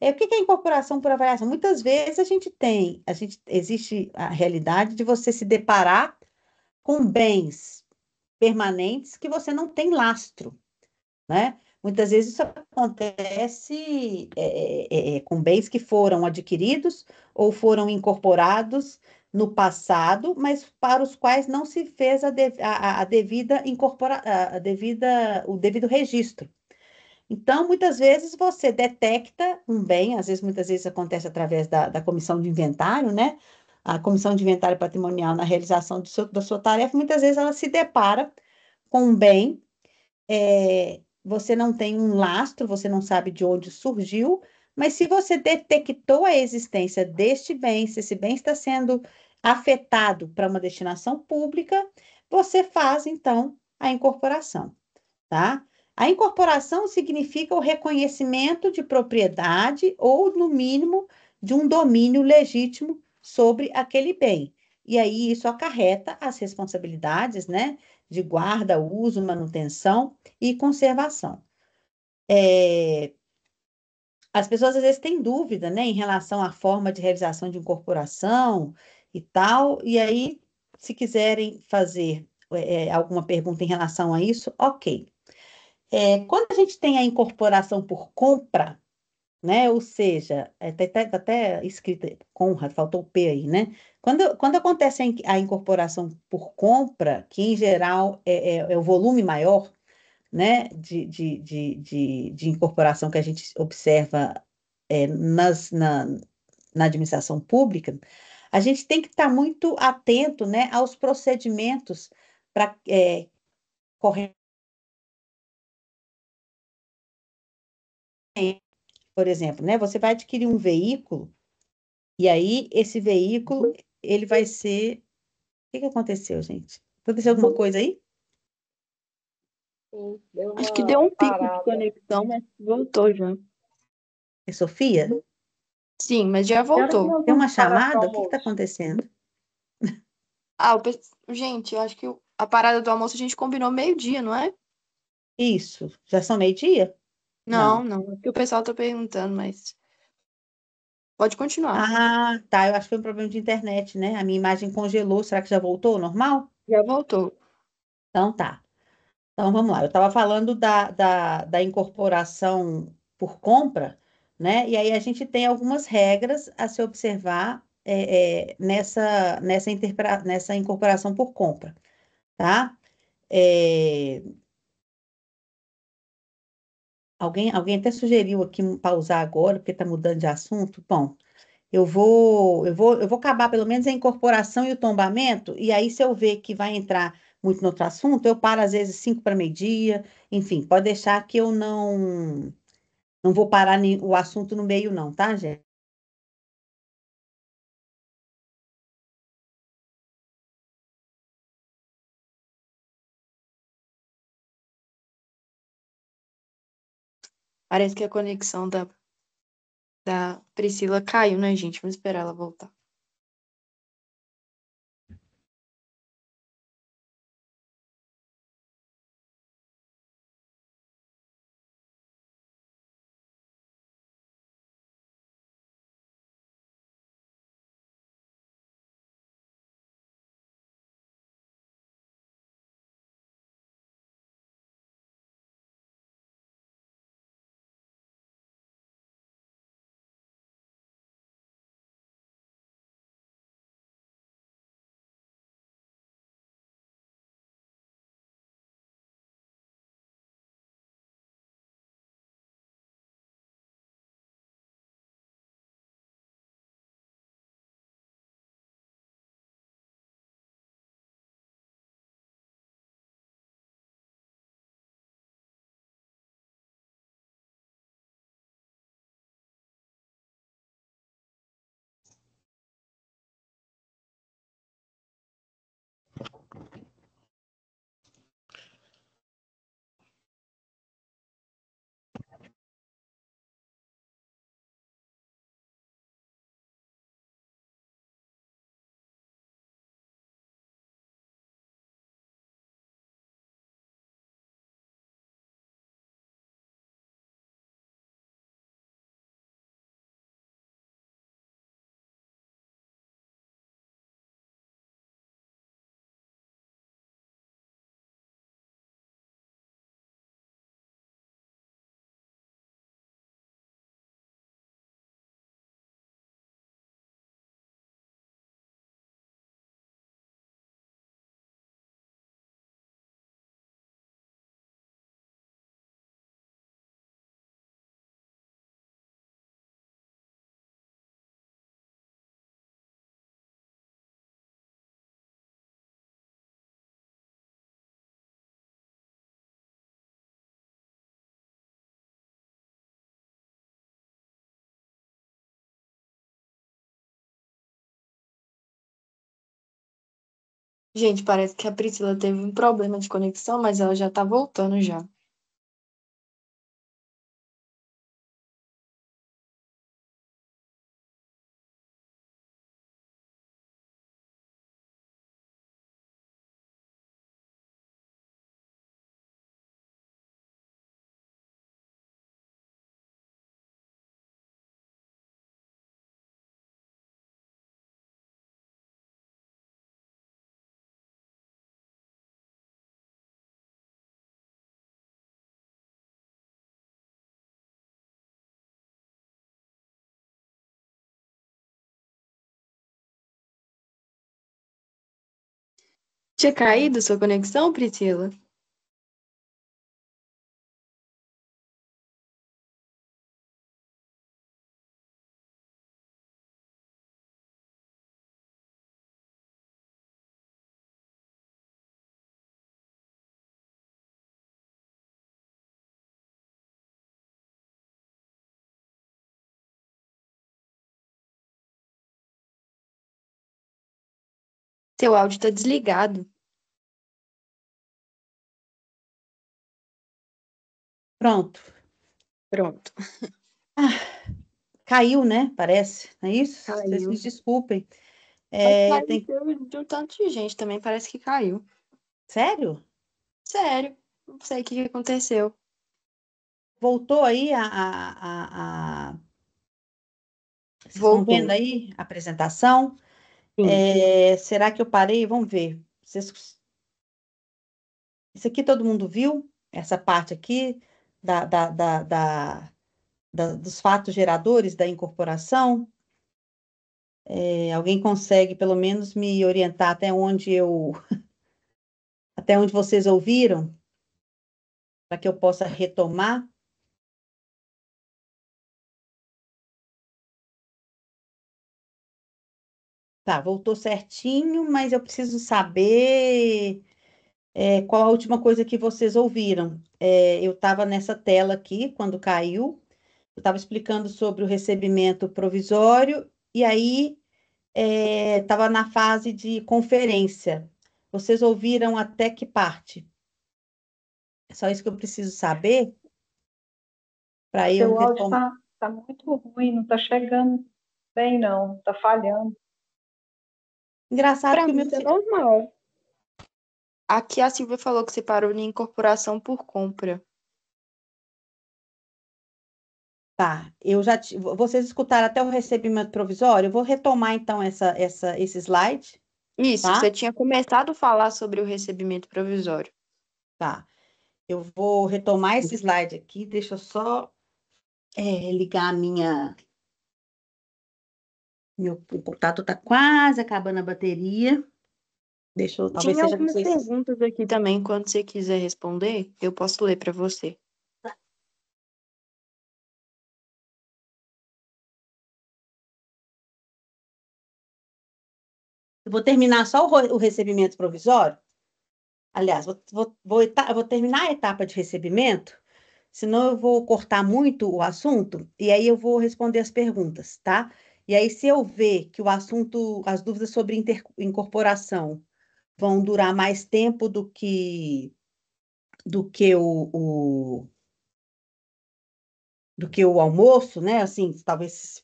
é, o que é incorporação por avaliação? Muitas vezes a gente tem, a gente existe a realidade de você se deparar com bens permanentes que você não tem lastro, né? Muitas vezes isso acontece é, é, é, é com bens que foram adquiridos ou foram incorporados no passado, mas para os quais não se fez a, de, a, a devida incorpora, a devida, o devido registro. Então, muitas vezes você detecta um bem, às vezes, muitas vezes acontece através da, da comissão de inventário, né? A comissão de inventário patrimonial na realização seu, da sua tarefa, muitas vezes ela se depara com um bem, é, você não tem um lastro, você não sabe de onde surgiu, mas se você detectou a existência deste bem, se esse bem está sendo afetado para uma destinação pública, você faz então a incorporação, tá? A incorporação significa o reconhecimento de propriedade ou, no mínimo, de um domínio legítimo sobre aquele bem. E aí isso acarreta as responsabilidades, né, de guarda, uso, manutenção e conservação. É... As pessoas às vezes têm dúvida, né, em relação à forma de realização de incorporação e tal. E aí, se quiserem fazer é, é alguma pergunta em relação a isso, ok. É, quando a gente tem a incorporação por compra, né? Ou seja, é, tá até, tá até, até escrita Conrad, faltou o P aí, né? Quando, quando acontece a, incorporação por compra, que em geral é, é, é o volume maior, né, de, de, de, de, de incorporação que a gente observa é, nas, na, na administração pública, a gente tem que estar tá muito atento, né, aos procedimentos para é, por exemplo, né? Você vai adquirir um veículo e aí esse veículo ele vai ser. O que, que aconteceu, gente? Aconteceu alguma hum. coisa aí? Sim, Acho que deu um parada. pico de conexão, mas voltou já. É Sofia? Sim, mas já voltou. Tem uma chamada? O que está acontecendo? Ah, eu gente, eu acho que a parada do almoço a gente combinou meio-dia, não é? Isso. Já são meio-dia? Não, não. não. É que o pessoal tá perguntando, mas. Pode continuar. Ah, tá. Eu acho que foi um problema de internet, né? A minha imagem congelou. Será que já voltou normal? Já voltou. Então tá. Então vamos lá. Eu estava falando da, da, da incorporação por compra, né? E aí a gente tem algumas regras a se observar é, é, nessa, nessa, nessa incorporação por compra, tá? É, Alguém, alguém até sugeriu aqui pausar agora, porque está mudando de assunto. Bom, eu vou, eu vou, eu vou acabar pelo menos a incorporação e o tombamento, e aí se eu ver que vai entrar muito no outro assunto, eu paro às vezes cinco para meio-dia, enfim, pode deixar que eu não não vou parar o assunto no meio não, tá, gente? Parece que a conexão da, da Priscila caiu, né, gente? Vamos esperar ela voltar. Gente, parece que a Priscila teve um problema de conexão, mas ela já tá voltando já. Tinha hum. caído sua conexão, Priscila? Seu áudio está desligado. Pronto. Pronto. Ah, caiu, né? Parece, não é isso? Caiu. Vocês me desculpem. É, é tem... de um tanto de gente também, parece que caiu. Sério? Sério. Não sei o que aconteceu. Voltou aí a. a, a, a... Vocês Voltou. estão vendo aí a apresentação? É, será que eu parei? Vamos ver. Vocês... Isso aqui todo mundo viu? Essa parte aqui da, da, da, da, da dos fatos geradores da incorporação? É, alguém consegue pelo menos me orientar até onde eu até onde vocês ouviram para que eu possa retomar tá, voltou certinho, mas eu preciso saber é, qual a última coisa que vocês ouviram. É, eu estava nessa tela aqui quando caiu, eu estava explicando sobre o recebimento provisório, e aí estava eh, é, na fase de conferência. Vocês ouviram até que parte? É só isso que eu preciso saber? Para eu. O áudio está tá muito ruim, não está chegando bem, não, está falhando. Engraçado pra que mim, meu é normal. Aqui a Silvia falou que separou de incorporação por compra. Tá, eu já t... vocês escutaram até o recebimento provisório. Eu vou retomar então essa, essa, esse slide. Isso, tá? você tinha começado a falar sobre o recebimento provisório. Tá. Eu vou retomar esse slide aqui. Deixa eu só é, ligar a minha meu computador está quase acabando a bateria. Deixa eu. Talvez seja algumas vocês... perguntas aqui também. Quando você quiser responder, eu posso ler para você. Eu vou terminar só o, o recebimento provisório. Aliás, vou, vou, vou, vou terminar a etapa de recebimento, senão eu vou cortar muito o assunto e aí eu vou responder as perguntas, tá? Tá? E aí, se eu ver que o assunto, as dúvidas sobre inter, incorporação vão durar mais tempo do que do que o, o do que o almoço, né? Assim, talvez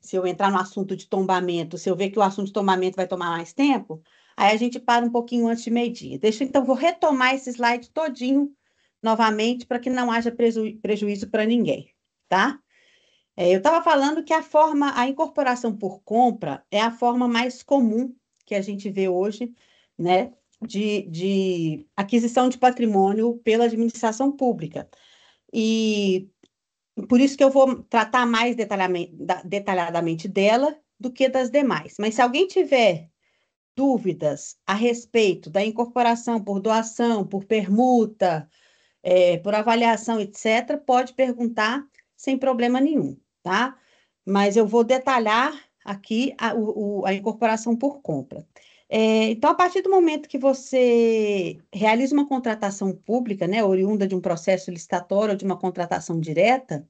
se eu entrar no assunto de tombamento, se eu ver que o assunto de tombamento vai tomar mais tempo, aí a gente para um pouquinho antes de meio-dia. Deixa então vou retomar esse slide todinho novamente para que não haja preju prejuízo para ninguém, tá? É, eu estava falando que a forma, a incorporação por compra é a forma mais comum que a gente vê hoje, né, de, de aquisição de patrimônio pela administração pública. E por isso que eu vou tratar mais detalhadamente dela do que das demais. Mas se alguém tiver dúvidas a respeito da incorporação por doação, por permuta, é, por avaliação, etc., pode perguntar sem problema nenhum tá? Mas eu vou detalhar aqui a, o, a incorporação por compra. É, então, a partir do momento que você realiza uma contratação pública, né, oriunda de um processo licitatório ou de uma contratação direta,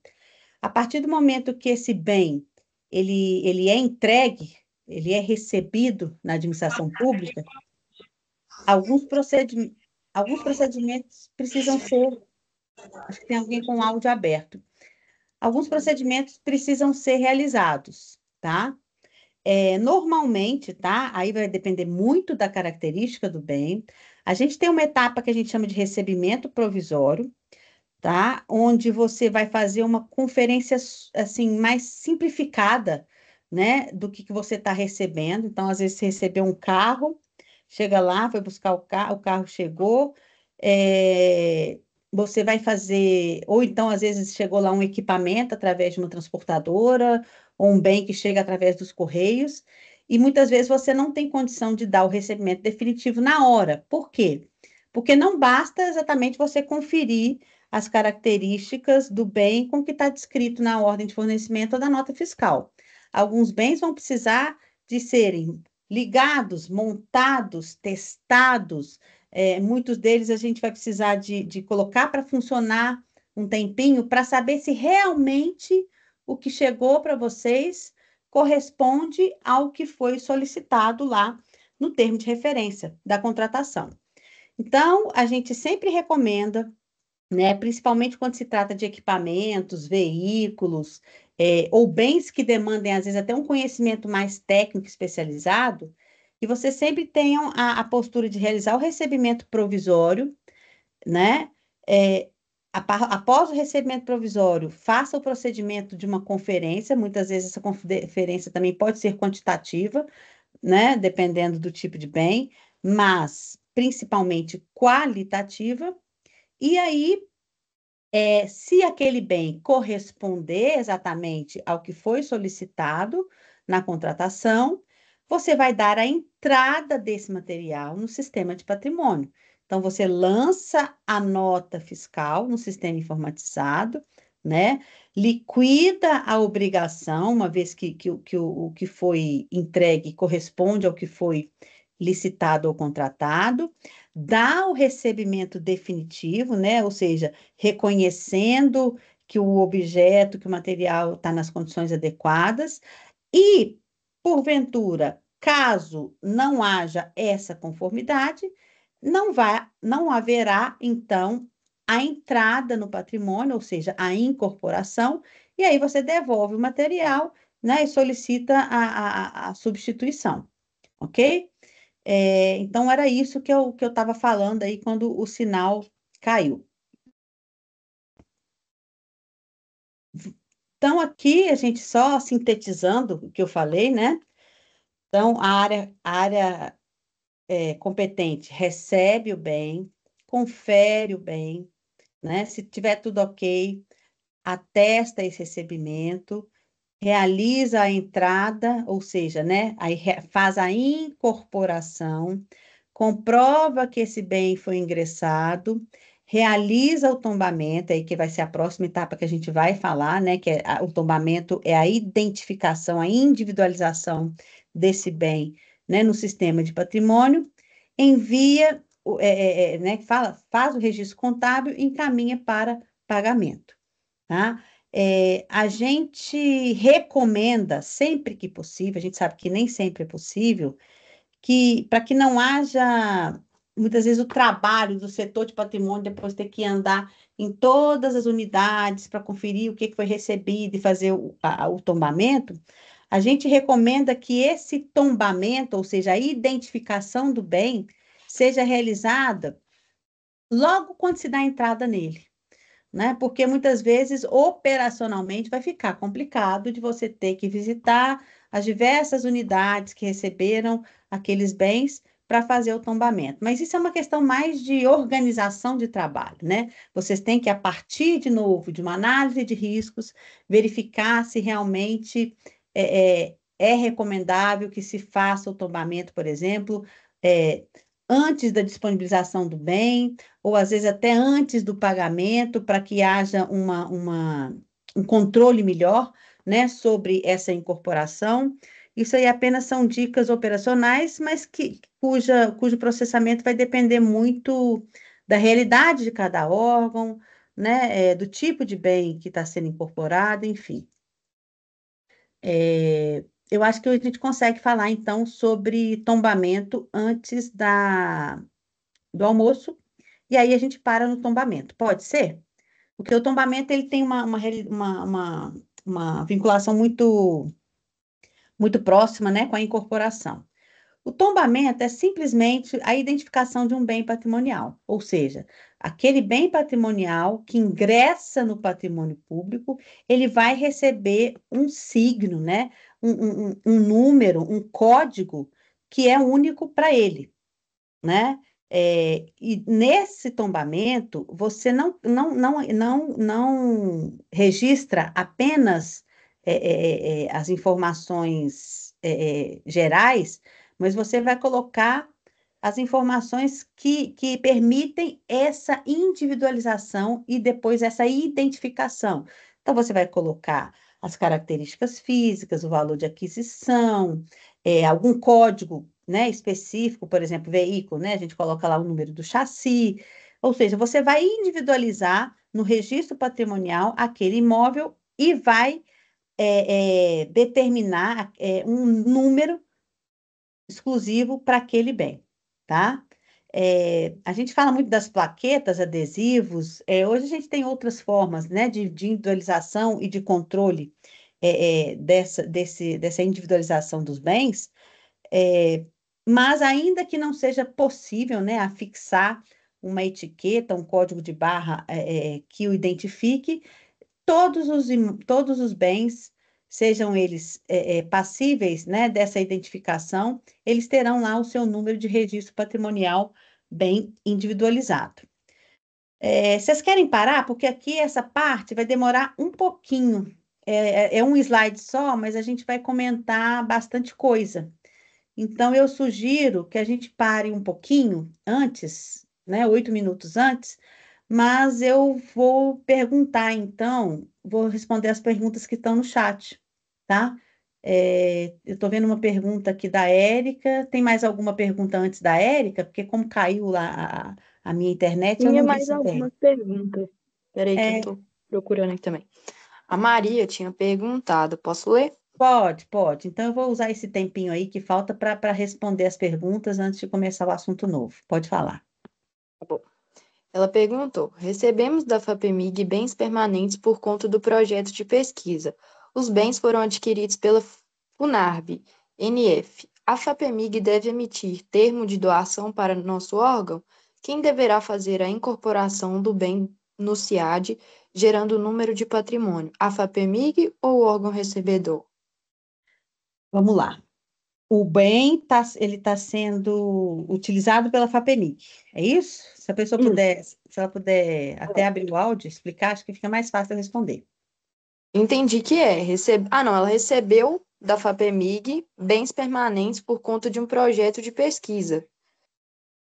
a partir do momento que esse bem ele, ele é entregue, ele é recebido na administração pública, alguns, procedi alguns procedimentos precisam ser. Acho que tem alguém com áudio aberto. Alguns procedimentos precisam ser realizados, tá? É, normalmente, tá? Aí vai depender muito da característica do bem. A gente tem uma etapa que a gente chama de recebimento provisório, tá? Onde você vai fazer uma conferência assim mais simplificada, né? Do que, que você está recebendo. Então, às vezes, você recebeu um carro, chega lá, foi buscar o carro, o carro chegou, é, você vai fazer, ou então às vezes chegou lá um equipamento através de uma transportadora, ou um bem que chega através dos correios, e muitas vezes você não tem condição de dar o recebimento definitivo na hora. Por quê? Porque não basta exatamente você conferir as características do bem com que está descrito na ordem de fornecimento ou da nota fiscal. Alguns bens vão precisar de serem ligados, montados, testados, é, muitos deles a gente vai precisar de, de colocar para funcionar um tempinho para saber se realmente o que chegou para vocês corresponde ao que foi solicitado lá no termo de referência da contratação. Então, a gente sempre recomenda, né, principalmente quando se trata de equipamentos, veículos é, ou bens que demandem, às vezes, até um conhecimento mais técnico especializado, e vocês sempre tenham a, a postura de realizar o recebimento provisório, né? É, após o recebimento provisório, faça o procedimento de uma conferência. Muitas vezes essa conferência também pode ser quantitativa, né? Dependendo do tipo de bem, mas principalmente qualitativa. E aí, é, se aquele bem corresponder exatamente ao que foi solicitado na contratação, você vai dar a entrada desse material no sistema de patrimônio. Então, você lança a nota fiscal no sistema informatizado, né? Liquida a obrigação, uma vez que, que, que o, o que foi entregue corresponde ao que foi licitado ou contratado, dá o recebimento definitivo, né? Ou seja, reconhecendo que o objeto, que o material está nas condições adequadas, e, porventura, Caso não haja essa conformidade, não, vai, não haverá, então, a entrada no patrimônio, ou seja, a incorporação, e aí você devolve o material né, e solicita a, a, a substituição, ok? É, então, era isso que eu estava que eu falando aí quando o sinal caiu. Então, aqui a gente só sintetizando o que eu falei, né? Então, a área, a área é, competente recebe o bem, confere o bem, né? Se tiver tudo ok, atesta esse recebimento, realiza a entrada, ou seja, né, aí faz a incorporação, comprova que esse bem foi ingressado, realiza o tombamento, aí que vai ser a próxima etapa que a gente vai falar, né, que é a, o tombamento é a identificação, a individualização desse bem né, no sistema de patrimônio, envia, é, é, é, né, fala, faz o registro contábil e encaminha para pagamento. Tá? É, a gente recomenda, sempre que possível, a gente sabe que nem sempre é possível, que para que não haja muitas vezes o trabalho do setor de patrimônio depois ter que andar em todas as unidades para conferir o que, que foi recebido e fazer o, a, o tombamento, a gente recomenda que esse tombamento, ou seja, a identificação do bem, seja realizada logo quando se dá a entrada nele. Né? Porque muitas vezes operacionalmente vai ficar complicado de você ter que visitar as diversas unidades que receberam aqueles bens para fazer o tombamento. Mas isso é uma questão mais de organização de trabalho, né? Vocês têm que a partir de novo de uma análise de riscos verificar se realmente é, é, é recomendável que se faça o tombamento, por exemplo, é, antes da disponibilização do bem, ou às vezes até antes do pagamento, para que haja uma, uma, um controle melhor né, sobre essa incorporação. Isso aí apenas são dicas operacionais, mas que, cuja, cujo processamento vai depender muito da realidade de cada órgão, né, é, do tipo de bem que está sendo incorporado, enfim. É, eu acho que a gente consegue falar então sobre tombamento antes da, do almoço, e aí a gente para no tombamento. Pode ser? Porque o tombamento ele tem uma, uma, uma, uma vinculação muito, muito próxima né, com a incorporação. O tombamento é simplesmente a identificação de um bem patrimonial, ou seja, aquele bem patrimonial que ingressa no patrimônio público, ele vai receber um signo, né? um, um, um número, um código que é único para ele, né? É, e nesse tombamento, você não, não, não, não, não registra apenas é, é, é, é as informações é, gerais, mas você vai colocar as informações que, que permitem essa individualização e depois essa identificação. Então, você vai colocar as características físicas, o valor de aquisição, é, algum código né, específico, por exemplo, veículo, né? A gente coloca lá o número do chassi. Ou seja, você vai individualizar no registro patrimonial aquele imóvel e vai é, é, determinar é, um número exclusivo para aquele bem, tá? É, a gente fala muito das plaquetas, adesivos, é, hoje a gente tem outras formas né, de, de individualização e de controle é, é dessa, desse, dessa individualização dos bens, é, mas ainda que não seja possível né, afixar uma etiqueta, um código de barra é, que o identifique, todos os, todos os bens sejam eles é, é, passíveis né, dessa identificação, eles terão lá o seu número de registro patrimonial bem individualizado. É, vocês querem parar? Porque aqui essa parte vai demorar um pouquinho. É, é, é um slide só, mas a gente vai comentar bastante coisa. Então, eu sugiro que a gente pare um pouquinho antes, né, oito minutos antes, mas eu vou perguntar então, vou responder as perguntas que estão no chat tá? É, eu estou vendo uma pergunta aqui da Érica. Tem mais alguma pergunta antes da Érica? Porque como caiu lá a, a minha internet, Tinha eu não mais algumas perguntas. Peraí é... que eu estou é. procurando aqui também. A Maria tinha perguntado, posso ler? Pode, pode. Então eu vou usar esse tempinho aí que falta para responder as perguntas antes de começar o assunto novo. Pode falar. Tá bom. Ela perguntou: recebemos da FAPEMIG bens permanentes por conta do projeto de pesquisa. Os bens foram adquiridos pela Funarb, NF. A FAPEMIG deve emitir termo de doação para nosso órgão, quem deverá fazer a incorporação do bem no CIAD, gerando o número de patrimônio, a FAPEMIG ou o órgão recebedor? Vamos lá. O bem tá, ele está sendo utilizado pela FAPEMIG, é isso? Se a pessoa puder, se ela puder até abrir o áudio, explicar, acho que fica mais fácil responder. Entendi que é. Recebe... Ah, não, ela recebeu da FAPEMIG bens permanentes por conta de um projeto de pesquisa.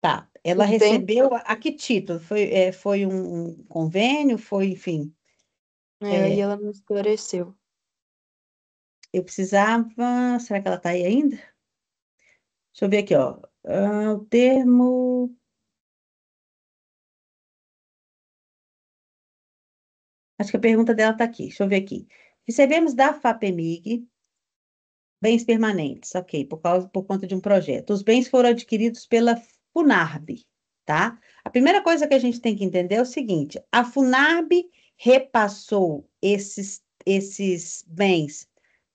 Tá. Ela Entendi. recebeu a, a, que título? Foi, é, foi um convênio? Foi, enfim. É, é... E ela me esclareceu. Eu precisava. Será que ela está aí ainda? Deixa eu ver aqui, ó. Ah, o termo Acho que a pergunta dela está aqui, deixa eu ver aqui. Recebemos da FAPEMIG bens permanentes, ok, por, causa, por conta de um projeto. Os bens foram adquiridos pela FUNARB, tá? A primeira coisa que a gente tem que entender é o seguinte: a FUNARB repassou esses, esses bens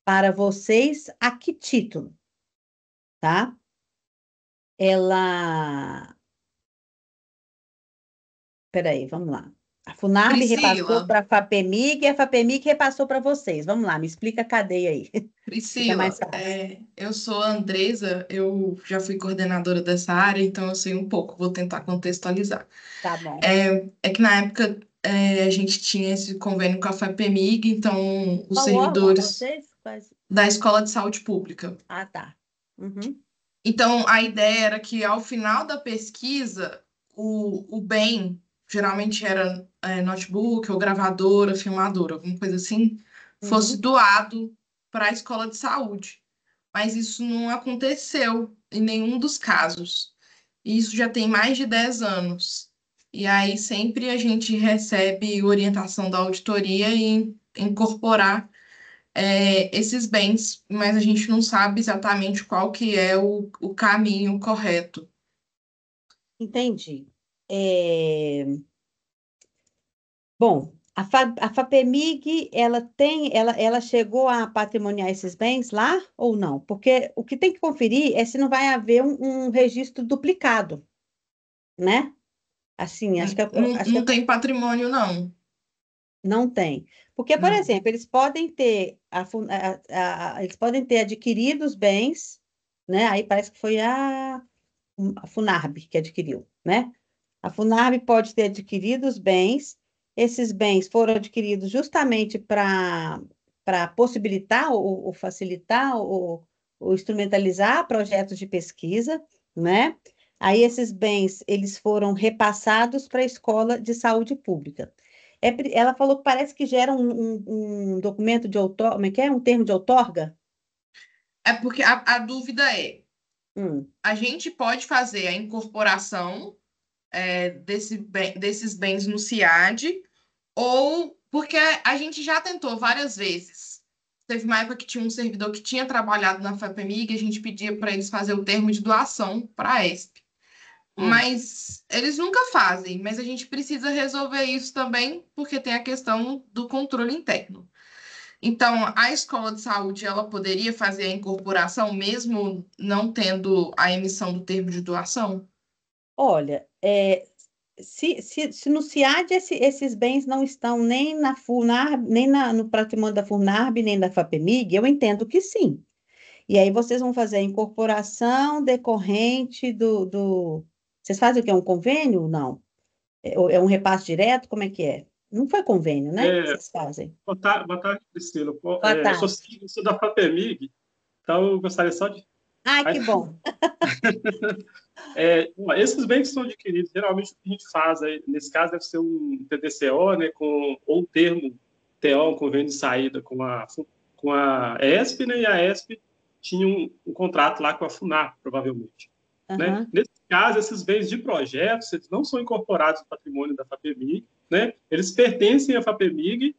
para vocês a que título? Tá? Ela. Peraí, vamos lá. A FUNAB Priscila. repassou para a FAPEMIG e a FAPEMIG repassou para vocês. Vamos lá, me explica a cadeia aí. Priscila, é, eu sou a Andresa, eu já fui coordenadora dessa área, então eu sei um pouco, vou tentar contextualizar. Tá bom. É, é que na época é, a gente tinha esse convênio com a FAPEMIG, então os Qual servidores da Escola de Saúde Pública. Ah, tá. Uhum. Então, a ideia era que ao final da pesquisa, o, o bem geralmente era é, notebook ou gravadora, filmadora, alguma coisa assim, uhum. fosse doado para a escola de saúde. Mas isso não aconteceu em nenhum dos casos. E isso já tem mais de 10 anos. E aí sempre a gente recebe orientação da auditoria e incorporar é, esses bens, mas a gente não sabe exatamente qual que é o, o caminho correto. Entendi. É... Bom, a, Fa a FAPEMIG, ela tem, ela, ela chegou a patrimoniar esses bens lá ou não? Porque o que tem que conferir é se não vai haver um, um registro duplicado, né? Assim, acho que... É eu, não, acho não que é tem patrimônio, não. Não tem. Porque, por não. exemplo, eles podem ter a, a, a, eles podem ter adquirido os bens, né? Aí parece que foi a, a Funarb que adquiriu, né? A FUNAB pode ter adquirido os bens, esses bens foram adquiridos justamente para possibilitar ou, ou facilitar ou, ou instrumentalizar projetos de pesquisa, né? Aí esses bens, eles foram repassados para a Escola de Saúde Pública. É, ela falou que parece que gera um, um, um documento de outorga, como é que é? Um termo de outorga? É porque a, a dúvida é, hum. a gente pode fazer a incorporação é, desse, desses bens no CIAD, ou porque a gente já tentou várias vezes. Teve uma época que tinha um servidor que tinha trabalhado na FAPEMIG, a gente pedia para eles fazer o termo de doação para a ESP. Hum. Mas eles nunca fazem, mas a gente precisa resolver isso também, porque tem a questão do controle interno. Então, a escola de saúde ela poderia fazer a incorporação mesmo não tendo a emissão do termo de doação? Olha, é, se, se, se, no CIAD esse, esses bens não estão nem na FUNARB, nem na, no patrimônio da FUNARB, nem da FAPEMIG, eu entendo que sim. E aí vocês vão fazer a incorporação decorrente do. do... Vocês fazem o que? Um convênio? Não. É, é um repasse direto? Como é que é? Não foi convênio, né? É, vocês fazem. Boa tarde, boa tarde Priscila. Boa tarde. É, eu, sou, eu sou da FAPEMIG, então eu gostaria só de ah, que bom! é, esses bens que são adquiridos, geralmente o que a gente faz, nesse caso deve ser um TDCO, né, com, ou um termo TO, um convênio de saída com a, com a ESP, né, e a ESP tinha um, um contrato lá com a Funar, provavelmente. Uhum. Né? Nesse caso, esses bens de projetos, eles não são incorporados no patrimônio da FAPEMIG, né? eles pertencem à FAPEMIG,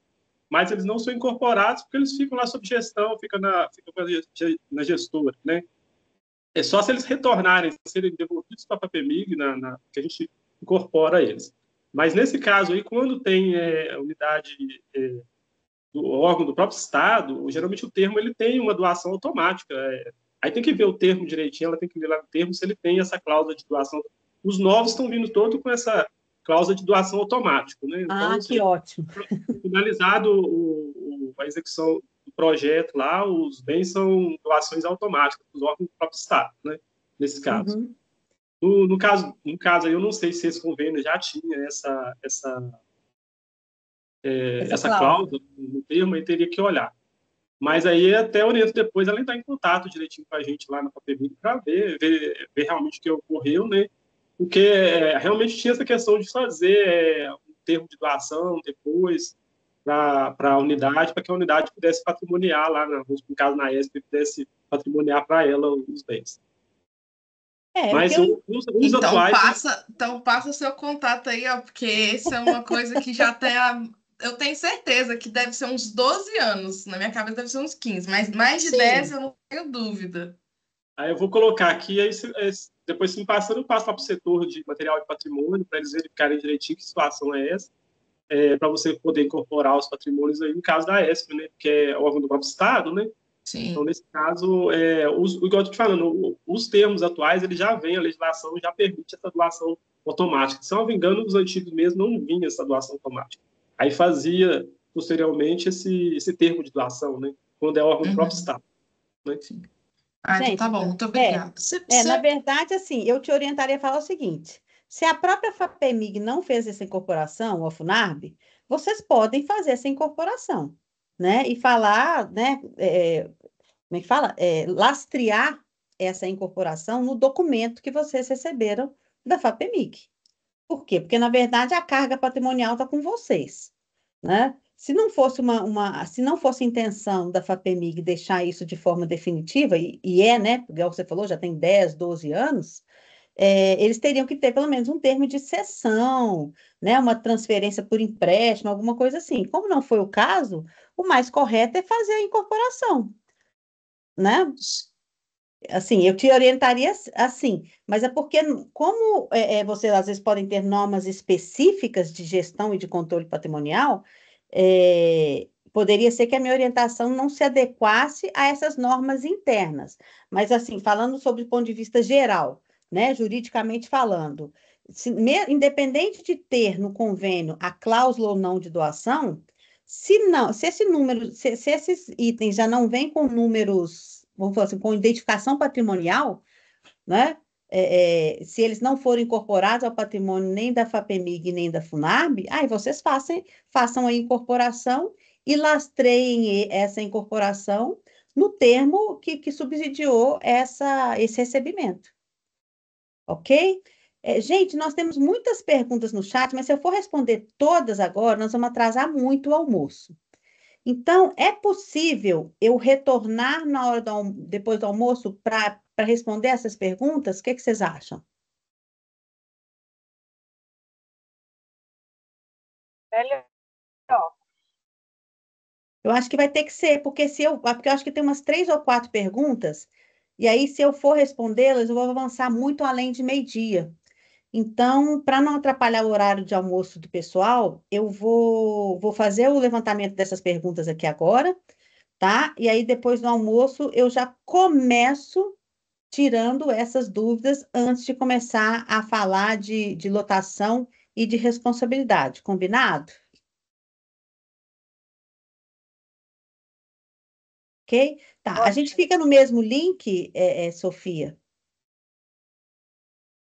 mas eles não são incorporados porque eles ficam lá sob gestão, ficam na, ficam na gestora, né? É só se eles retornarem, serem devolvidos para a FAPEMIG, na, na, que a gente incorpora eles. Mas nesse caso aí, quando tem é, a unidade é, do órgão do próprio Estado, geralmente o termo ele tem uma doação automática. É, aí tem que ver o termo direitinho, ela tem que ler lá o termo se ele tem essa cláusula de doação. Os novos estão vindo todo com essa cláusula de doação automática. Né? Ah, então, ah, que ótimo. Finalizado o, o, a execução projeto lá, os bens são doações automáticas dos órgãos do próprio Estado, né? nesse caso. Uhum. No, no, caso, no caso aí, eu não sei se esse convênio já tinha essa essa é, essa, cláusula no termo, aí teria que olhar. Mas aí até oriento depois ela entrar em contato direitinho com a gente lá na Papelini para ver, ver, ver, realmente o que ocorreu, né? Porque é, realmente tinha essa questão de fazer é, um termo de doação depois, para a unidade, para que a unidade pudesse patrimoniar lá, na, no caso na ESP, pudesse patrimoniar para ela os bens. É, Mas eu... os, os então, atuais... Né? Passa, então passa o seu contato aí, ó, porque essa é uma coisa que já tem a, eu tenho certeza que deve ser uns 12 anos. Na minha cabeça deve ser uns 15, mas mais de Sim. 10 eu não tenho dúvida. Aí eu vou colocar aqui, aí, depois se me passando, eu passo para o setor de material e patrimônio, para eles verificarem direitinho que situação é essa é, para você poder incorporar os patrimônios aí, no caso da ESP, né, que é órgão do próprio Estado, né? Sim. Então, nesse caso, é, os, igual eu estou te falando, os termos atuais, ele já vem, a legislação já permite essa doação automática. Se eu não me engano, os antigos mesmo não vinha essa doação automática. Aí fazia, posteriormente, esse, esse termo de doação, né? Quando é órgão uhum. do próprio Estado. Né? Sim. Ah, então tá Gente, tá bom, muito é, obrigada. É, é na verdade, assim, eu te orientaria a falar o seguinte: se a própria FAPEMIG não fez essa incorporação, ou a FUNARB, vocês podem fazer essa incorporação, né? E falar, né? É, é, como é que fala? É, lastrear essa incorporação no documento que vocês receberam da FAPEMIG. Por quê? Porque, na verdade, a carga patrimonial está com vocês, né? Se não fosse uma, uma, se não fosse intenção da FAPEMIG deixar isso de forma definitiva, e, e é, né? Porque você falou, já tem 10, 12 anos, é, eles teriam que ter pelo menos um termo de cessão, né, uma transferência por empréstimo, alguma coisa assim. Como não foi o caso, o mais correto é fazer a incorporação, né? Assim, eu te orientaria assim, mas é porque, como é, é vocês às vezes podem ter normas específicas de gestão e de controle patrimonial, é, poderia ser que a minha orientação não se adequasse a essas normas internas. Mas, assim, falando sobre o ponto de vista geral, né, juridicamente falando, se, me, independente de ter no convênio a cláusula ou não de doação, se não, se esse número, se, se esses itens já não vêm com números, vamos falar assim, com identificação patrimonial, né? É, é, se eles não forem incorporados ao patrimônio nem da FAPEMIG nem da FUNAB, aí vocês façam, façam a incorporação e lastreiem essa incorporação no termo que, que subsidiou essa, esse recebimento ok? É, gente, nós temos muitas perguntas no chat, mas se eu for responder todas agora, nós vamos atrasar muito o almoço. Então, é possível eu retornar na hora do, depois do almoço para responder essas perguntas? O que, que vocês acham? Melhor. É eu acho que vai ter que ser, porque se eu, porque eu acho que tem umas três ou quatro perguntas e aí, se eu for respondê-las, eu vou avançar muito além de meio-dia. Então, para não atrapalhar o horário de almoço do pessoal, eu vou, vou fazer o levantamento dessas perguntas aqui agora, tá? E aí, depois do almoço, eu já começo tirando essas dúvidas antes de começar a falar de, de lotação e de responsabilidade, combinado? Ok? Tá, a gente fica no mesmo link, é, é, Sofia?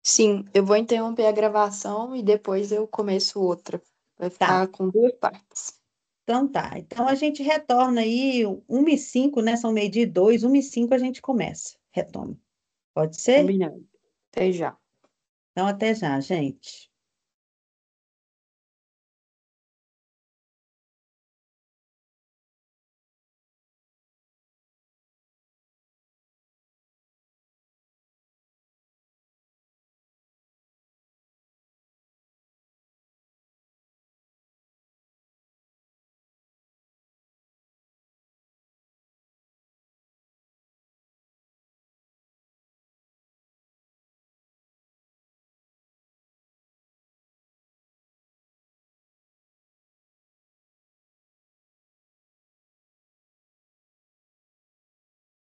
Sim, eu vou interromper a gravação e depois eu começo outra. Vai tá. ficar tá. com duas partes. Então tá, então a gente retorna aí 1 e 5, né? São meio de 2, 1 e 5 a gente começa. Retoma. Pode ser? Combinado. Até já. Então até já, gente.